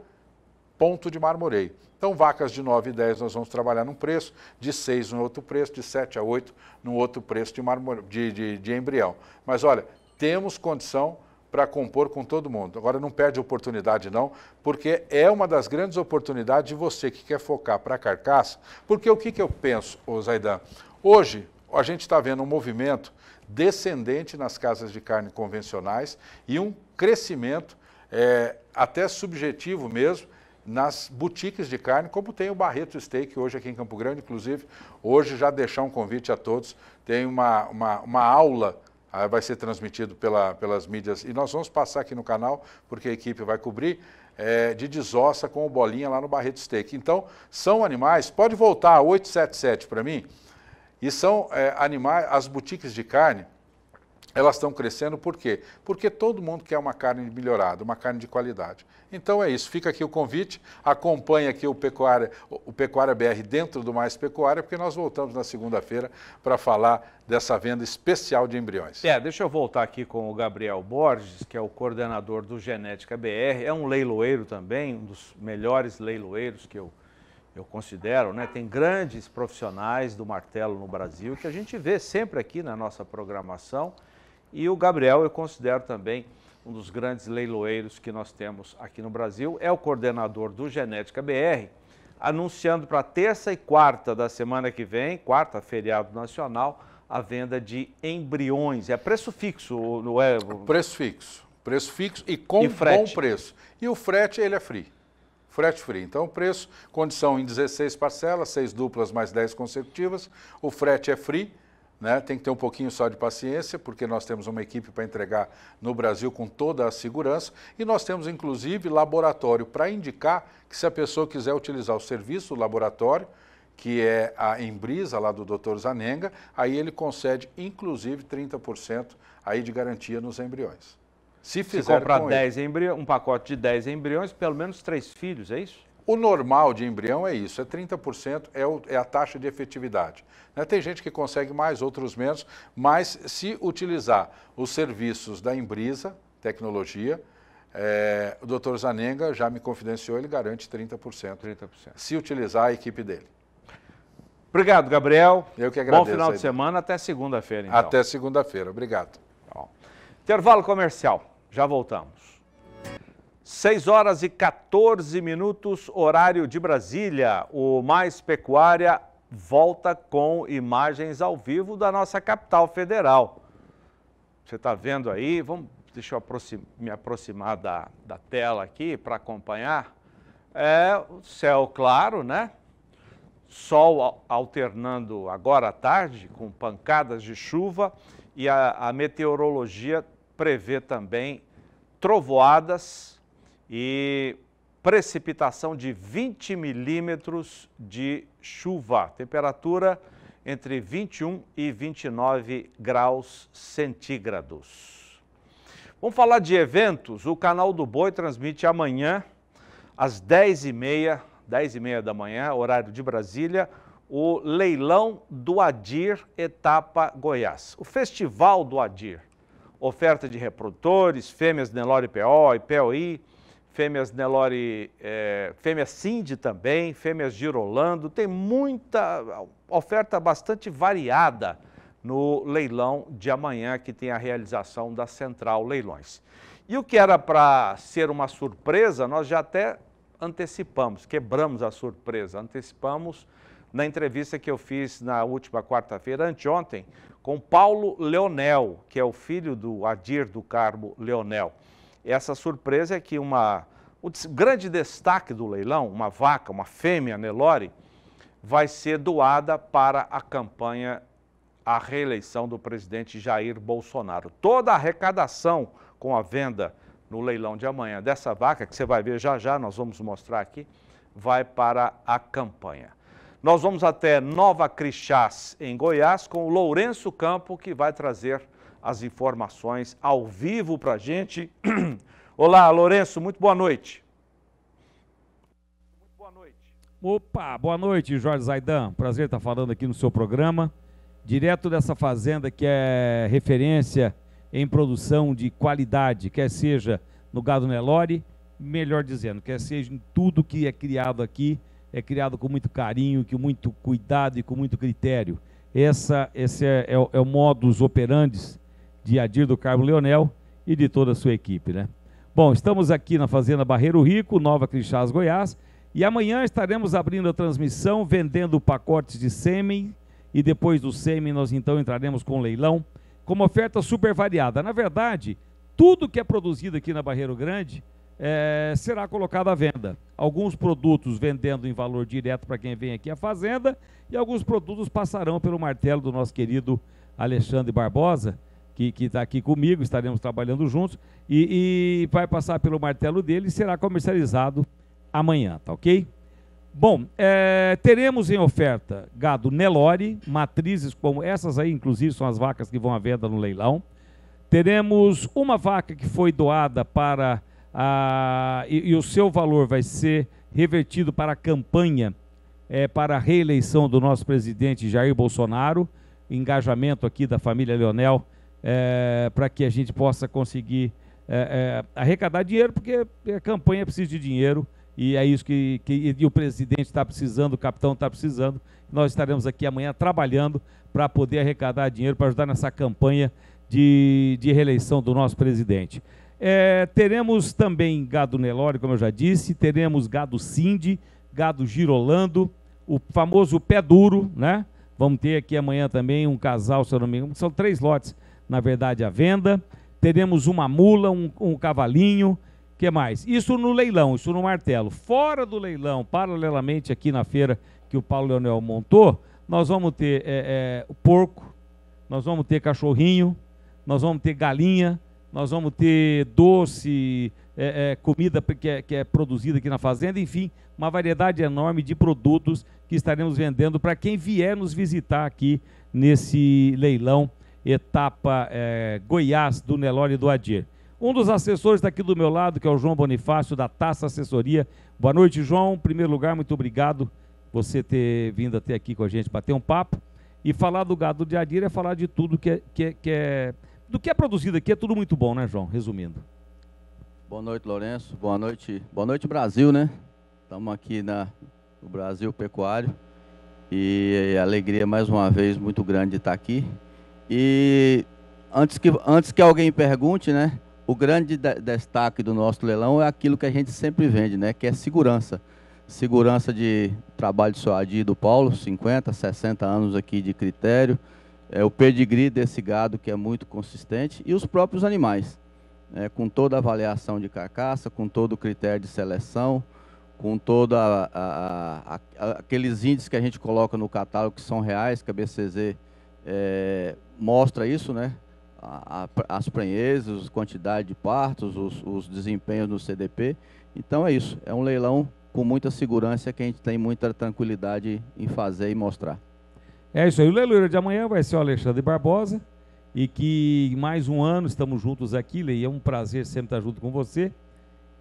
ponto de marmoreio. Então, vacas de 9 e 10 nós vamos trabalhar num preço, de 6 num outro preço, de 7 a 8 num outro preço de, marmore... de, de, de embrião. Mas olha, temos condição para compor com todo mundo. Agora, não perde oportunidade não, porque é uma das grandes oportunidades de você que quer focar para a carcaça, porque o que, que eu penso, ô Zaidan? Hoje, a gente está vendo um movimento descendente nas casas de carne convencionais e um crescimento, é, até subjetivo mesmo, nas boutiques de carne, como tem o Barreto Steak hoje aqui em Campo Grande, inclusive, hoje já deixar um convite a todos, tem uma, uma, uma aula ah, vai ser transmitido pela, pelas mídias. E nós vamos passar aqui no canal, porque a equipe vai cobrir, é, de desossa com o bolinha lá no Barreto Steak. Então, são animais, pode voltar 877 para mim, e são é, animais, as boutiques de carne, elas estão crescendo por quê? Porque todo mundo quer uma carne melhorada, uma carne de qualidade. Então é isso, fica aqui o convite, acompanhe aqui o Pecuária, o Pecuária BR dentro do Mais Pecuária, porque nós voltamos na segunda-feira para falar dessa venda especial de embriões. É, deixa eu voltar aqui com o Gabriel Borges, que é o coordenador do Genética BR, é um leiloeiro também, um dos melhores leiloeiros que eu, eu considero, né? Tem grandes profissionais do martelo no Brasil, que a gente vê sempre aqui na nossa programação, e o Gabriel eu considero também um dos grandes leiloeiros que nós temos aqui no Brasil, é o coordenador do Genética BR, anunciando para terça e quarta da semana que vem, quarta, feriado nacional, a venda de embriões. É preço fixo, não é? Preço fixo. Preço fixo e com e bom preço. E o frete, ele é free. Frete free. Então, preço, condição em 16 parcelas, 6 duplas mais 10 consecutivas. O frete é free né? Tem que ter um pouquinho só de paciência, porque nós temos uma equipe para entregar no Brasil com toda a segurança e nós temos inclusive laboratório para indicar que se a pessoa quiser utilizar o serviço do laboratório, que é a Embrisa lá do Dr. Zanenga, aí ele concede inclusive 30% aí de garantia nos embriões. Se fizer se comprar 10 embriões, um pacote de 10 embriões, pelo menos três filhos, é isso? O normal de embrião é isso, é 30% é, o, é a taxa de efetividade. Né? Tem gente que consegue mais, outros menos, mas se utilizar os serviços da Embrisa, tecnologia, é, o doutor Zanenga já me confidenciou, ele garante 30%, 30%. Se utilizar a equipe dele. Obrigado, Gabriel. Eu que agradeço. Bom final de semana, até segunda-feira, então. Até segunda-feira, obrigado. Bom. Intervalo comercial, já voltamos. 6 horas e 14 minutos, horário de Brasília. O Mais Pecuária volta com imagens ao vivo da nossa capital federal. Você está vendo aí? Vamos, deixa eu aproxim, me aproximar da, da tela aqui para acompanhar. É o céu claro, né? Sol alternando agora à tarde com pancadas de chuva e a, a meteorologia prevê também trovoadas e precipitação de 20 milímetros de chuva. Temperatura entre 21 e 29 graus centígrados. Vamos falar de eventos. O Canal do Boi transmite amanhã às 10h30, 10h30 da manhã, horário de Brasília, o leilão do Adir Etapa Goiás. O Festival do Adir, oferta de reprodutores, fêmeas Nelore PO e POI, fêmeas Nelore, é, fêmeas Cindy também, fêmeas Girolando, tem muita oferta bastante variada no leilão de amanhã, que tem a realização da Central Leilões. E o que era para ser uma surpresa, nós já até antecipamos, quebramos a surpresa, antecipamos na entrevista que eu fiz na última quarta-feira, anteontem, com Paulo Leonel, que é o filho do Adir do Carmo Leonel. Essa surpresa é que uma, o grande destaque do leilão, uma vaca, uma fêmea Nelore, vai ser doada para a campanha à reeleição do presidente Jair Bolsonaro. Toda a arrecadação com a venda no leilão de amanhã dessa vaca, que você vai ver já já, nós vamos mostrar aqui, vai para a campanha. Nós vamos até Nova Crixás, em Goiás, com o Lourenço Campo, que vai trazer as informações ao vivo para a gente. Olá, Lourenço, muito boa noite. boa noite. Opa, boa noite, Jorge Zaidan. Prazer estar falando aqui no seu programa. Direto dessa fazenda que é referência em produção de qualidade, quer seja no gado Nelore, melhor dizendo, quer seja em tudo que é criado aqui, é criado com muito carinho, com muito cuidado e com muito critério. Essa, esse é, é, é o modus operandi de Adir do Carmo Leonel e de toda a sua equipe, né? Bom, estamos aqui na Fazenda Barreiro Rico, Nova Crixás, Goiás, e amanhã estaremos abrindo a transmissão, vendendo pacotes de sêmen, e depois do sêmen nós então entraremos com leilão, com uma oferta super variada. Na verdade, tudo que é produzido aqui na Barreiro Grande é, será colocado à venda. Alguns produtos vendendo em valor direto para quem vem aqui à fazenda, e alguns produtos passarão pelo martelo do nosso querido Alexandre Barbosa, que está aqui comigo, estaremos trabalhando juntos, e, e vai passar pelo martelo dele e será comercializado amanhã, tá ok? Bom, é, teremos em oferta gado Nelore, matrizes como essas aí, inclusive, são as vacas que vão à venda no leilão. Teremos uma vaca que foi doada para. A, e, e o seu valor vai ser revertido para a campanha, é, para a reeleição do nosso presidente Jair Bolsonaro. Engajamento aqui da família Leonel é, para que a gente possa conseguir é, é, arrecadar dinheiro, porque a é, campanha precisa de dinheiro e é isso que, que o presidente está precisando, o capitão está precisando. Nós estaremos aqui amanhã trabalhando para poder arrecadar dinheiro para ajudar nessa campanha de, de reeleição do nosso presidente. É, teremos também gado Nelório, como eu já disse, teremos gado Cindy, gado Girolando, o famoso pé duro, né? Vamos ter aqui amanhã também um casal, se eu não me engano, são três lotes na verdade, à venda. Teremos uma mula, um, um cavalinho, que mais? Isso no leilão, isso no martelo. Fora do leilão, paralelamente aqui na feira que o Paulo Leonel montou, nós vamos ter é, é, porco, nós vamos ter cachorrinho, nós vamos ter galinha, nós vamos ter doce, é, é comida que é, que é produzida aqui na fazenda, enfim, uma variedade enorme de produtos que estaremos vendendo para quem vier nos visitar aqui nesse leilão etapa é, Goiás do Nelore do Adir. Um dos assessores daqui tá do meu lado, que é o João Bonifácio, da Taça Assessoria. Boa noite, João. Em primeiro lugar, muito obrigado você ter vindo até aqui com a gente bater um papo. E falar do gado de Adir é falar de tudo que é, que, é, que é. Do que é produzido aqui é tudo muito bom, né, João? Resumindo. Boa noite, Lourenço. Boa noite. Boa noite, Brasil, né? Estamos aqui na, no Brasil Pecuário. E a é, alegria mais uma vez muito grande de estar aqui. E antes que, antes que alguém pergunte, né? O grande de destaque do nosso leilão é aquilo que a gente sempre vende, né? Que é segurança. Segurança de trabalho de Soadi do Paulo, 50, 60 anos aqui de critério. É, o pedigree desse gado que é muito consistente e os próprios animais. É, com toda a avaliação de carcaça, com todo o critério de seleção, com todos aqueles índices que a gente coloca no catálogo que são reais, que a BCZ é, mostra isso, né? as prenhezas, a quantidade de partos, os, os desempenhos no CDP. Então é isso, é um leilão com muita segurança que a gente tem muita tranquilidade em fazer e mostrar. É isso aí, o leiloeiro de amanhã vai ser o Alexandre Barbosa e que mais um ano estamos juntos aqui, Lei, é um prazer sempre estar junto com você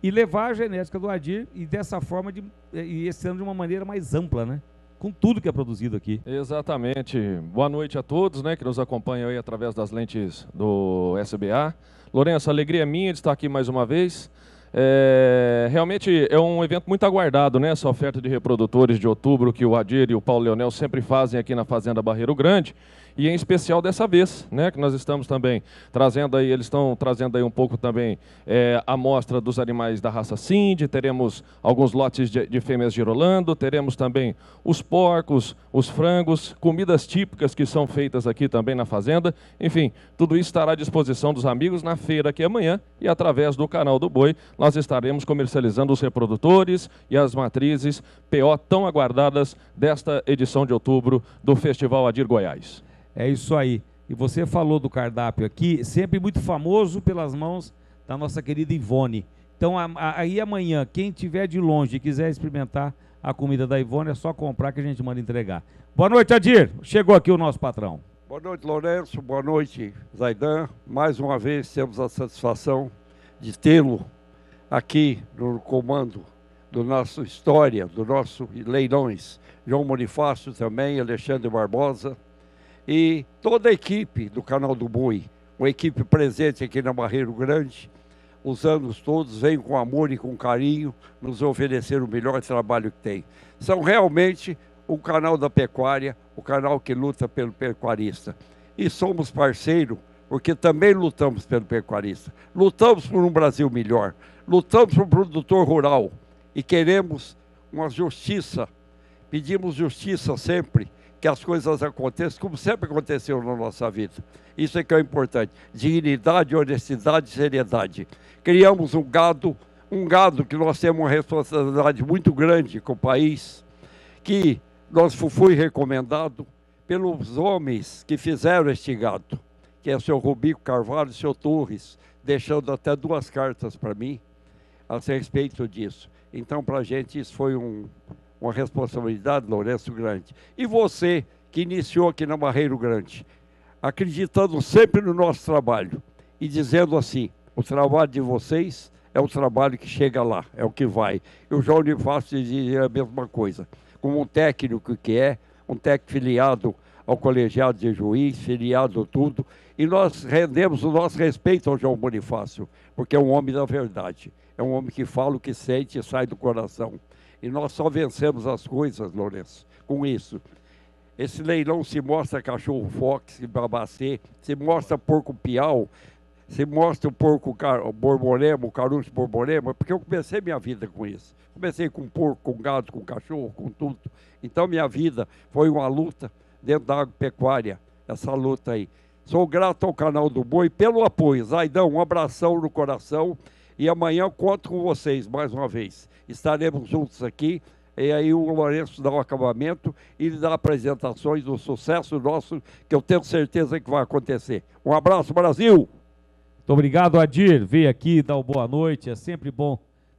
e levar a genética do Adir e dessa forma de, e esse ano de uma maneira mais ampla, né? com tudo que é produzido aqui. Exatamente. Boa noite a todos né, que nos acompanham aí através das lentes do SBA. Lourenço, alegria minha de estar aqui mais uma vez. É, realmente é um evento muito aguardado, né? Essa oferta de reprodutores de outubro que o Adir e o Paulo Leonel sempre fazem aqui na Fazenda Barreiro Grande e em especial dessa vez, né, que nós estamos também trazendo aí, eles estão trazendo aí um pouco também é, a amostra dos animais da raça Cindy, teremos alguns lotes de, de fêmeas girolando, teremos também os porcos, os frangos, comidas típicas que são feitas aqui também na fazenda, enfim, tudo isso estará à disposição dos amigos na feira aqui amanhã e através do canal do Boi nós estaremos comercializando os reprodutores e as matrizes PO tão aguardadas desta edição de outubro do Festival Adir Goiás. É isso aí. E você falou do cardápio aqui, sempre muito famoso pelas mãos da nossa querida Ivone. Então, a, a, aí amanhã, quem tiver de longe e quiser experimentar a comida da Ivone, é só comprar que a gente manda entregar. Boa noite, Adir. Chegou aqui o nosso patrão. Boa noite, Lourenço. Boa noite, Zaidan. Mais uma vez temos a satisfação de tê-lo aqui no comando do nosso História, do nosso Leilões. João Bonifácio também, Alexandre Barbosa e toda a equipe do Canal do Boi, uma equipe presente aqui na Barreiro Grande, os anos todos, vem com amor e com carinho nos oferecer o melhor trabalho que tem. São realmente o canal da pecuária, o canal que luta pelo pecuarista. E somos parceiro porque também lutamos pelo pecuarista, lutamos por um Brasil melhor, lutamos por um produtor rural e queremos uma justiça. Pedimos justiça sempre que as coisas aconteçam como sempre aconteceu na nossa vida. Isso é que é o importante. Dignidade, honestidade, seriedade. Criamos um gado, um gado que nós temos uma responsabilidade muito grande com o país, que nós fui recomendado pelos homens que fizeram este gado, que é o seu Rubico Carvalho e o seu Torres, deixando até duas cartas para mim a respeito disso. Então, para a gente, isso foi um, uma responsabilidade, Lourenço, grande. E você, que iniciou aqui na Barreiro Grande, acreditando sempre no nosso trabalho e dizendo assim: o trabalho de vocês é o trabalho que chega lá, é o que vai. Eu o João faço dizia a mesma coisa. Como um técnico que é, um técnico filiado ao colegiado de juiz, filiado tudo, e nós rendemos o nosso respeito ao João Bonifácio, porque é um homem da verdade, é um homem que fala o que sente e sai do coração. E nós só vencemos as coisas, Lourenço, com isso. Esse leilão se mostra cachorro fox babacê, se mostra porco piau, se mostra o porco car borborema, o caruço borborema, porque eu comecei minha vida com isso. Comecei com porco, com gado, com cachorro, com tudo. Então minha vida foi uma luta dentro da agropecuária, essa luta aí. Sou grato ao canal do Boi pelo apoio. Zaidão, um abração no coração. E amanhã eu conto com vocês mais uma vez. Estaremos juntos aqui. E aí o Lourenço dá o acabamento e dá apresentações do sucesso nosso, que eu tenho certeza que vai acontecer. Um abraço, Brasil! Muito obrigado, Adir. Veio aqui dá uma boa noite. É sempre bom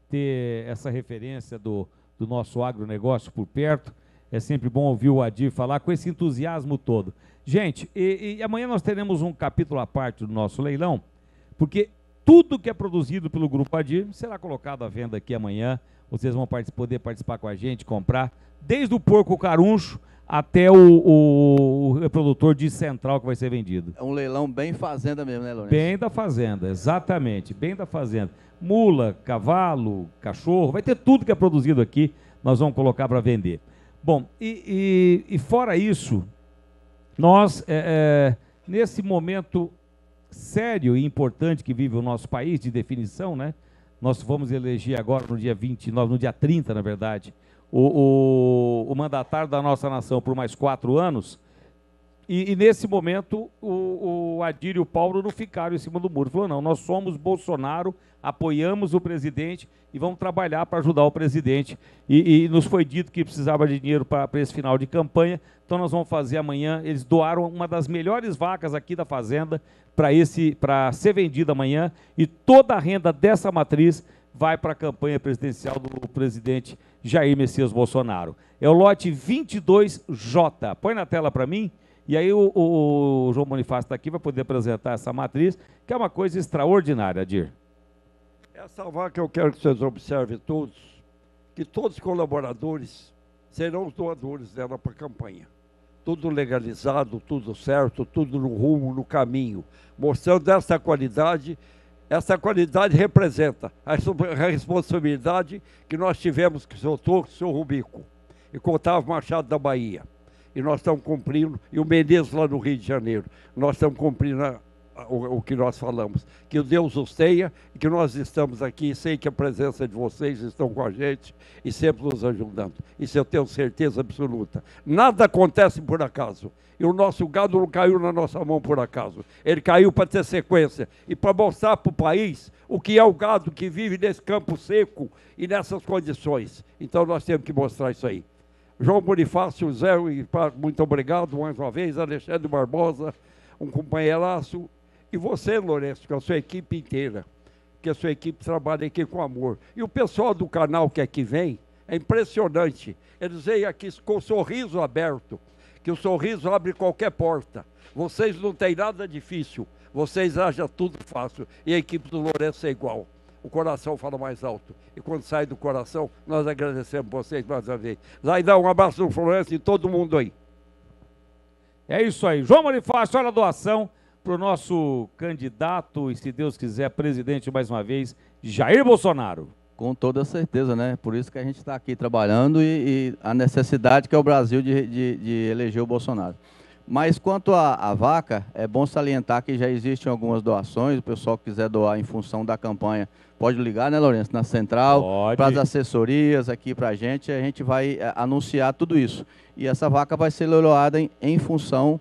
ter essa referência do, do nosso agronegócio por perto. É sempre bom ouvir o Adir falar com esse entusiasmo todo. Gente, e, e amanhã nós teremos um capítulo à parte do nosso leilão, porque tudo que é produzido pelo Grupo Adir será colocado à venda aqui amanhã. Vocês vão poder participar com a gente, comprar, desde o porco caruncho até o, o, o, de central que vai ser vendido. É um leilão bem fazenda mesmo, né, Lourenço? Bem da fazenda, exatamente, bem da fazenda. Mula, cavalo, cachorro, vai ter tudo que é produzido aqui, nós vamos colocar para vender. Bom, e, e, e, fora isso, nós, é, é, nesse momento sério e importante que vive o nosso país, de definição, né? Nós vamos eleger agora no dia 29, no dia 30, na verdade, o, o, o mandatário da nossa nação por mais quatro anos. E, e, nesse momento, o, o Adir e o Paulo não ficaram em cima do muro. Falou, não, nós somos Bolsonaro, apoiamos o presidente e vamos trabalhar para ajudar o presidente. E, e, nos foi dito que precisava de dinheiro para esse final de campanha, então nós vamos fazer amanhã. Eles doaram uma das melhores vacas aqui da Fazenda para ser vendida amanhã e toda a renda dessa matriz vai para a campanha presidencial do presidente Jair Messias Bolsonaro. É o lote 22J. Põe na tela para mim. E aí o, o, o João Bonifácio está aqui para poder apresentar essa matriz, que é uma coisa extraordinária, Dir. Essa é que eu quero que vocês observem todos, que todos os colaboradores serão os doadores dela para a campanha. Tudo legalizado, tudo certo, tudo no rumo, no caminho, mostrando essa qualidade essa qualidade representa a responsabilidade que nós tivemos com o senhor Torres o senhor Rubico e com o Otávio Machado da Bahia e nós estamos cumprindo, e o Menezes lá no Rio de Janeiro, nós estamos cumprindo a, a, o, o, que nós falamos. Que Deus os tenha e que nós estamos aqui, sei que a presença de vocês estão com a gente e sempre nos ajudando. Isso eu tenho certeza absoluta. Nada acontece por acaso. E o nosso gado não caiu na nossa mão por acaso. Ele caiu para ter sequência e para mostrar para o país o que é o gado que vive nesse campo seco e nessas condições. Então nós temos que mostrar isso aí. João Bonifácio, Zé, muito obrigado mais uma vez, Alexandre Barbosa, um companheiraço, e você, Lourenço, com é a sua equipe inteira, que a sua equipe trabalha aqui com amor. E o pessoal do canal que aqui é vem, é impressionante. Eles vêm aqui com o sorriso aberto, que o sorriso abre qualquer porta. Vocês não têm nada difícil, vocês acham tudo fácil, e a equipe do Lourenço é igual o coração fala mais alto. E quando sai do coração, nós agradecemos vocês mais uma vez. Zaidão, um abraço do Florencio e todo mundo aí. É isso aí. João Bonifácio, olha a doação para o nosso candidato e, se Deus quiser, presidente mais uma vez, Jair Bolsonaro. Com toda certeza, né? Por isso que a gente está aqui trabalhando e, e, a necessidade que é o Brasil de, de, de eleger o Bolsonaro. Mas quanto à, vaca, é bom salientar que já existem algumas doações, o pessoal que quiser doar em função da campanha Pode ligar, né, Lourenço? Na central, para as assessorias aqui para a gente, a gente vai eh, anunciar tudo isso. E essa vaca vai ser leiloada em, em função,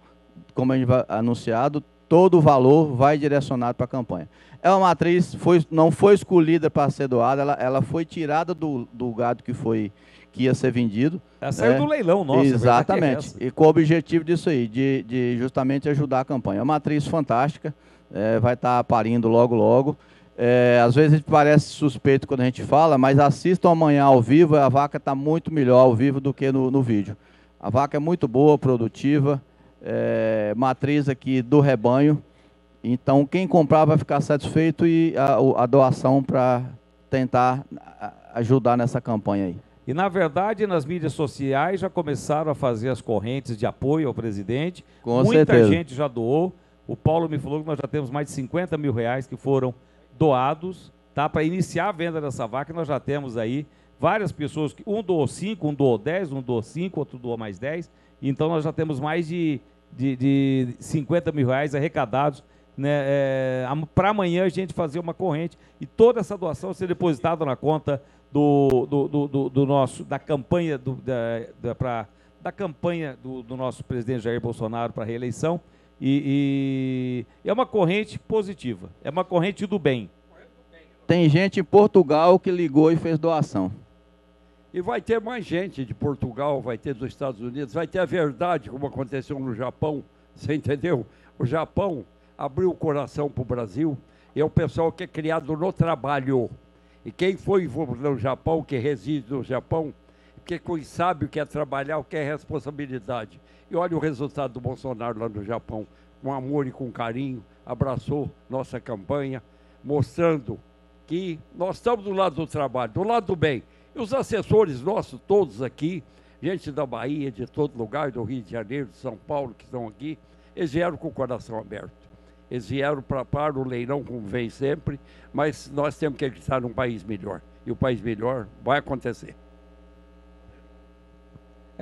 como a gente vai anunciado, todo o valor vai direcionado para a campanha. É uma matriz, foi, não foi escolhida para ser doada, ela, ela foi tirada do, do gado que foi que ia ser vendido. Ela saiu é, do leilão, nosso. É Exatamente. É e com o objetivo disso aí, de, de justamente ajudar a campanha. É uma matriz fantástica, é, vai estar tá parindo logo, logo. É, às vezes a gente parece suspeito quando a gente fala, mas assistam amanhã ao vivo, a vaca está muito melhor ao vivo do que no, no, vídeo. A vaca é muito boa, produtiva, é, matriz aqui do rebanho. Então, quem comprar vai ficar satisfeito e a, a doação para tentar ajudar nessa campanha aí. E, na verdade, nas mídias sociais já começaram a fazer as correntes de apoio ao presidente. Com Muita certeza. gente já doou. O Paulo me falou que nós já temos mais de 50 mil reais que foram doados, tá? Para iniciar a venda dessa vaca, nós já temos aí várias pessoas, que um doou 5, um doou 10, um doou 5, outro doou mais 10. Então nós já temos mais de, de, de 50 mil reais arrecadados né, é, para amanhã a gente fazer uma corrente e toda essa doação ser depositada na conta do, do, do, do, do nosso, da campanha do, da, da, pra, da campanha do, do nosso presidente Jair Bolsonaro para reeleição. E, e é uma corrente positiva, é uma corrente do bem. Tem gente em Portugal que ligou e fez doação. E vai ter mais gente de Portugal, vai ter dos Estados Unidos, vai ter a verdade, como aconteceu no Japão, você entendeu? O Japão abriu o coração para o Brasil e é o pessoal que é criado no trabalho. E quem foi no Japão, que reside no Japão, porque quem sabe o que é trabalhar, o que é responsabilidade. E olha o resultado do Bolsonaro lá no Japão, com amor e com carinho, abraçou nossa campanha, mostrando que nós estamos do lado do trabalho, do lado do bem. E os assessores nossos, todos aqui, gente da Bahia, de todo lugar, do Rio de Janeiro, de São Paulo, que estão aqui, eles vieram com o coração aberto. Eles vieram para para o leilão, como vem sempre, mas nós temos que estar num país melhor. E o país melhor vai acontecer.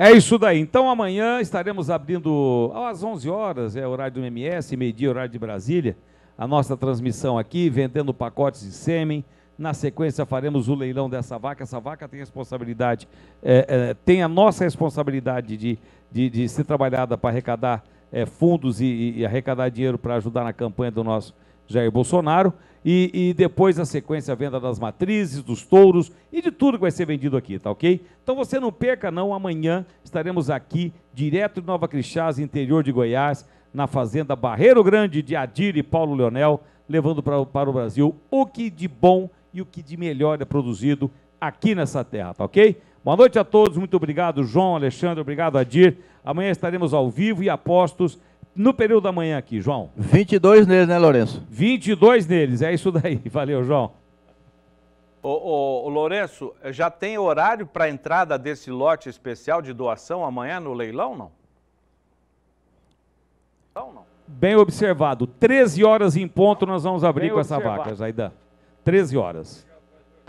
É isso daí. Então amanhã estaremos abrindo às 11 horas, é horário do MS, meio-dia, horário de Brasília, a nossa transmissão aqui, vendendo pacotes de sêmen. Na sequência faremos o leilão dessa vaca. Essa vaca tem responsabilidade, é, é, tem a nossa responsabilidade de, de, de ser trabalhada para arrecadar é, fundos e, e arrecadar dinheiro para ajudar na campanha do nosso Jair Bolsonaro. E, e, depois, a sequência, a venda das matrizes, dos touros e de tudo que vai ser vendido aqui, tá ok? Então você não perca, não. Amanhã estaremos aqui, direto de Nova Crixás, interior de Goiás, na fazenda Barreiro Grande de Adir e Paulo Leonel, levando pra, para o Brasil o que de bom e o que de melhor é produzido aqui nessa terra, tá ok? Boa noite a todos, muito obrigado, João, Alexandre, obrigado, Adir. Amanhã estaremos ao vivo e apostos no período da manhã aqui, João? 22 neles, né, Lourenço? 22 neles, é isso daí. Valeu, João. Ô, ô, ô Lourenço, já tem horário para a entrada desse lote especial de doação amanhã no leilão, não? Não, não. Bem observado. 13 horas em ponto nós vamos abrir Bem com essa observado. vaca, Zaidan. 13 horas.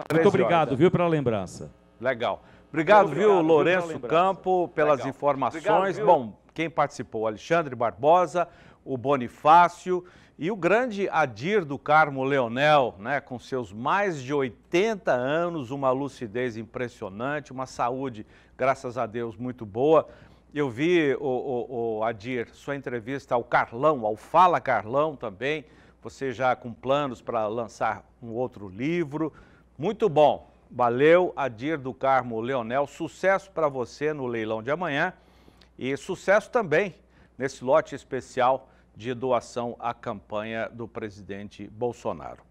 13 Muito obrigado, horas. É. viu, pela lembrança. Legal. Obrigado, obrigado viu, Lourenço Campo, pelas Legal. informações. Obrigado, Bom, quem participou? Alexandre Barbosa, o Bonifácio e o grande Adir do Carmo Leonel, né, com seus mais de 80 anos, uma lucidez impressionante, uma saúde, graças a Deus, muito boa. Eu vi, o, o, o Adir, sua entrevista ao Carlão, ao Fala Carlão também, você já com planos para lançar um outro livro. Muito bom. Valeu, Adir do Carmo Leonel. Sucesso para você no leilão de amanhã. E sucesso também nesse lote especial de doação à campanha do presidente Bolsonaro.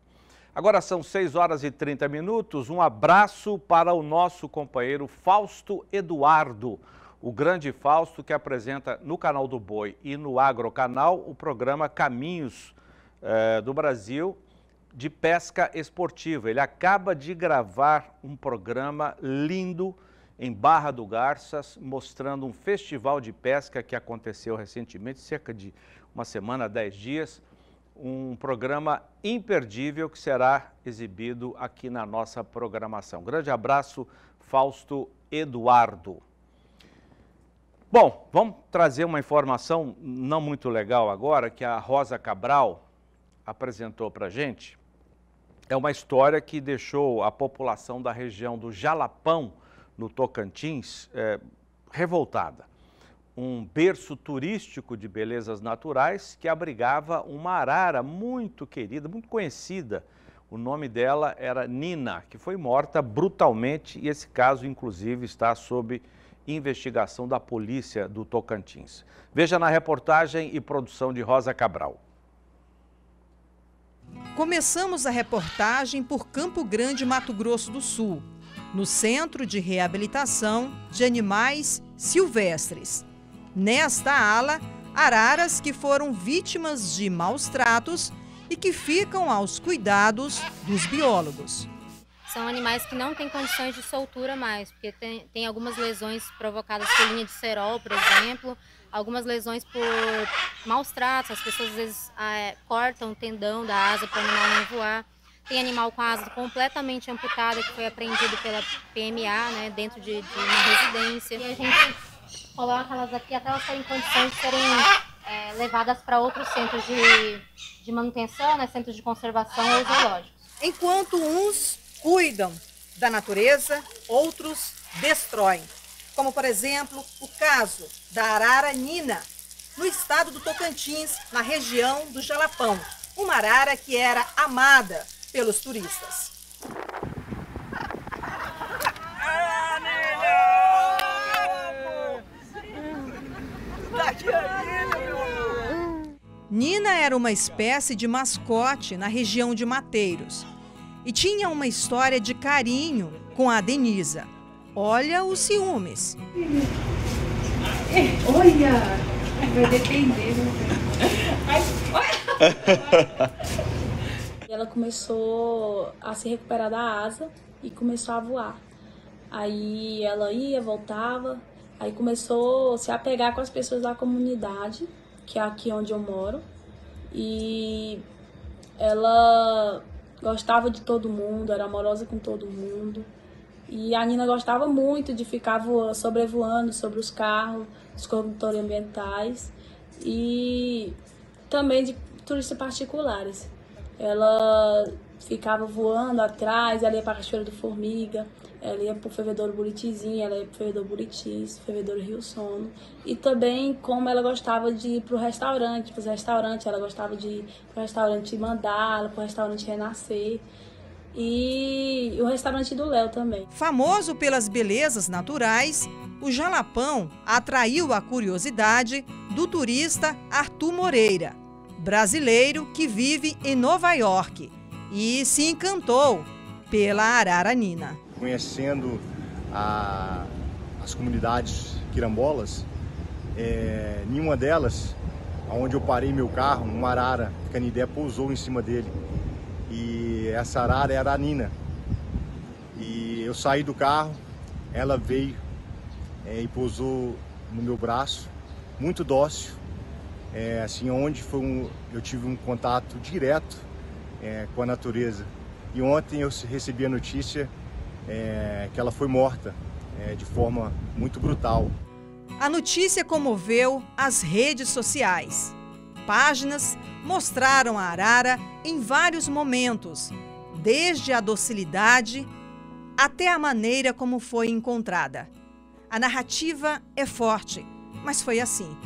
Agora são 6 horas e 30 minutos. Um abraço para o nosso companheiro Fausto Eduardo, o grande Fausto que apresenta no canal do Boi e no Agrocanal o programa Caminhos eh, do Brasil de pesca esportiva. Ele acaba de gravar um programa lindo em Barra do Garças, mostrando um festival de pesca que aconteceu recentemente, cerca de uma semana, dez dias. Um programa imperdível que será exibido aqui na nossa programação. Grande abraço, Fausto Eduardo. Bom, vamos trazer uma informação não muito legal agora que a Rosa Cabral apresentou para gente. É uma história que deixou a população da região do Jalapão no Tocantins, é, revoltada. Um berço turístico de belezas naturais que abrigava uma arara muito querida, muito conhecida. O nome dela era Nina, que foi morta brutalmente e esse caso, inclusive, está sob investigação da polícia do Tocantins. Veja na reportagem e produção de Rosa Cabral. Começamos a reportagem por Campo Grande, Mato Grosso do Sul no Centro de Reabilitação de Animais Silvestres. Nesta ala, araras que foram vítimas de maus tratos e que ficam aos cuidados dos biólogos. São animais que não têm condições de soltura mais, porque tem, tem algumas lesões provocadas por linha de cerol, por exemplo, algumas lesões por maus tratos, as pessoas às vezes ah, é, cortam o tendão da asa para o animal não voar. Tem animal com a asa completamente amputada, que foi apreendido pela PMA, né, dentro de, de uma residência. E a gente coloca elas aqui até elas terem condições de serem é, levadas para outros centros de, de manutenção, né, centros de conservação ou zoológicos. Enquanto uns cuidam da natureza, outros destroem. Como, por exemplo, o caso da arara nina, no estado do Tocantins, na região do Jalapão. Uma arara que era amada pelos turistas. Nina era uma espécie de mascote na região de Mateiros e tinha uma história de carinho com a Denisa. Olha os ciúmes. Olha, vai depender. olha. Né? E ela começou a se recuperar da asa e começou a voar. Aí ela ia, voltava, aí começou a se apegar com as pessoas da comunidade, que é aqui onde eu moro. E ela gostava de todo mundo, era amorosa com todo mundo. E a Nina gostava muito de ficar voando, sobrevoando sobre os carros, os condutores ambientais e também de turistas particulares ela ficava voando atrás, ela ia para a Cachoeira do Formiga, ela ia para o Fervedouro Buritizinho, ela ia para o Fervedouro Buritis, Rio Sono. E também como ela gostava de ir para o restaurante, para os restaurantes, ela gostava de ir para o restaurante Mandala, para o restaurante Renascer. E o restaurante do Léo também. Famoso pelas belezas naturais, o Jalapão atraiu a curiosidade do turista Arthur Moreira brasileiro que vive em Nova York e se encantou pela Arara Nina. Conhecendo a, as comunidades quirambolas, é, nenhuma delas, onde eu parei meu carro, uma arara canidé pousou em cima dele. E essa arara era é a Nina. E eu saí do carro, ela veio é, e pousou no meu braço, muito dócil, é, assim, onde foi um, eu tive um contato direto é, com a natureza. E ontem eu recebi a notícia é, que ela foi morta é, de forma muito brutal. A notícia comoveu as redes sociais. Páginas mostraram a arara em vários momentos, desde a docilidade até a maneira como foi encontrada. A narrativa é forte, mas foi assim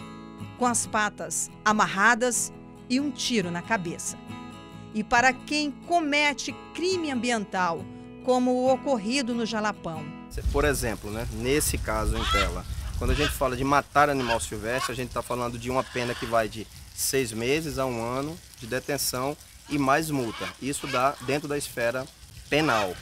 com as patas amarradas e um tiro na cabeça. E para quem comete crime ambiental, como o ocorrido no Jalapão. Por exemplo, né, nesse caso em tela, quando a gente fala de matar animal silvestre, a gente está falando de uma pena que vai de seis meses a um ano de detenção e mais multa. Isso dá dentro da esfera penal.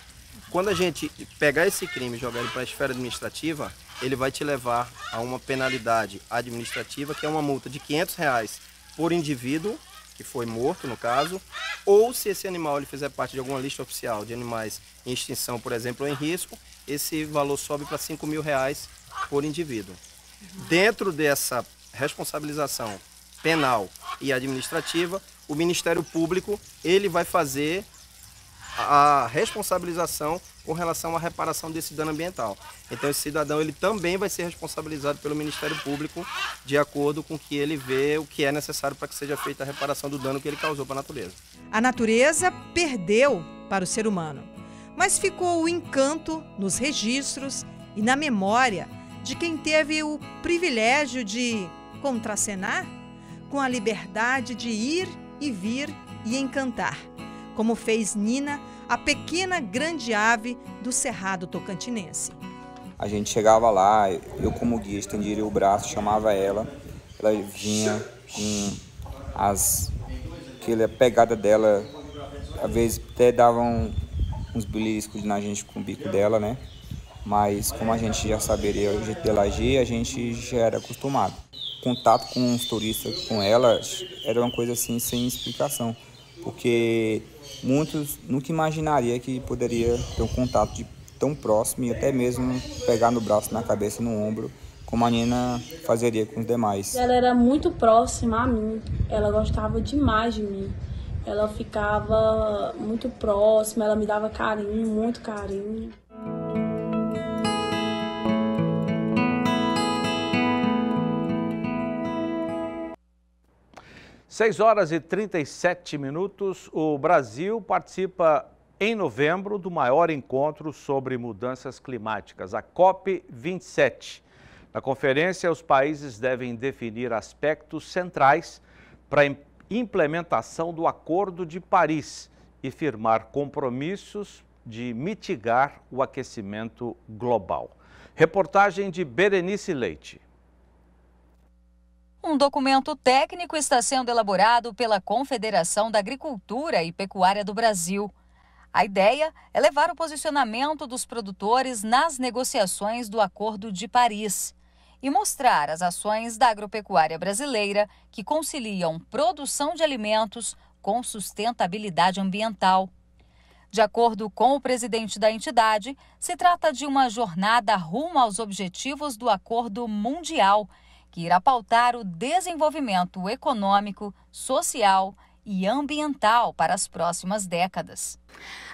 Quando a gente pegar esse crime e jogar ele para a esfera administrativa, ele vai te levar a uma penalidade administrativa, que é uma multa de 500 reais por indivíduo, que foi morto no caso, ou se esse animal ele fizer parte de alguma lista oficial de animais em extinção, por exemplo, ou em risco, esse valor sobe para 5 mil reais por indivíduo. Dentro dessa responsabilização penal e administrativa, o Ministério Público ele vai fazer a responsabilização com relação à reparação desse dano ambiental. Então esse cidadão ele também vai ser responsabilizado pelo Ministério Público de acordo com o que ele vê o que é necessário para que seja feita a reparação do dano que ele causou para a natureza. A natureza perdeu para o ser humano, mas ficou o encanto nos registros e na memória de quem teve o privilégio de contracenar com a liberdade de ir e vir e encantar como fez Nina, a pequena grande ave do Cerrado Tocantinense. A gente chegava lá, eu como guia estendia o braço, chamava ela, ela vinha com as aquela pegada dela, às vezes até davam uns beliscos na gente com o bico dela, né? Mas como a gente já saberia o jeito dela agir, a gente já era acostumado. Contato com os turistas, com ela, era uma coisa assim sem explicação, porque Muitos nunca imaginaria que poderia ter um contato de tão próximo e até mesmo pegar no braço, na cabeça, no ombro, como a Nina fazeria com os demais. Ela era muito próxima a mim, ela gostava demais de mim. Ela ficava muito próxima, ela me dava carinho, muito carinho. 6 horas e 37 minutos, o Brasil participa em novembro do maior encontro sobre mudanças climáticas, a COP27. Na conferência, os países devem definir aspectos centrais para a implementação do Acordo de Paris e firmar compromissos de mitigar o aquecimento global. Reportagem de Berenice Leite. Um documento técnico está sendo elaborado pela Confederação da Agricultura e Pecuária do Brasil. A ideia é levar o posicionamento dos produtores nas negociações do Acordo de Paris e mostrar as ações da agropecuária brasileira que conciliam produção de alimentos com sustentabilidade ambiental. De acordo com o presidente da entidade, se trata de uma jornada rumo aos objetivos do Acordo Mundial que irá pautar o desenvolvimento econômico, social e ambiental para as próximas décadas.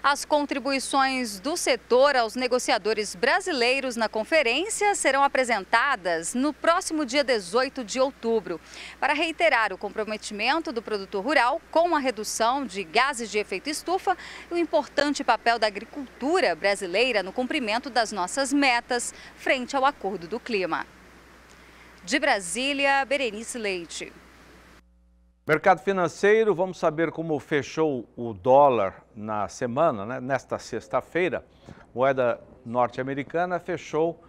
As contribuições do setor aos negociadores brasileiros na conferência serão apresentadas no próximo dia 18 de outubro, para reiterar o comprometimento do produtor rural com a redução de gases de efeito estufa e o importante papel da agricultura brasileira no cumprimento das nossas metas frente ao acordo do clima. De Brasília, Berenice Leite. Mercado financeiro, vamos saber como fechou o dólar na semana, né? nesta sexta-feira. Moeda norte-americana fechou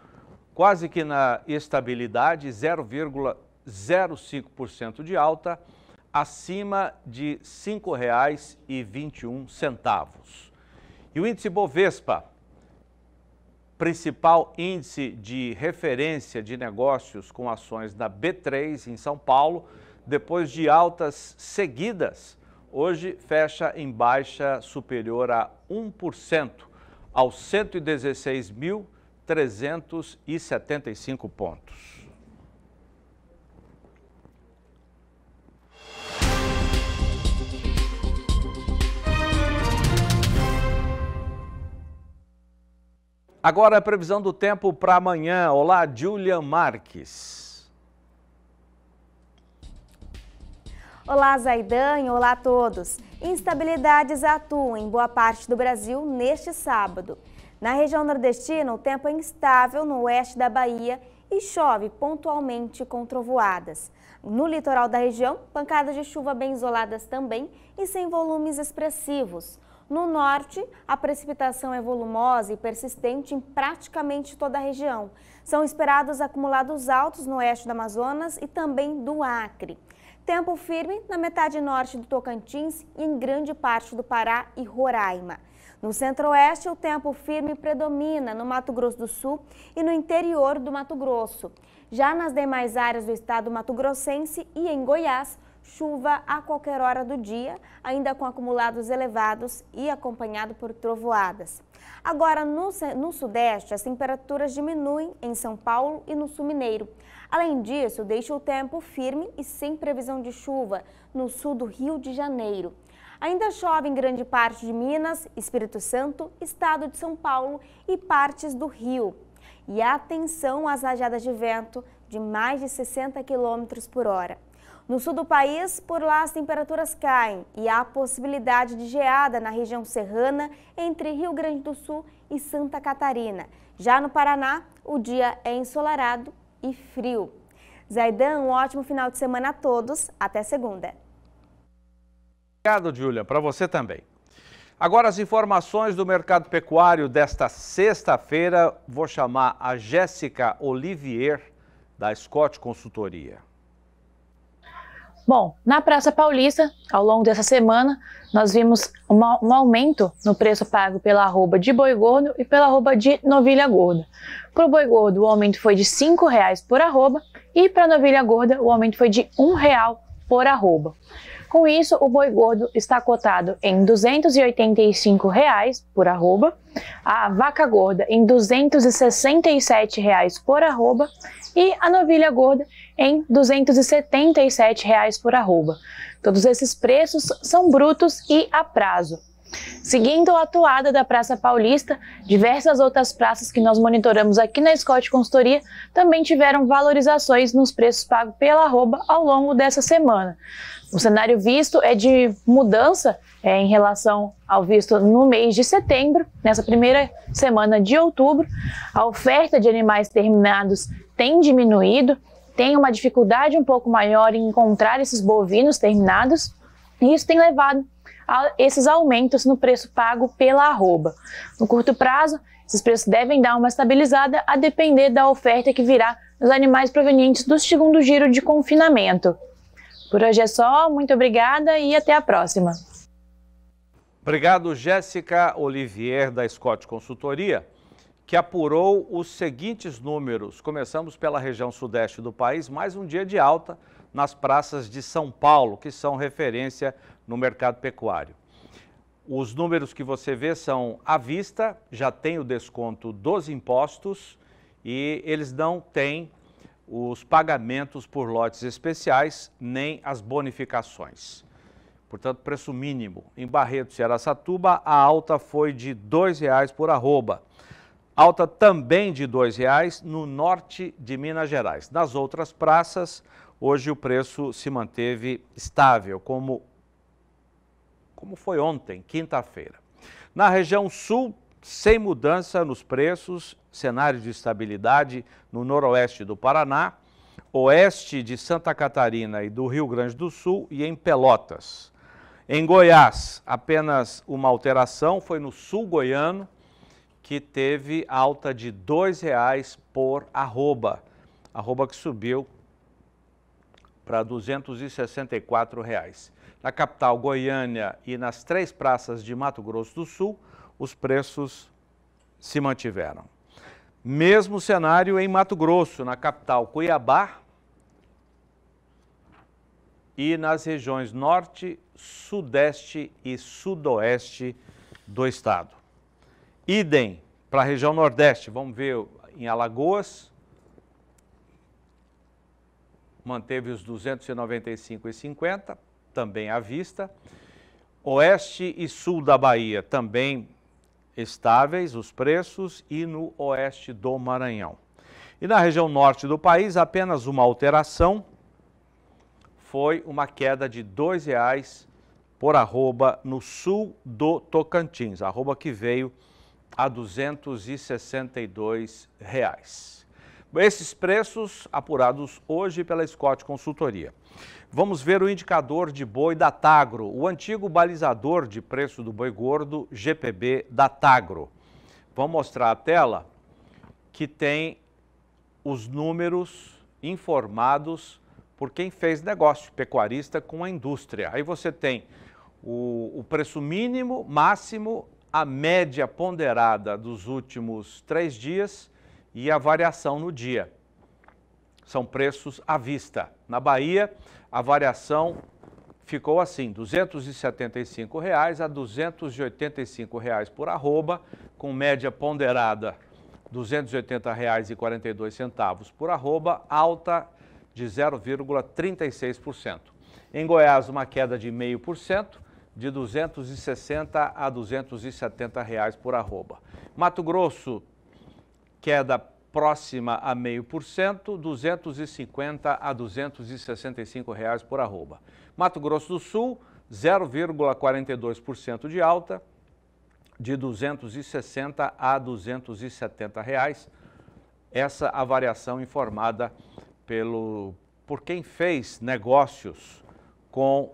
quase que na estabilidade, 0,05% de alta, acima de R$ 5,21. E o índice Bovespa principal índice de referência de negócios com ações da B3 em São Paulo, depois de altas seguidas, hoje fecha em baixa superior a 1%, aos 116.375 pontos. Agora a previsão do tempo para amanhã. Olá, Julian Marques. Olá, Zaidan, olá a todos. Instabilidades atuam em boa parte do Brasil neste sábado. Na região nordestina, o tempo é instável no oeste da Bahia e chove pontualmente com trovoadas. No litoral da região, pancadas de chuva bem isoladas também e sem volumes expressivos. No norte, a precipitação é volumosa e persistente em praticamente toda a região. São esperados acumulados altos no oeste do Amazonas e também do Acre. Tempo firme na metade norte do Tocantins e em grande parte do Pará e Roraima. No centro-oeste, o tempo firme predomina no Mato Grosso do Sul e no interior do Mato Grosso. Já nas demais áreas do estado mato-grossense e em Goiás, chuva a qualquer hora do dia, ainda com acumulados elevados e acompanhado por trovoadas. Agora, no, no, Sudeste, as temperaturas diminuem em São Paulo e no Sul Mineiro. Além disso, deixa o tempo firme e sem previsão de chuva no sul do Rio de Janeiro. Ainda chove em grande parte de Minas, Espírito Santo, Estado de São Paulo e partes do Rio. E atenção às rajadas de vento de mais de 60 km por hora. No sul do país, por lá as temperaturas caem e há possibilidade de geada na região serrana entre Rio Grande do Sul e Santa Catarina. Já no Paraná, o dia é ensolarado e frio. Zaidan, um ótimo final de semana a todos. Até segunda. Obrigado, Júlia. Para você também. Agora as informações do mercado pecuário desta sexta-feira. Vou chamar a Jéssica Olivier, da Scott Consultoria. Bom, na Praça Paulista, ao longo dessa semana, nós vimos um aumento no preço pago pela arroba de boi gordo e pela arroba de novilha gorda. Para o boi gordo, o aumento foi de R$ 5,00 por arroba e para a novilha gorda, o aumento foi de R$ 1,00 por arroba. Com isso, o boi gordo está cotado em R$ 285,00 por arroba, a vaca gorda em R$ 267,00 por arroba e a novilha gorda em R$ 277,00 por arroba. Todos esses preços são brutos e a prazo. Seguindo a atuada da Praça Paulista, diversas outras praças que nós monitoramos aqui na Scott Consultoria também tiveram valorizações nos preços pagos pela arroba ao longo dessa semana. O cenário visto é de mudança é, em relação ao visto no mês de setembro, nessa primeira semana de outubro. A oferta de animais terminados tem diminuído, tem uma dificuldade um pouco maior em encontrar esses bovinos terminados, e isso tem levado a esses aumentos no preço pago pela arroba. No curto prazo, esses preços devem dar uma estabilizada a depender da oferta que virá dos animais provenientes do segundo giro de confinamento. Por hoje é só, muito obrigada e até a próxima. Obrigado, Jéssica Olivier, da Scott Consultoria que apurou os seguintes números. Começamos pela região sudeste do país, mais um dia de alta nas praças de São Paulo, que são referência no mercado pecuário. Os números que você vê são à vista, já tem o desconto dos impostos e eles não têm os pagamentos por lotes especiais nem as bonificações. Portanto, preço mínimo. Em Barretos e Satuba, a alta foi de R$ 2,00 por arroba alta também de R$ 2,00 no norte de Minas Gerais. Nas outras praças, hoje o preço se manteve estável, como, como foi ontem, quinta-feira. Na região sul, sem mudança nos preços, cenário de estabilidade no noroeste do Paraná, oeste de Santa Catarina e do Rio Grande do Sul e em Pelotas. Em Goiás, apenas uma alteração foi no sul goiano, que teve alta de R$ 2,00 por arroba. Arroba que subiu para R$ 264. Reais. Na capital Goiânia e nas três praças de Mato Grosso do Sul, os preços se mantiveram. Mesmo cenário em Mato Grosso, na capital Cuiabá e nas regiões norte, sudeste e sudoeste do estado. Idem para a região Nordeste, vamos ver em Alagoas, manteve os 295,50, também à vista. Oeste e sul da Bahia também estáveis os preços e no oeste do Maranhão. E na região norte do país, apenas uma alteração foi uma queda de R$ 2,00 por arroba no sul do Tocantins, arroba que veio a 262 reais. Esses preços apurados hoje pela Scott Consultoria. Vamos ver o indicador de boi da Tagro, o antigo balizador de preço do boi gordo GPB da Tagro. Vamos mostrar a tela que tem os números informados por quem fez negócio, pecuarista com a indústria. Aí você tem o, o preço mínimo, máximo a média ponderada dos últimos três dias e a variação no dia. São preços à vista. Na Bahia, a variação ficou assim, R$ 275,00 reais a R$ 285 reais por arroba, com média ponderada R$ 280,42 por arroba, alta de 0,36%. Em Goiás, uma queda de 0,5%, de 260 a 270 reais por arroba. Mato Grosso, queda próxima a meio por cento, 250 a 265 reais por arroba. Mato Grosso do Sul, 0,42% de alta, de 260 a 270 reais. Essa a variação informada pelo por quem fez negócios com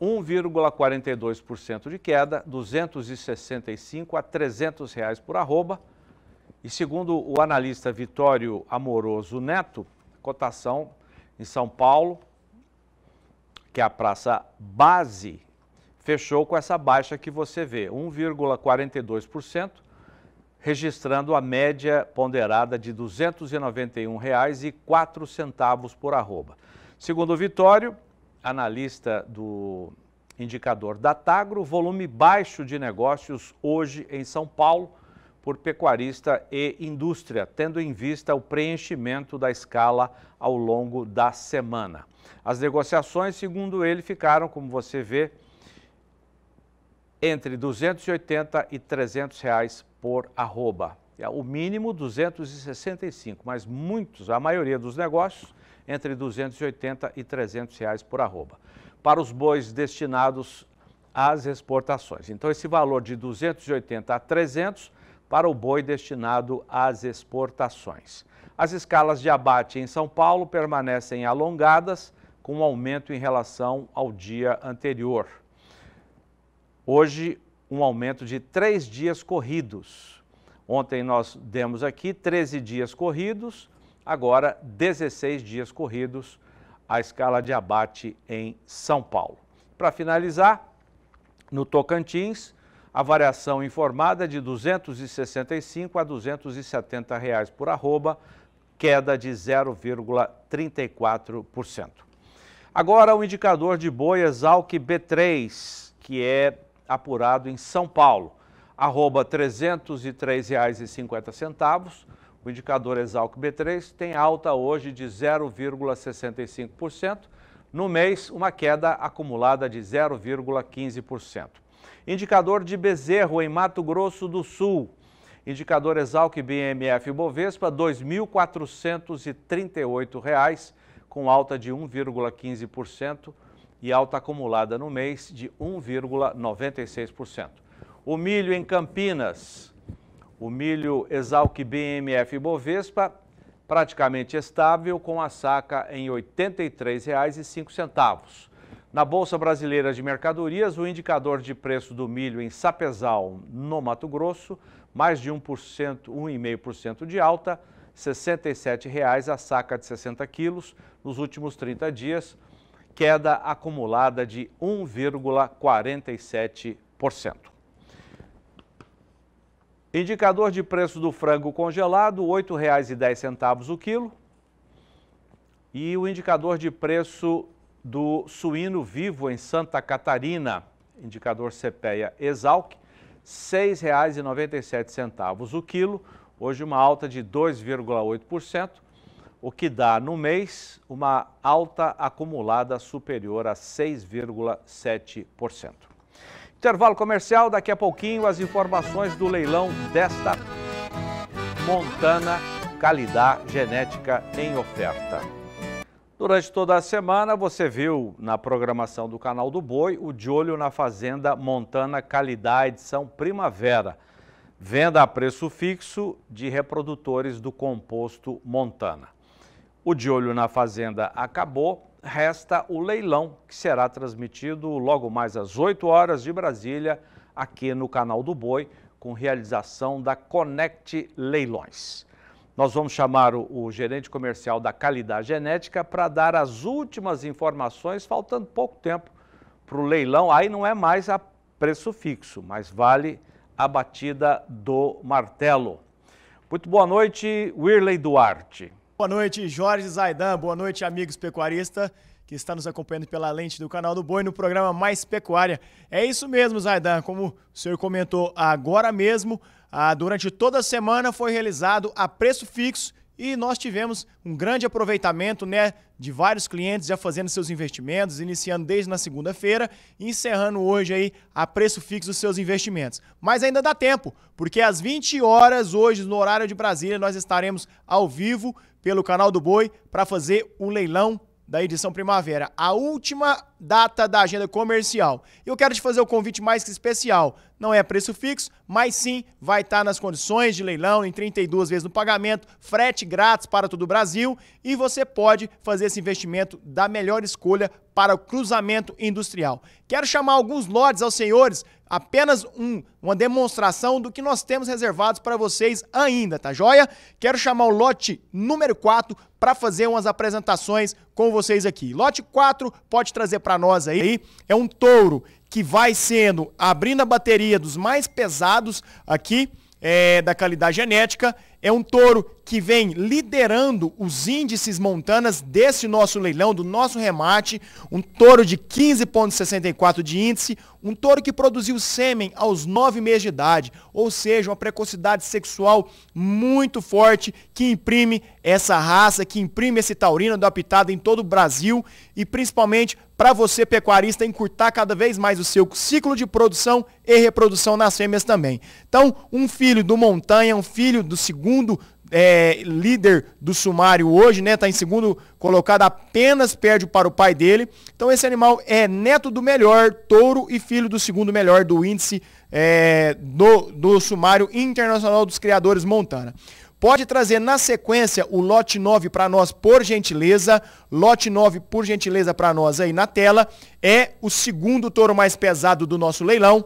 1,42% de queda, 265 a 300 reais por arroba. E segundo o analista Vitório Amoroso Neto, cotação em São Paulo, que é a praça base, fechou com essa baixa que você vê, 1,42%, registrando a média ponderada de R$ 291,04 por arroba. Segundo o Vitório, analista do indicador Datagro, volume baixo de negócios hoje em São Paulo por pecuarista e indústria, tendo em vista o preenchimento da escala ao longo da semana. As negociações, segundo ele, ficaram, como você vê, entre 280 e 300 reais por arroba. É o mínimo 265, mas muitos, a maioria dos negócios entre 280 e 300 reais por arroba, para os bois destinados às exportações. Então, esse valor de 280 a 300 para o boi destinado às exportações. As escalas de abate em São Paulo permanecem alongadas, com um aumento em relação ao dia anterior. Hoje, um aumento de três dias corridos. Ontem nós demos aqui 13 dias corridos, agora 16 dias corridos, a escala de abate em São Paulo. Para finalizar, no Tocantins, a variação informada é de 265 a 270 reais por arroba, queda de 0,34%. Agora o indicador de boias Exalc B3, que é apurado em São Paulo, arroba R$ 303,50, o indicador Exalc B3 tem alta hoje de 0,65%, no mês, uma queda acumulada de 0,15%. Indicador de bezerro em Mato Grosso do Sul. Indicador Exalc BMF Bovespa, R$ 2.438, com alta de 1,15% e alta acumulada no mês de 1,96%. O milho em Campinas, o milho Exalc BMF Bovespa praticamente estável, com a saca em R$ 83,05. Na Bolsa Brasileira de Mercadorias, o indicador de preço do milho em Sapezal, no Mato Grosso, mais de 1%, 1,5% de alta, R$ 67,00 a saca de 60 quilos nos últimos 30 dias, queda acumulada de 1,47%. Indicador de preço do frango congelado, R$ 8,10 o quilo. E o indicador de preço do suíno vivo em Santa Catarina, indicador CPEA Exalc, R$ 6,97 o quilo. Hoje uma alta de 2,8%, o que dá no mês uma alta acumulada superior a 6,7%. Intervalo comercial, daqui a pouquinho as informações do leilão desta Montana Calidá Genética em oferta. Durante toda a semana você viu na programação do canal do Boi o De Olho na Fazenda Montana Calidá edição Primavera. Venda a preço fixo de reprodutores do composto Montana. O De Olho na Fazenda acabou, resta o leilão, que será transmitido logo mais às 8 horas de Brasília, aqui no canal do Boi, com realização da Connect Leilões. Nós vamos chamar o, o gerente comercial da Calidade Genética para dar as últimas informações, faltando pouco tempo para o leilão. Aí não é mais a preço fixo, mas vale a batida do martelo. Muito boa noite, Wirley Duarte. Boa noite, Jorge Zaidan. Boa noite, amigos pecuaristas que está nos acompanhando pela lente do canal do Boi no programa Mais Pecuária. É isso mesmo, Zaidan. Como o senhor comentou agora mesmo, ah, durante toda a semana foi realizado a preço fixo e nós tivemos um grande aproveitamento né, de vários clientes já fazendo seus investimentos, iniciando desde na segunda-feira e encerrando hoje aí a preço fixo os seus investimentos. Mas ainda dá tempo, porque às 20 horas hoje, no horário de Brasília, nós estaremos ao vivo pelo canal do Boi para fazer o leilão da edição primavera, a última data da agenda comercial. Eu quero te fazer um convite mais que especial. Não é preço fixo, mas sim vai estar tá nas condições de leilão em 32 vezes no pagamento, frete grátis para todo o Brasil e você pode fazer esse investimento da melhor escolha para o cruzamento industrial. Quero chamar alguns lotes aos senhores apenas um, uma demonstração do que nós temos reservados para vocês ainda, tá joia? Quero chamar o lote número 4 para fazer umas apresentações com vocês aqui. Lote 4 pode trazer para nós aí, é um touro que vai sendo abrindo a bateria dos mais pesados aqui, é, da qualidade genética é um touro que vem liderando os índices montanas desse nosso leilão, do nosso remate, um touro de 15,64 de índice, um touro que produziu sêmen aos 9 meses de idade, ou seja, uma precocidade sexual muito forte que imprime essa raça, que imprime esse taurino adaptado em todo o Brasil e principalmente para você pecuarista encurtar cada vez mais o seu ciclo de produção e reprodução nas fêmeas também. Então, um filho do montanha, um filho do segundo segundo é, líder do sumário hoje, né? Está em segundo colocado, apenas perde para o pai dele. Então esse animal é neto do melhor touro e filho do segundo melhor do índice é, do, do sumário internacional dos criadores Montana. Pode trazer na sequência o lote 9 para nós, por gentileza. Lote 9, por gentileza, para nós aí na tela. É o segundo touro mais pesado do nosso leilão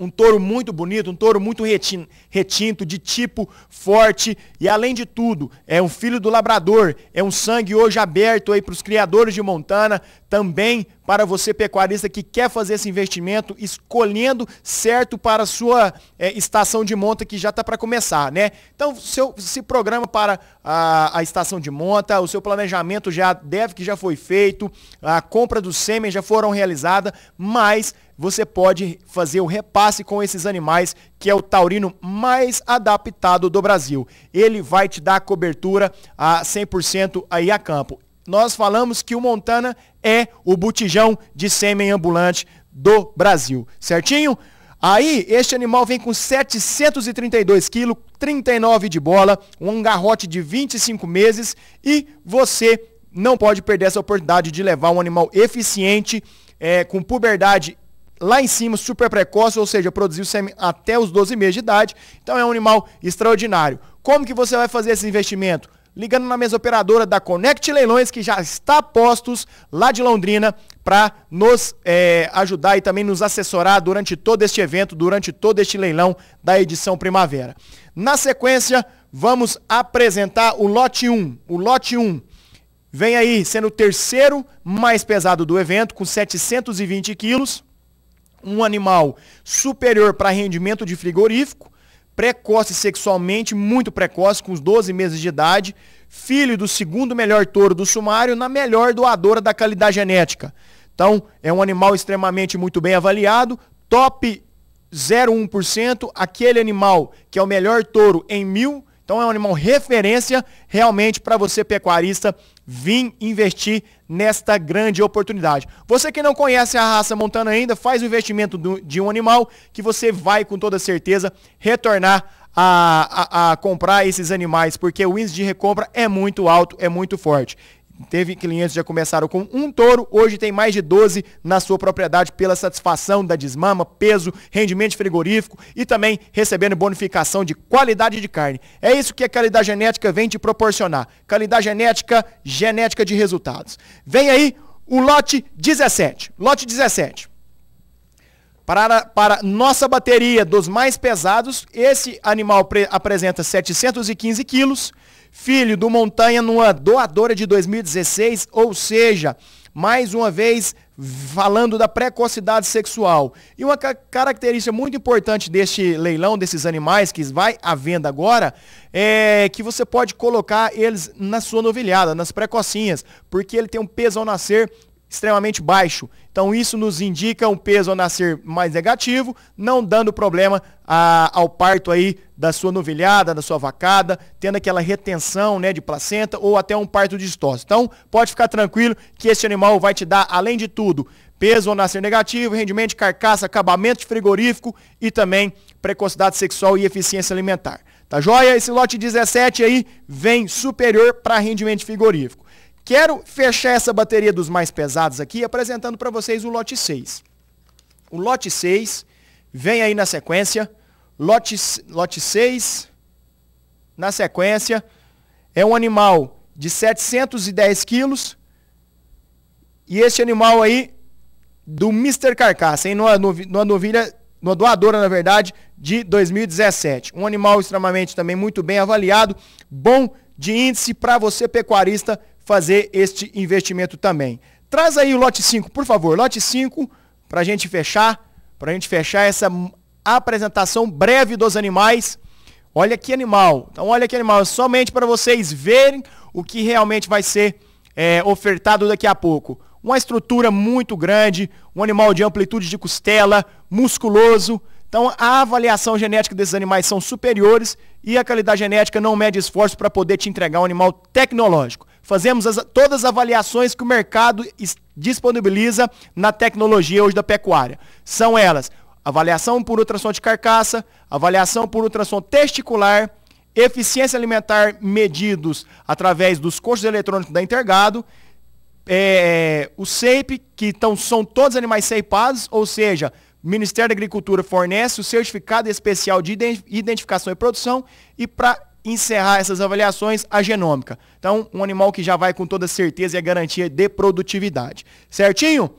um touro muito bonito, um touro muito retinto, de tipo forte e além de tudo, é um filho do labrador, é um sangue hoje aberto aí para os criadores de Montana, também para você pecuarista que quer fazer esse investimento, escolhendo certo para a sua é, estação de monta que já está para começar, né? Então, seu, se programa para a, a, estação de monta, o seu planejamento já deve que já foi feito, a compra do sêmen já foram realizada, mas você pode fazer o repasse com esses animais, que é o taurino mais adaptado do Brasil. Ele vai te dar cobertura a 100% aí a campo nós falamos que o Montana é o botijão de sêmen ambulante do Brasil, certinho? Aí, este animal vem com 732 quilos, 39 de bola, um garrote de 25 meses e você não pode perder essa oportunidade de levar um animal eficiente, é, com puberdade lá em cima, super precoce, ou seja, produziu sêmen até os 12 meses de idade. Então é um animal extraordinário. Como que você vai fazer esse investimento? ligando na mesa operadora da Connect Leilões, que já está postos lá de Londrina, para nos é, ajudar e também nos assessorar durante todo este evento, durante todo este leilão da edição primavera. Na sequência, vamos apresentar o lote 1. O lote 1 vem aí sendo o terceiro mais pesado do evento, com 720 quilos. Um animal superior para rendimento de frigorífico, precoce sexualmente, muito precoce, com os 12 meses de idade, filho do segundo melhor touro do sumário, na melhor doadora da qualidade genética. Então, é um animal extremamente muito bem avaliado, top 0,1%, aquele animal que é o melhor touro em mil, então é um animal referência realmente para você pecuarista Vim investir nesta grande oportunidade. Você que não conhece a raça montana ainda, faz o investimento do, de um animal que você vai com toda certeza retornar a, a, a comprar esses animais, porque o índice de recompra é muito alto, é muito forte. Teve clientes que já começaram com um touro, hoje tem mais de 12 na sua propriedade pela satisfação da desmama, peso, rendimento frigorífico e também recebendo bonificação de qualidade de carne. É isso que a qualidade genética vem te proporcionar. Qualidade genética, genética de resultados. Vem aí o lote 17. Lote 17. Para, para nossa bateria dos mais pesados, esse animal apresenta 715 quilos Filho do Montanha numa doadora de 2016, ou seja, mais uma vez falando da precocidade sexual. E uma ca característica muito importante deste leilão, desses animais que vai à venda agora, é que você pode colocar eles na sua novilhada, nas precocinhas, porque ele tem um peso ao nascer extremamente baixo. Então isso nos indica um peso ao nascer mais negativo, não dando problema a, ao parto aí da sua novilhada, da sua vacada, tendo aquela retenção né, de placenta ou até um parto de estócio. Então pode ficar tranquilo que esse animal vai te dar, além de tudo, peso ao nascer negativo, rendimento de carcaça, acabamento de frigorífico e também precocidade sexual e eficiência alimentar. Tá joia? Esse lote 17 aí vem superior para rendimento frigorífico. Quero fechar essa bateria dos mais pesados aqui apresentando para vocês o lote 6. O lote 6 vem aí na sequência. Lote, lote 6, na sequência, é um animal de 710 quilos. E esse animal aí, do Mr. Carcaça, hein? Numa, novilha, numa doadora, na verdade, de 2017. Um animal extremamente também muito bem avaliado, bom de índice para você pecuarista fazer este investimento também. Traz aí o lote 5, por favor. Lote 5, para a gente fechar, para a gente fechar essa apresentação breve dos animais. Olha que animal. Então, olha que animal. É somente para vocês verem o que realmente vai ser é, ofertado daqui a pouco. Uma estrutura muito grande, um animal de amplitude de costela, musculoso. Então, a avaliação genética desses animais são superiores e a qualidade genética não mede esforço para poder te entregar um animal tecnológico fazemos as, todas as avaliações que o mercado disponibiliza na tecnologia hoje da pecuária. São elas avaliação por ultrassom de carcaça, avaliação por ultrassom testicular, eficiência alimentar medidos através dos cursos eletrônicos da Intergado, é, o SEIP, que então, são todos animais seipados, ou seja, o Ministério da Agricultura fornece o certificado especial de identificação e produção e para encerrar essas avaliações a genômica. Então, um animal que já vai com toda certeza e a garantia de produtividade. Certinho?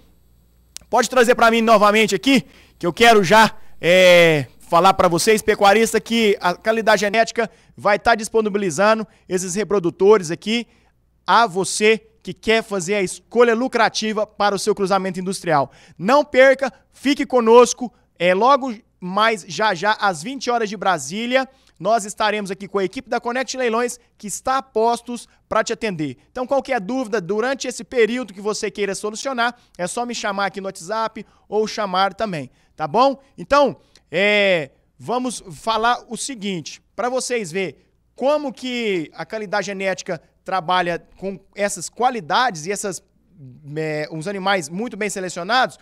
Pode trazer para mim novamente aqui, que eu quero já é, falar para vocês, pecuarista, que a qualidade genética vai estar tá disponibilizando esses reprodutores aqui a você que quer fazer a escolha lucrativa para o seu cruzamento industrial. Não perca, fique conosco, é logo mais já já às 20 horas de Brasília nós estaremos aqui com a equipe da Connect Leilões que está a postos para te atender. Então, qualquer é dúvida durante esse período que você queira solucionar, é só me chamar aqui no WhatsApp ou chamar também, tá bom? Então, é, vamos falar o seguinte, para vocês ver como que a qualidade genética trabalha com essas qualidades e essas é, uns animais muito bem selecionados.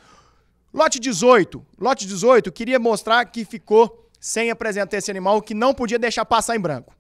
Lote 18, lote 18, queria mostrar que ficou sem apresentar esse animal que não podia deixar passar em branco.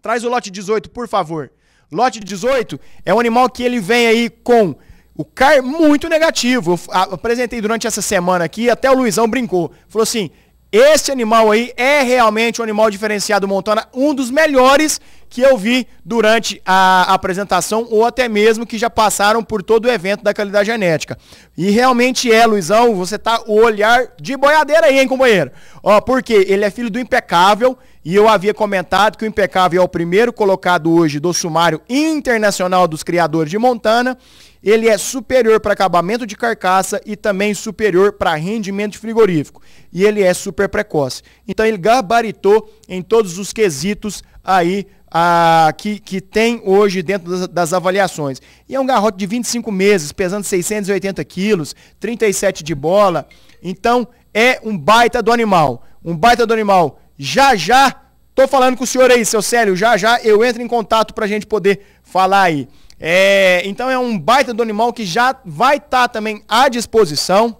Traz o lote 18, por favor. Lote 18 é um animal que ele vem aí com o CAR muito negativo. Eu apresentei durante essa semana aqui, até o Luizão brincou. Falou assim: esse animal aí é realmente um animal diferenciado Montana, um dos melhores que eu vi durante a apresentação ou até mesmo que já passaram por todo o evento da qualidade genética. E realmente é, Luizão, você tá o olhar de boiadeira aí, hein, companheiro? Ó, porque ele é filho do impecável, e eu havia comentado que o Impecável é o primeiro colocado hoje do sumário internacional dos criadores de Montana. Ele é superior para acabamento de carcaça e também superior para rendimento de frigorífico. E ele é super precoce. Então ele gabaritou em todos os quesitos aí a, ah, que, que tem hoje dentro das, das, avaliações. E é um garrote de 25 meses, pesando 680 quilos, 37 de bola. Então é um baita do animal. Um baita do animal já já tô falando com o senhor aí, seu Célio, já já eu entro em contato pra gente poder falar aí. É, então é um baita do animal que já vai estar tá também à disposição.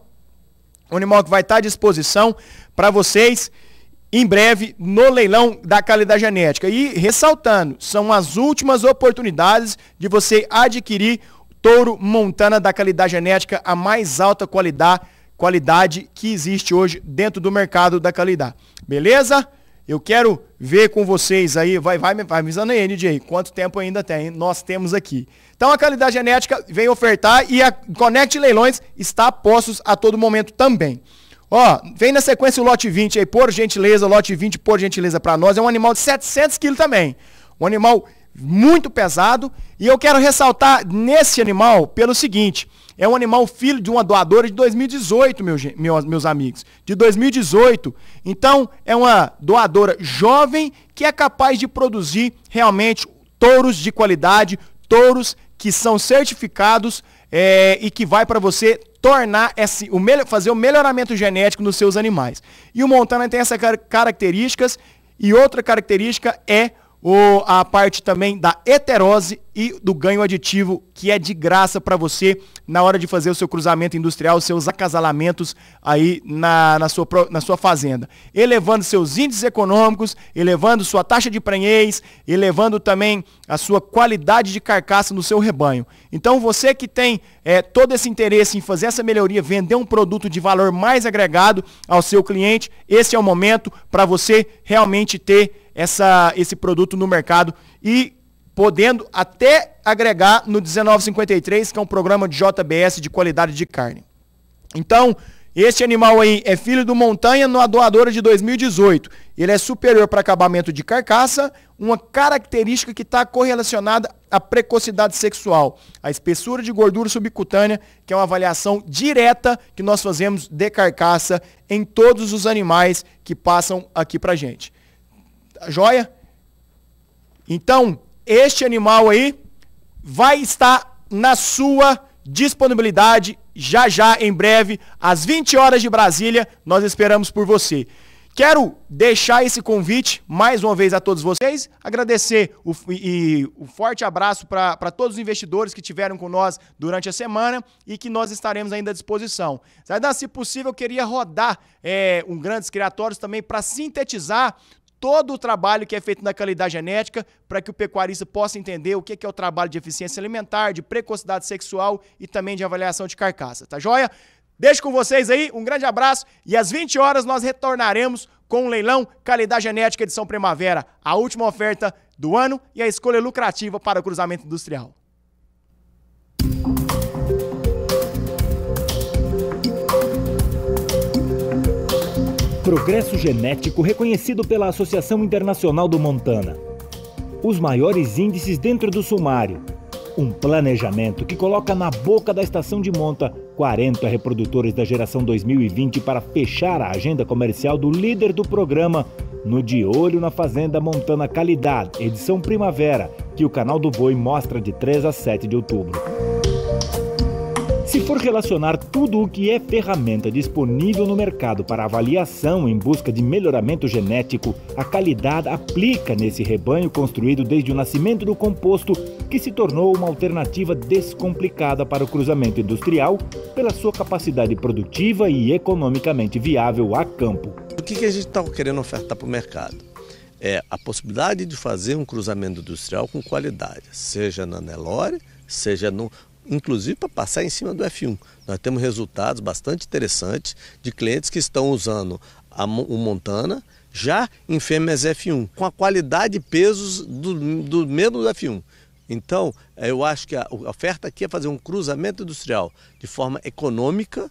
Um animal que vai estar tá à disposição para vocês em breve no leilão da qualidade genética. E ressaltando, são as últimas oportunidades de você adquirir touro montana da qualidade genética, a mais alta qualidade qualidade que existe hoje dentro do mercado da qualidade. Beleza? Eu quero ver com vocês aí, vai, vai, vai me avisando aí, NJ, quanto tempo ainda tem, nós temos aqui. Então a qualidade genética vem ofertar e a Connect Leilões está a postos a todo momento também. Ó, vem na sequência o lote 20 aí, por gentileza, lote 20 por gentileza para nós, é um animal de 700 quilos também. Um animal muito pesado. E eu quero ressaltar nesse animal pelo seguinte: é um animal filho de uma doadora de 2018, meu, meus, meus amigos. De 2018. Então, é uma doadora jovem que é capaz de produzir realmente touros de qualidade, touros que são certificados é, e que vai para você tornar esse, o fazer o melhoramento genético nos seus animais. E o Montana tem essas características e outra característica é o, a parte também da heterose e do ganho aditivo, que é de graça para você na hora de fazer o seu cruzamento industrial, os seus acasalamentos aí na, na, sua, na sua fazenda. Elevando seus índices econômicos, elevando sua taxa de prenhez, elevando também a sua qualidade de carcaça no seu rebanho. Então você que tem é, todo esse interesse em fazer essa melhoria, vender um produto de valor mais agregado ao seu cliente, esse é o momento para você realmente ter essa, esse produto no mercado e podendo até agregar no 1953, que é um programa de JBS de qualidade de carne. Então, este animal aí é filho do Montanha no doadora de 2018. Ele é superior para acabamento de carcaça, uma característica que está correlacionada à precocidade sexual. à espessura de gordura subcutânea, que é uma avaliação direta que nós fazemos de carcaça em todos os animais que passam aqui para gente. Tá joia? Então, este animal aí vai estar na sua disponibilidade já já, em breve, às 20 horas de Brasília, nós esperamos por você. Quero deixar esse convite mais uma vez a todos vocês, agradecer o, e um forte abraço para todos os investidores que tiveram com nós durante a semana e que nós estaremos ainda à disposição. Zaidan, se possível, eu queria rodar é, um Grandes Criatórios também para sintetizar todo o trabalho que é feito na qualidade genética para que o pecuarista possa entender o que é o trabalho de eficiência alimentar, de precocidade sexual e também de avaliação de carcaça, tá joia? Deixo com vocês aí, um grande abraço e às 20 horas nós retornaremos com o leilão Qualidade Genética Edição Primavera, a última oferta do ano e a escolha lucrativa para o cruzamento industrial. progresso genético reconhecido pela Associação Internacional do Montana. Os maiores índices dentro do sumário. Um planejamento que coloca na boca da estação de monta 40 reprodutores da geração 2020 para fechar a agenda comercial do líder do programa no De Olho na Fazenda Montana Calidade, edição Primavera, que o canal do Boi mostra de 3 a 7 de outubro. Por relacionar tudo o que é ferramenta disponível no mercado para avaliação em busca de melhoramento genético, a qualidade aplica nesse rebanho construído desde o nascimento do composto, que se tornou uma alternativa descomplicada para o cruzamento industrial, pela sua capacidade produtiva e economicamente viável a campo. O que a gente está querendo ofertar para o mercado? é a possibilidade de fazer um cruzamento industrial com qualidade, seja na Nelore, seja no, inclusive para passar em cima do F1. Nós temos resultados bastante interessantes de clientes que estão usando a, o Montana já em fêmeas F1, com a qualidade e pesos do, do mesmo do F1. Então, eh, eu acho que a oferta aqui é fazer um cruzamento industrial de forma econômica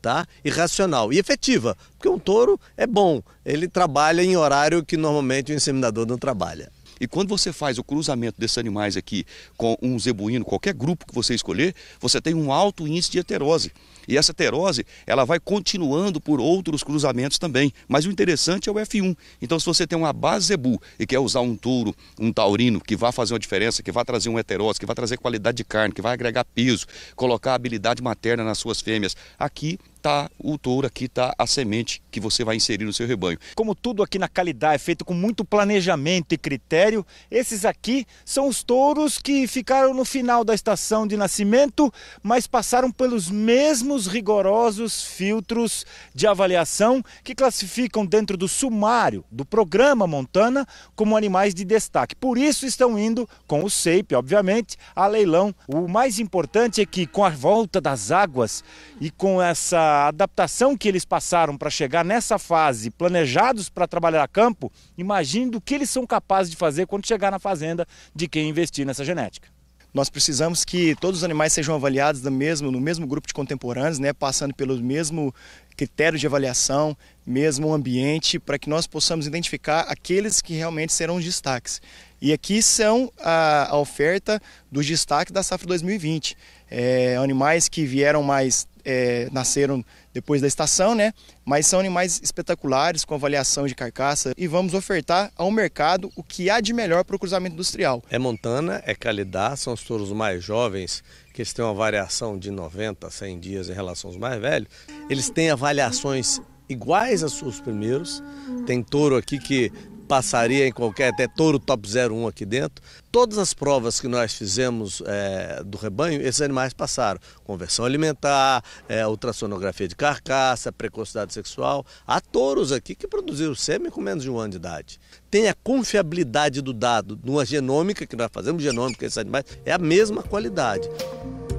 tá? e racional e efetiva, porque um touro é bom, ele trabalha em horário que normalmente o inseminador não trabalha. E quando você faz o cruzamento desses animais aqui com um zebuíno, qualquer grupo que você escolher, você tem um alto índice de heterose. E essa heterose, ela vai continuando por outros cruzamentos também. Mas o interessante é o F1. Então, se você tem uma base zebu e quer usar um touro, um taurino, que vai fazer uma diferença, que vai trazer um heterose, que vai trazer qualidade de carne, que vai agregar peso, colocar habilidade materna nas suas fêmeas, aqui tá o touro, aqui tá a semente que você vai inserir no seu rebanho. Como tudo aqui na qualidade é feito com muito planejamento e critério, esses aqui são os touros que ficaram no final da estação de nascimento, mas passaram pelos mesmos rigorosos filtros de avaliação que classificam dentro do sumário do programa Montana como animais de destaque. Por isso estão indo com o SEIP, obviamente, a leilão. O mais importante é que com a volta das águas e com essa a adaptação que eles passaram para chegar nessa fase, planejados para trabalhar a campo, imagine do que eles são capazes de fazer quando chegar na fazenda de quem investir nessa genética. Nós precisamos que todos os animais sejam avaliados no mesmo, no mesmo grupo de contemporâneos, né, passando pelo mesmo critério de avaliação, mesmo ambiente, para que nós possamos identificar aqueles que realmente serão os destaques. E aqui são a, a oferta dos destaques da safra 2020. É, animais que vieram mais é, nasceram depois da estação, né? Mas são animais espetaculares com avaliação de carcaça e vamos ofertar ao mercado o que há de melhor para o cruzamento industrial. É montana, é calidá, são os touros mais jovens que eles têm uma variação de 90 a 100 dias em relação aos mais velhos. Eles têm avaliações iguais aos seus primeiros. Tem touro aqui que passaria em qualquer, até touro top 01 aqui dentro. Todas as provas que nós fizemos é, do rebanho, esses animais passaram. Conversão alimentar, é, ultrassonografia de carcaça, precocidade sexual. Há touros aqui que produziram sêmen com menos de um ano de idade. Tem a confiabilidade do dado. Numa genômica que nós fazemos, genômica, esses animais, é a mesma qualidade.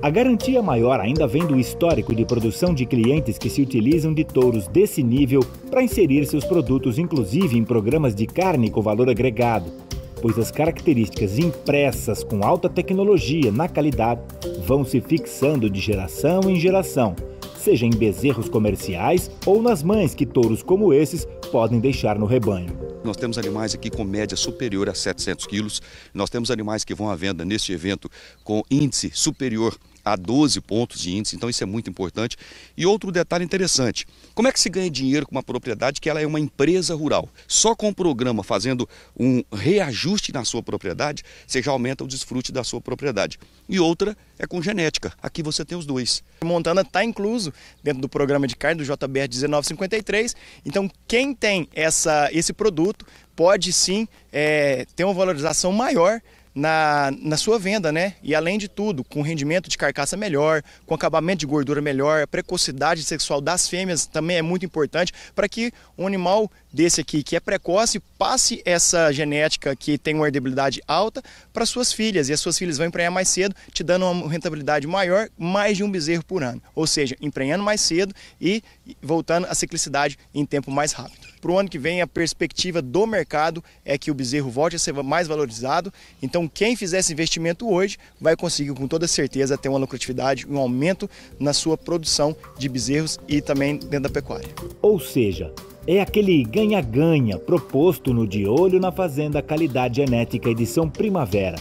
A garantia maior ainda vem do histórico de produção de clientes que se utilizam de touros desse nível para inserir seus produtos, inclusive em programas de carne com valor agregado, pois as características impressas com alta tecnologia na qualidade vão se fixando de geração em geração, seja em bezerros comerciais ou nas mães que touros como esses podem deixar no rebanho. Nós temos animais aqui com média superior a 700 quilos. Nós temos animais que vão à venda neste evento com índice superior a 12 pontos de índice, então isso é muito importante. E outro detalhe interessante, como é que se ganha dinheiro com uma propriedade que ela é uma empresa rural? Só com o programa fazendo um reajuste na sua propriedade, você já aumenta o desfrute da sua propriedade. E outra é com genética, aqui você tem os dois. Montana está incluso dentro do programa de carne do JBR 1953, então quem tem essa, esse produto pode sim é, ter uma valorização maior na, na sua venda, né? E além de tudo, com rendimento de carcaça melhor, com acabamento de gordura melhor, a precocidade sexual das fêmeas também é muito importante para que um animal desse aqui, que é precoce, passe essa genética que tem uma herdabilidade alta para suas filhas. E as suas filhas vão emprenhar mais cedo, te dando uma rentabilidade maior, mais de um bezerro por ano. Ou seja, emprenhando mais cedo e voltando à ciclicidade em tempo mais rápido. Para o ano que vem, a perspectiva do mercado é que o bezerro volte a ser mais valorizado. Então, quem fizer esse investimento hoje vai conseguir, com toda certeza, ter uma lucratividade, um aumento na sua produção de bezerros e também dentro da pecuária. Ou seja, é aquele ganha-ganha proposto no De Olho na Fazenda qualidade Genética Edição Primavera.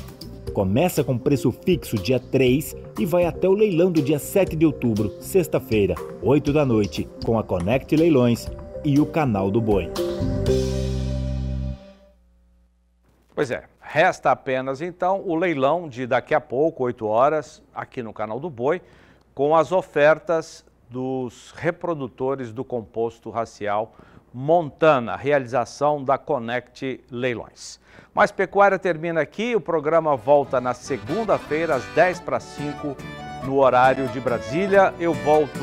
Começa com preço fixo dia 3 e vai até o leilão do dia 7 de outubro, sexta-feira, 8 da noite, com a Connect Leilões, e o Canal do Boi. Pois é, resta apenas então o leilão de daqui a pouco, 8 horas, aqui no Canal do Boi, com as ofertas dos reprodutores do composto racial Montana, realização da Connect Leilões. Mas Pecuária termina aqui, o programa volta na segunda-feira às 10 para 5 no horário de Brasília. Eu volto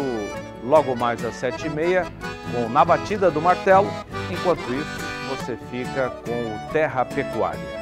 logo mais às 7h30 com Na Batida do Martelo. Enquanto isso, você fica com o Terra Pecuária.